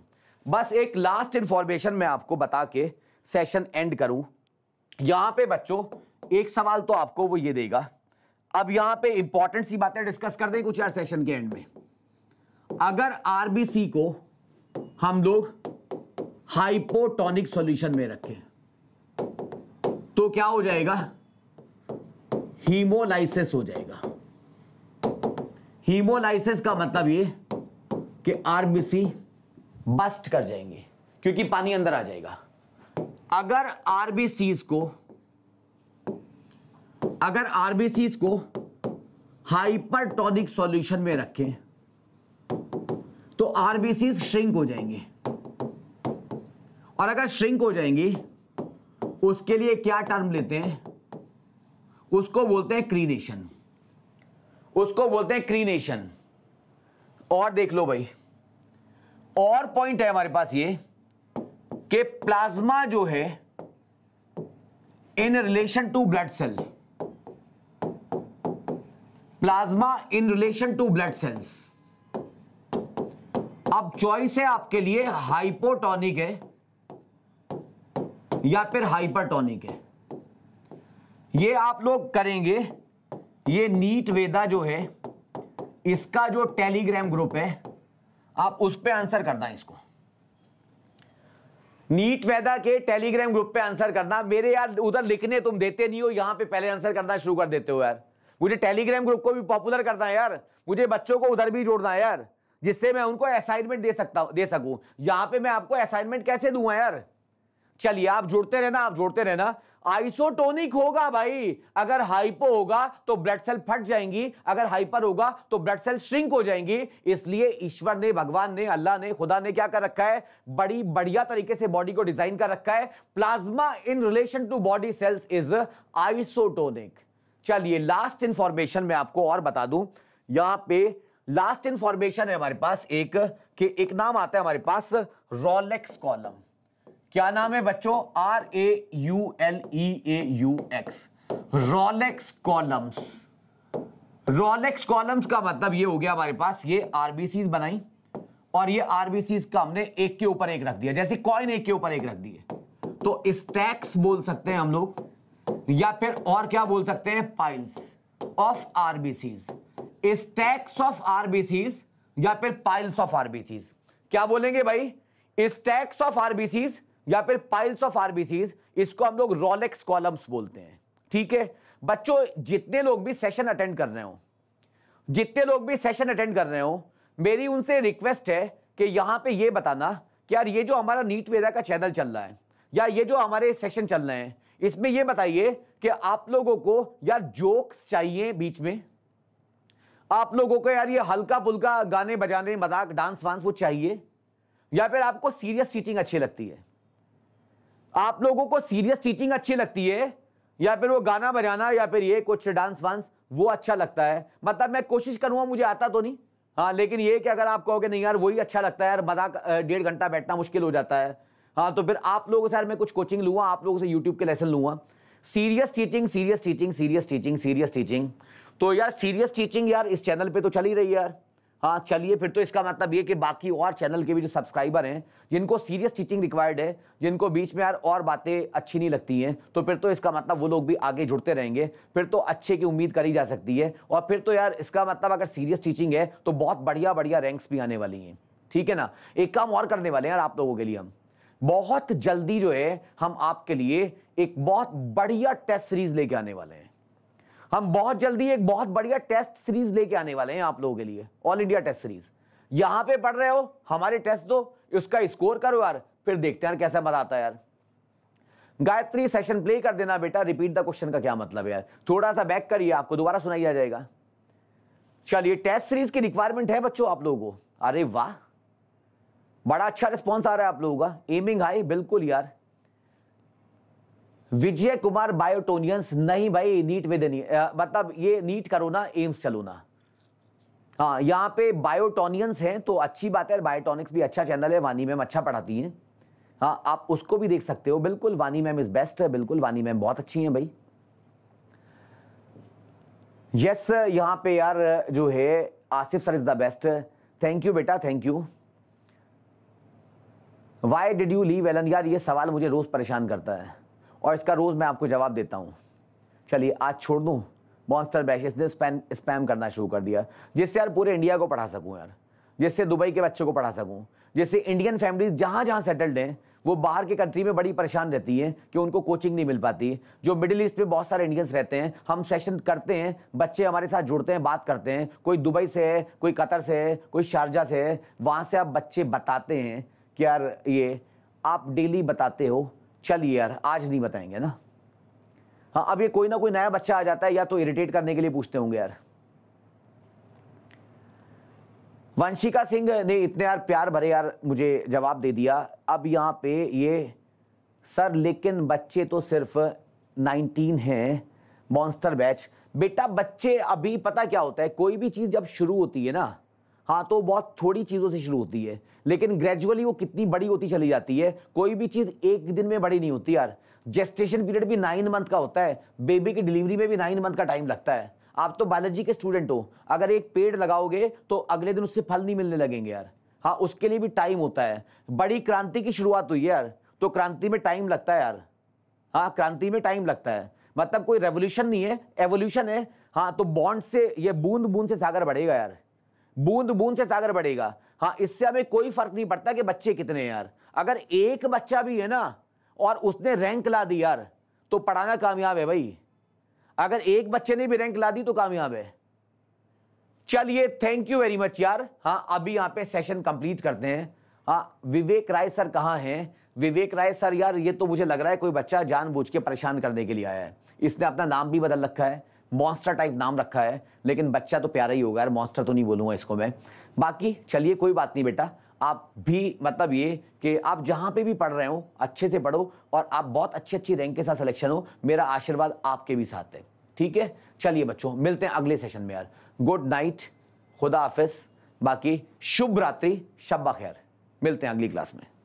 बस एक लास्ट इंफॉर्मेशन मैं आपको बता के सेशन एंड करूं यहां पे बच्चों एक सवाल तो आपको वो ये देगा अब यहां पे इंपॉर्टेंट सी बातें डिस्कस कर दें कुछ यार सेशन के एंड में अगर आरबीसी को हम लोग हाइपोटोनिक सॉल्यूशन में रखें तो क्या हो जाएगा हीमोलाइसिस हो जाएगा हीमोलाइसिस का मतलब ये कि आरबीसी बस्ट कर जाएंगे क्योंकि पानी अंदर आ जाएगा अगर आरबीसीज को अगर आरबीसीज को हाइपरटोनिक सॉल्यूशन में रखें तो आरबीसीज श्रिंक हो जाएंगे और अगर श्रिंक हो जाएंगी उसके लिए क्या टर्म लेते हैं उसको बोलते हैं क्रीनेशन उसको बोलते हैं क्रीनेशन और देख लो भाई और पॉइंट है हमारे पास ये कि प्लाज्मा जो है in relation to blood cell plasma in relation to blood cells अब चॉइस है आपके लिए हाइपोटोनिक है या फिर हाइपरटोनिक है ये आप लोग करेंगे ये नीट वेदा जो है इसका जो टेलीग्राम ग्रुप है आप उस पर आंसर करना इसको नीट वेदा के टेलीग्राम ग्रुप पे आंसर करना मेरे यार उधर लिखने तुम देते नहीं हो यहाँ पे पहले आंसर करना शुरू कर देते हो यार मुझे टेलीग्राम ग्रुप को भी पॉपुलर करना है यार मुझे बच्चों को उधर भी जोड़ना है यार जिससे मैं उनको असाइनमेंट दे सकता दे सकूं यहाँ पे मैं आपको असाइनमेंट कैसे दूंगा यार चलिए आप जोड़ते रहना आप जोड़ते रहना आइसोटोनिक होगा भाई अगर हाइपो होगा तो ब्लड सेल फट जाएंगी अगर हाइपर होगा तो ब्लड सेल श्रिंक हो जाएंगी इसलिए ईश्वर ने भगवान ने अल्लाह ने खुदा ने क्या कर रखा है बड़ी बढ़िया तरीके से बॉडी को डिजाइन कर रखा है plasma in relation to body cells is isotonic चलिए लास्ट इंफॉर्मेशन मैं आपको और बता दूं यहां पर लास्ट इंफॉर्मेशन है हमारे पास एक कि एक नाम आता है हमारे पास रोलेक्स कॉलम क्या नाम है बच्चों R A U L E A U X rouleaux columns rouleaux columns का मतलब ये हो गया हमारे पास ये आरबीसी बनाई और ये आरबीसी का हमने एक के ऊपर एक रख दिया जैसे कॉइन एक के ऊपर एक रख दिए तो स्टैक्स बोल सकते हैं हम लोग या फिर और क्या बोल सकते हैं piles of RBCs stacks of RBCs या फिर पाइल्स ऑफ आरबीसीज क्या बोलेंगे भाई स्टैक्स ऑफ आरबीसीज या फिर पाइल्स ऑफ आरबीसीज इसको हम लोग रोलेक्स कॉलम्स बोलते हैं ठीक है बच्चों जितने लोग भी सेशन अटेंड कर रहे हो जितने लोग भी सेशन अटेंड कर रहे हो मेरी उनसे रिक्वेस्ट है कि यहाँ पे ये बताना कि यार ये जो हमारा नीट वेदा का चैनल चल रहा है या ये जो हमारे सेशन चल रहे हैं इसमें ये बताइए कि आप लोगों को यार जोक्स चाहिए बीच में आप लोगों को यार ये हल्का पुल्का गाने बजाने मजाक डांस वांस वो चाहिए या फिर आपको सीरियस टीचिंग अच्छी लगती है आप लोगों को सीरियस टीचिंग अच्छी लगती है या फिर वो गाना बजाना या फिर ये कुछ डांस वांस वो अच्छा लगता है मतलब मैं कोशिश करूँगा मुझे आता तो नहीं हाँ लेकिन ये कि अगर आप कहोगे नहीं यार वही अच्छा लगता है यार मजाक डेढ़ घंटा बैठना मुश्किल हो जाता है हाँ तो फिर आप लोगों से यार मैं कुछ कोचिंग लूँगा आप लोगों से यूट्यूब के लेसन लूँगा serious teaching serious teaching serious teaching serious teaching तो यार सीरियस टीचिंग यार इस चैनल पर तो चल ही रही है यार हाँ चलिए फिर तो इसका मतलब ये कि बाकी और चैनल के भी जो सब्सक्राइबर हैं जिनको सीरियस टीचिंग रिक्वायर्ड है जिनको बीच में यार और बातें अच्छी नहीं लगती हैं तो फिर तो इसका मतलब वो लोग भी आगे जुड़ते रहेंगे फिर तो अच्छे की उम्मीद करी जा सकती है और फिर तो यार इसका मतलब अगर सीरियस टीचिंग है तो बहुत बढ़िया बढ़िया रैंक्स भी आने वाली हैं ठीक है ना एक काम और करने वाले हैं यार आप लोगों के लिए हम बहुत जल्दी जो है हम आपके लिए एक बहुत बढ़िया टेस्ट सीरीज लेके आने वाले हैं हम बहुत जल्दी एक बहुत बढ़िया टेस्ट सीरीज लेके आने वाले हैं आप लोगों के लिए ऑल इंडिया टेस्ट सीरीज यहां पे पढ़ रहे हो हमारे टेस्ट दो उसका स्कोर करो यार फिर देखते हैं यार कैसा मजा आता है यार गायत्री सेशन प्ले कर देना बेटा रिपीट द क्वेश्चन का क्या मतलब है यार थोड़ा सा बैक करिए आपको दोबारा सुनाई दिया जाएगा चलिए टेस्ट सीरीज की रिक्वायरमेंट है बच्चों आप लोगों को अरे वाह बड़ा अच्छा रिस्पॉन्स आ रहा है आप लोगों का एमिंग हाई बिल्कुल यार विजय कुमार बायोटोनियंस नहीं भाई नीट में देनी मतलब ये नीट करो ना एम्स चलो ना हाँ यहाँ पे बायोटोनियंस हैं तो अच्छी बात है बायोटोनिक्स भी अच्छा चैनल है वानी मैम अच्छा पढ़ाती हैं हाँ आप उसको भी देख सकते हो बिल्कुल वानी मैम इज़ बेस्ट है बिल्कुल वानी मैम बहुत अच्छी हैं भाई यस यहाँ पे यार जो है Asif sir is the best thank you बेटा thank you why did you leave Allen यार ये सवाल मुझे रोज़ परेशान करता है और इसका रोज़ मैं आपको जवाब देता हूँ चलिए आज छोड़ दूँ मॉन्स्टर बैश इसने स्पैम स्पैम करना शुरू कर दिया जिससे यार पूरे इंडिया को पढ़ा सकूँ यार जिससे दुबई के बच्चों को पढ़ा सकूँ जिससे इंडियन फैमिलीज जहाँ जहाँ सेटल्ड हैं वो बाहर के कंट्री में बड़ी परेशान रहती है कि उनको कोचिंग नहीं मिल पाती जो मिडिल ईस्ट में बहुत सारे इंडियंस रहते हैं हम सेशन करते हैं बच्चे हमारे साथ जुड़ते हैं बात करते हैं कोई दुबई से है कोई कतर से है कोई शारजा से है वहाँ से आप बच्चे बताते हैं कि यार ये आप डेली बताते हो चलिए यार आज नहीं बताएंगे ना हाँ अब ये कोई ना कोई नया बच्चा आ जाता है या तो इरिटेट करने के लिए पूछते होंगे यार वंशिका सिंह ने इतने यार प्यार भरे यार मुझे जवाब दे दिया अब यहाँ पे ये सर लेकिन बच्चे तो सिर्फ 19 हैं मॉन्स्टर बैच बेटा बच्चे अभी पता क्या होता है कोई भी चीज़ जब शुरू होती है ना हाँ तो बहुत थोड़ी चीज़ों से शुरू होती है लेकिन ग्रेजुअली वो कितनी बड़ी होती चली जाती है कोई भी चीज़ एक दिन में बड़ी नहीं होती यार जेस्टेशन पीरियड भी नाइन मंथ का होता है बेबी की डिलीवरी में भी नाइन मंथ का टाइम लगता है आप तो बायोलॉजी के स्टूडेंट हो अगर एक पेड़ लगाओगे तो अगले दिन उससे फल नहीं मिलने लगेंगे यार हाँ उसके लिए भी टाइम होता है बड़ी क्रांति की शुरुआत हुई है यार तो क्रांति में टाइम लगता है यार हाँ क्रांति में टाइम लगता है मतलब कोई रेवोल्यूशन नहीं है एवोल्यूशन है हाँ तो बॉन्ड से ये बूंद बूंद से सागर बढ़ेगा यार बूंद बूंद से सागर बढ़ेगा हाँ इससे हमें कोई फर्क नहीं पड़ता कि बच्चे कितने हैं यार अगर एक बच्चा भी है ना और उसने रैंक ला दी यार तो पढ़ाना कामयाब है भाई अगर एक बच्चे ने भी रैंक ला दी तो कामयाब है चलिए थैंक यू वेरी मच यार हाँ अभी यहाँ पे सेशन कंप्लीट करते हैं हाँ विवेक राय सर कहाँ हैं विवेक राय सर यार ये तो मुझे लग रहा है कोई बच्चा जानबूझ के परेशान करने के लिए आया है इसने अपना नाम भी बदल रखा है मॉन्स्टर टाइप नाम रखा है लेकिन बच्चा तो प्यारा ही होगा यार मॉन्स्टर तो नहीं बोलूँगा इसको मैं बाकी चलिए कोई बात नहीं बेटा आप भी मतलब ये कि आप जहाँ पे भी पढ़ रहे हो अच्छे से पढ़ो और आप बहुत अच्छी अच्छी रैंक के साथ सिलेक्शन हो मेरा आशीर्वाद आपके भी साथ है ठीक है चलिए बच्चों मिलते हैं अगले सेशन में यार गुड नाइट खुदा हाफिज बाकी शुभ रात्रि शब्बा खैर मिलते हैं अगली क्लास में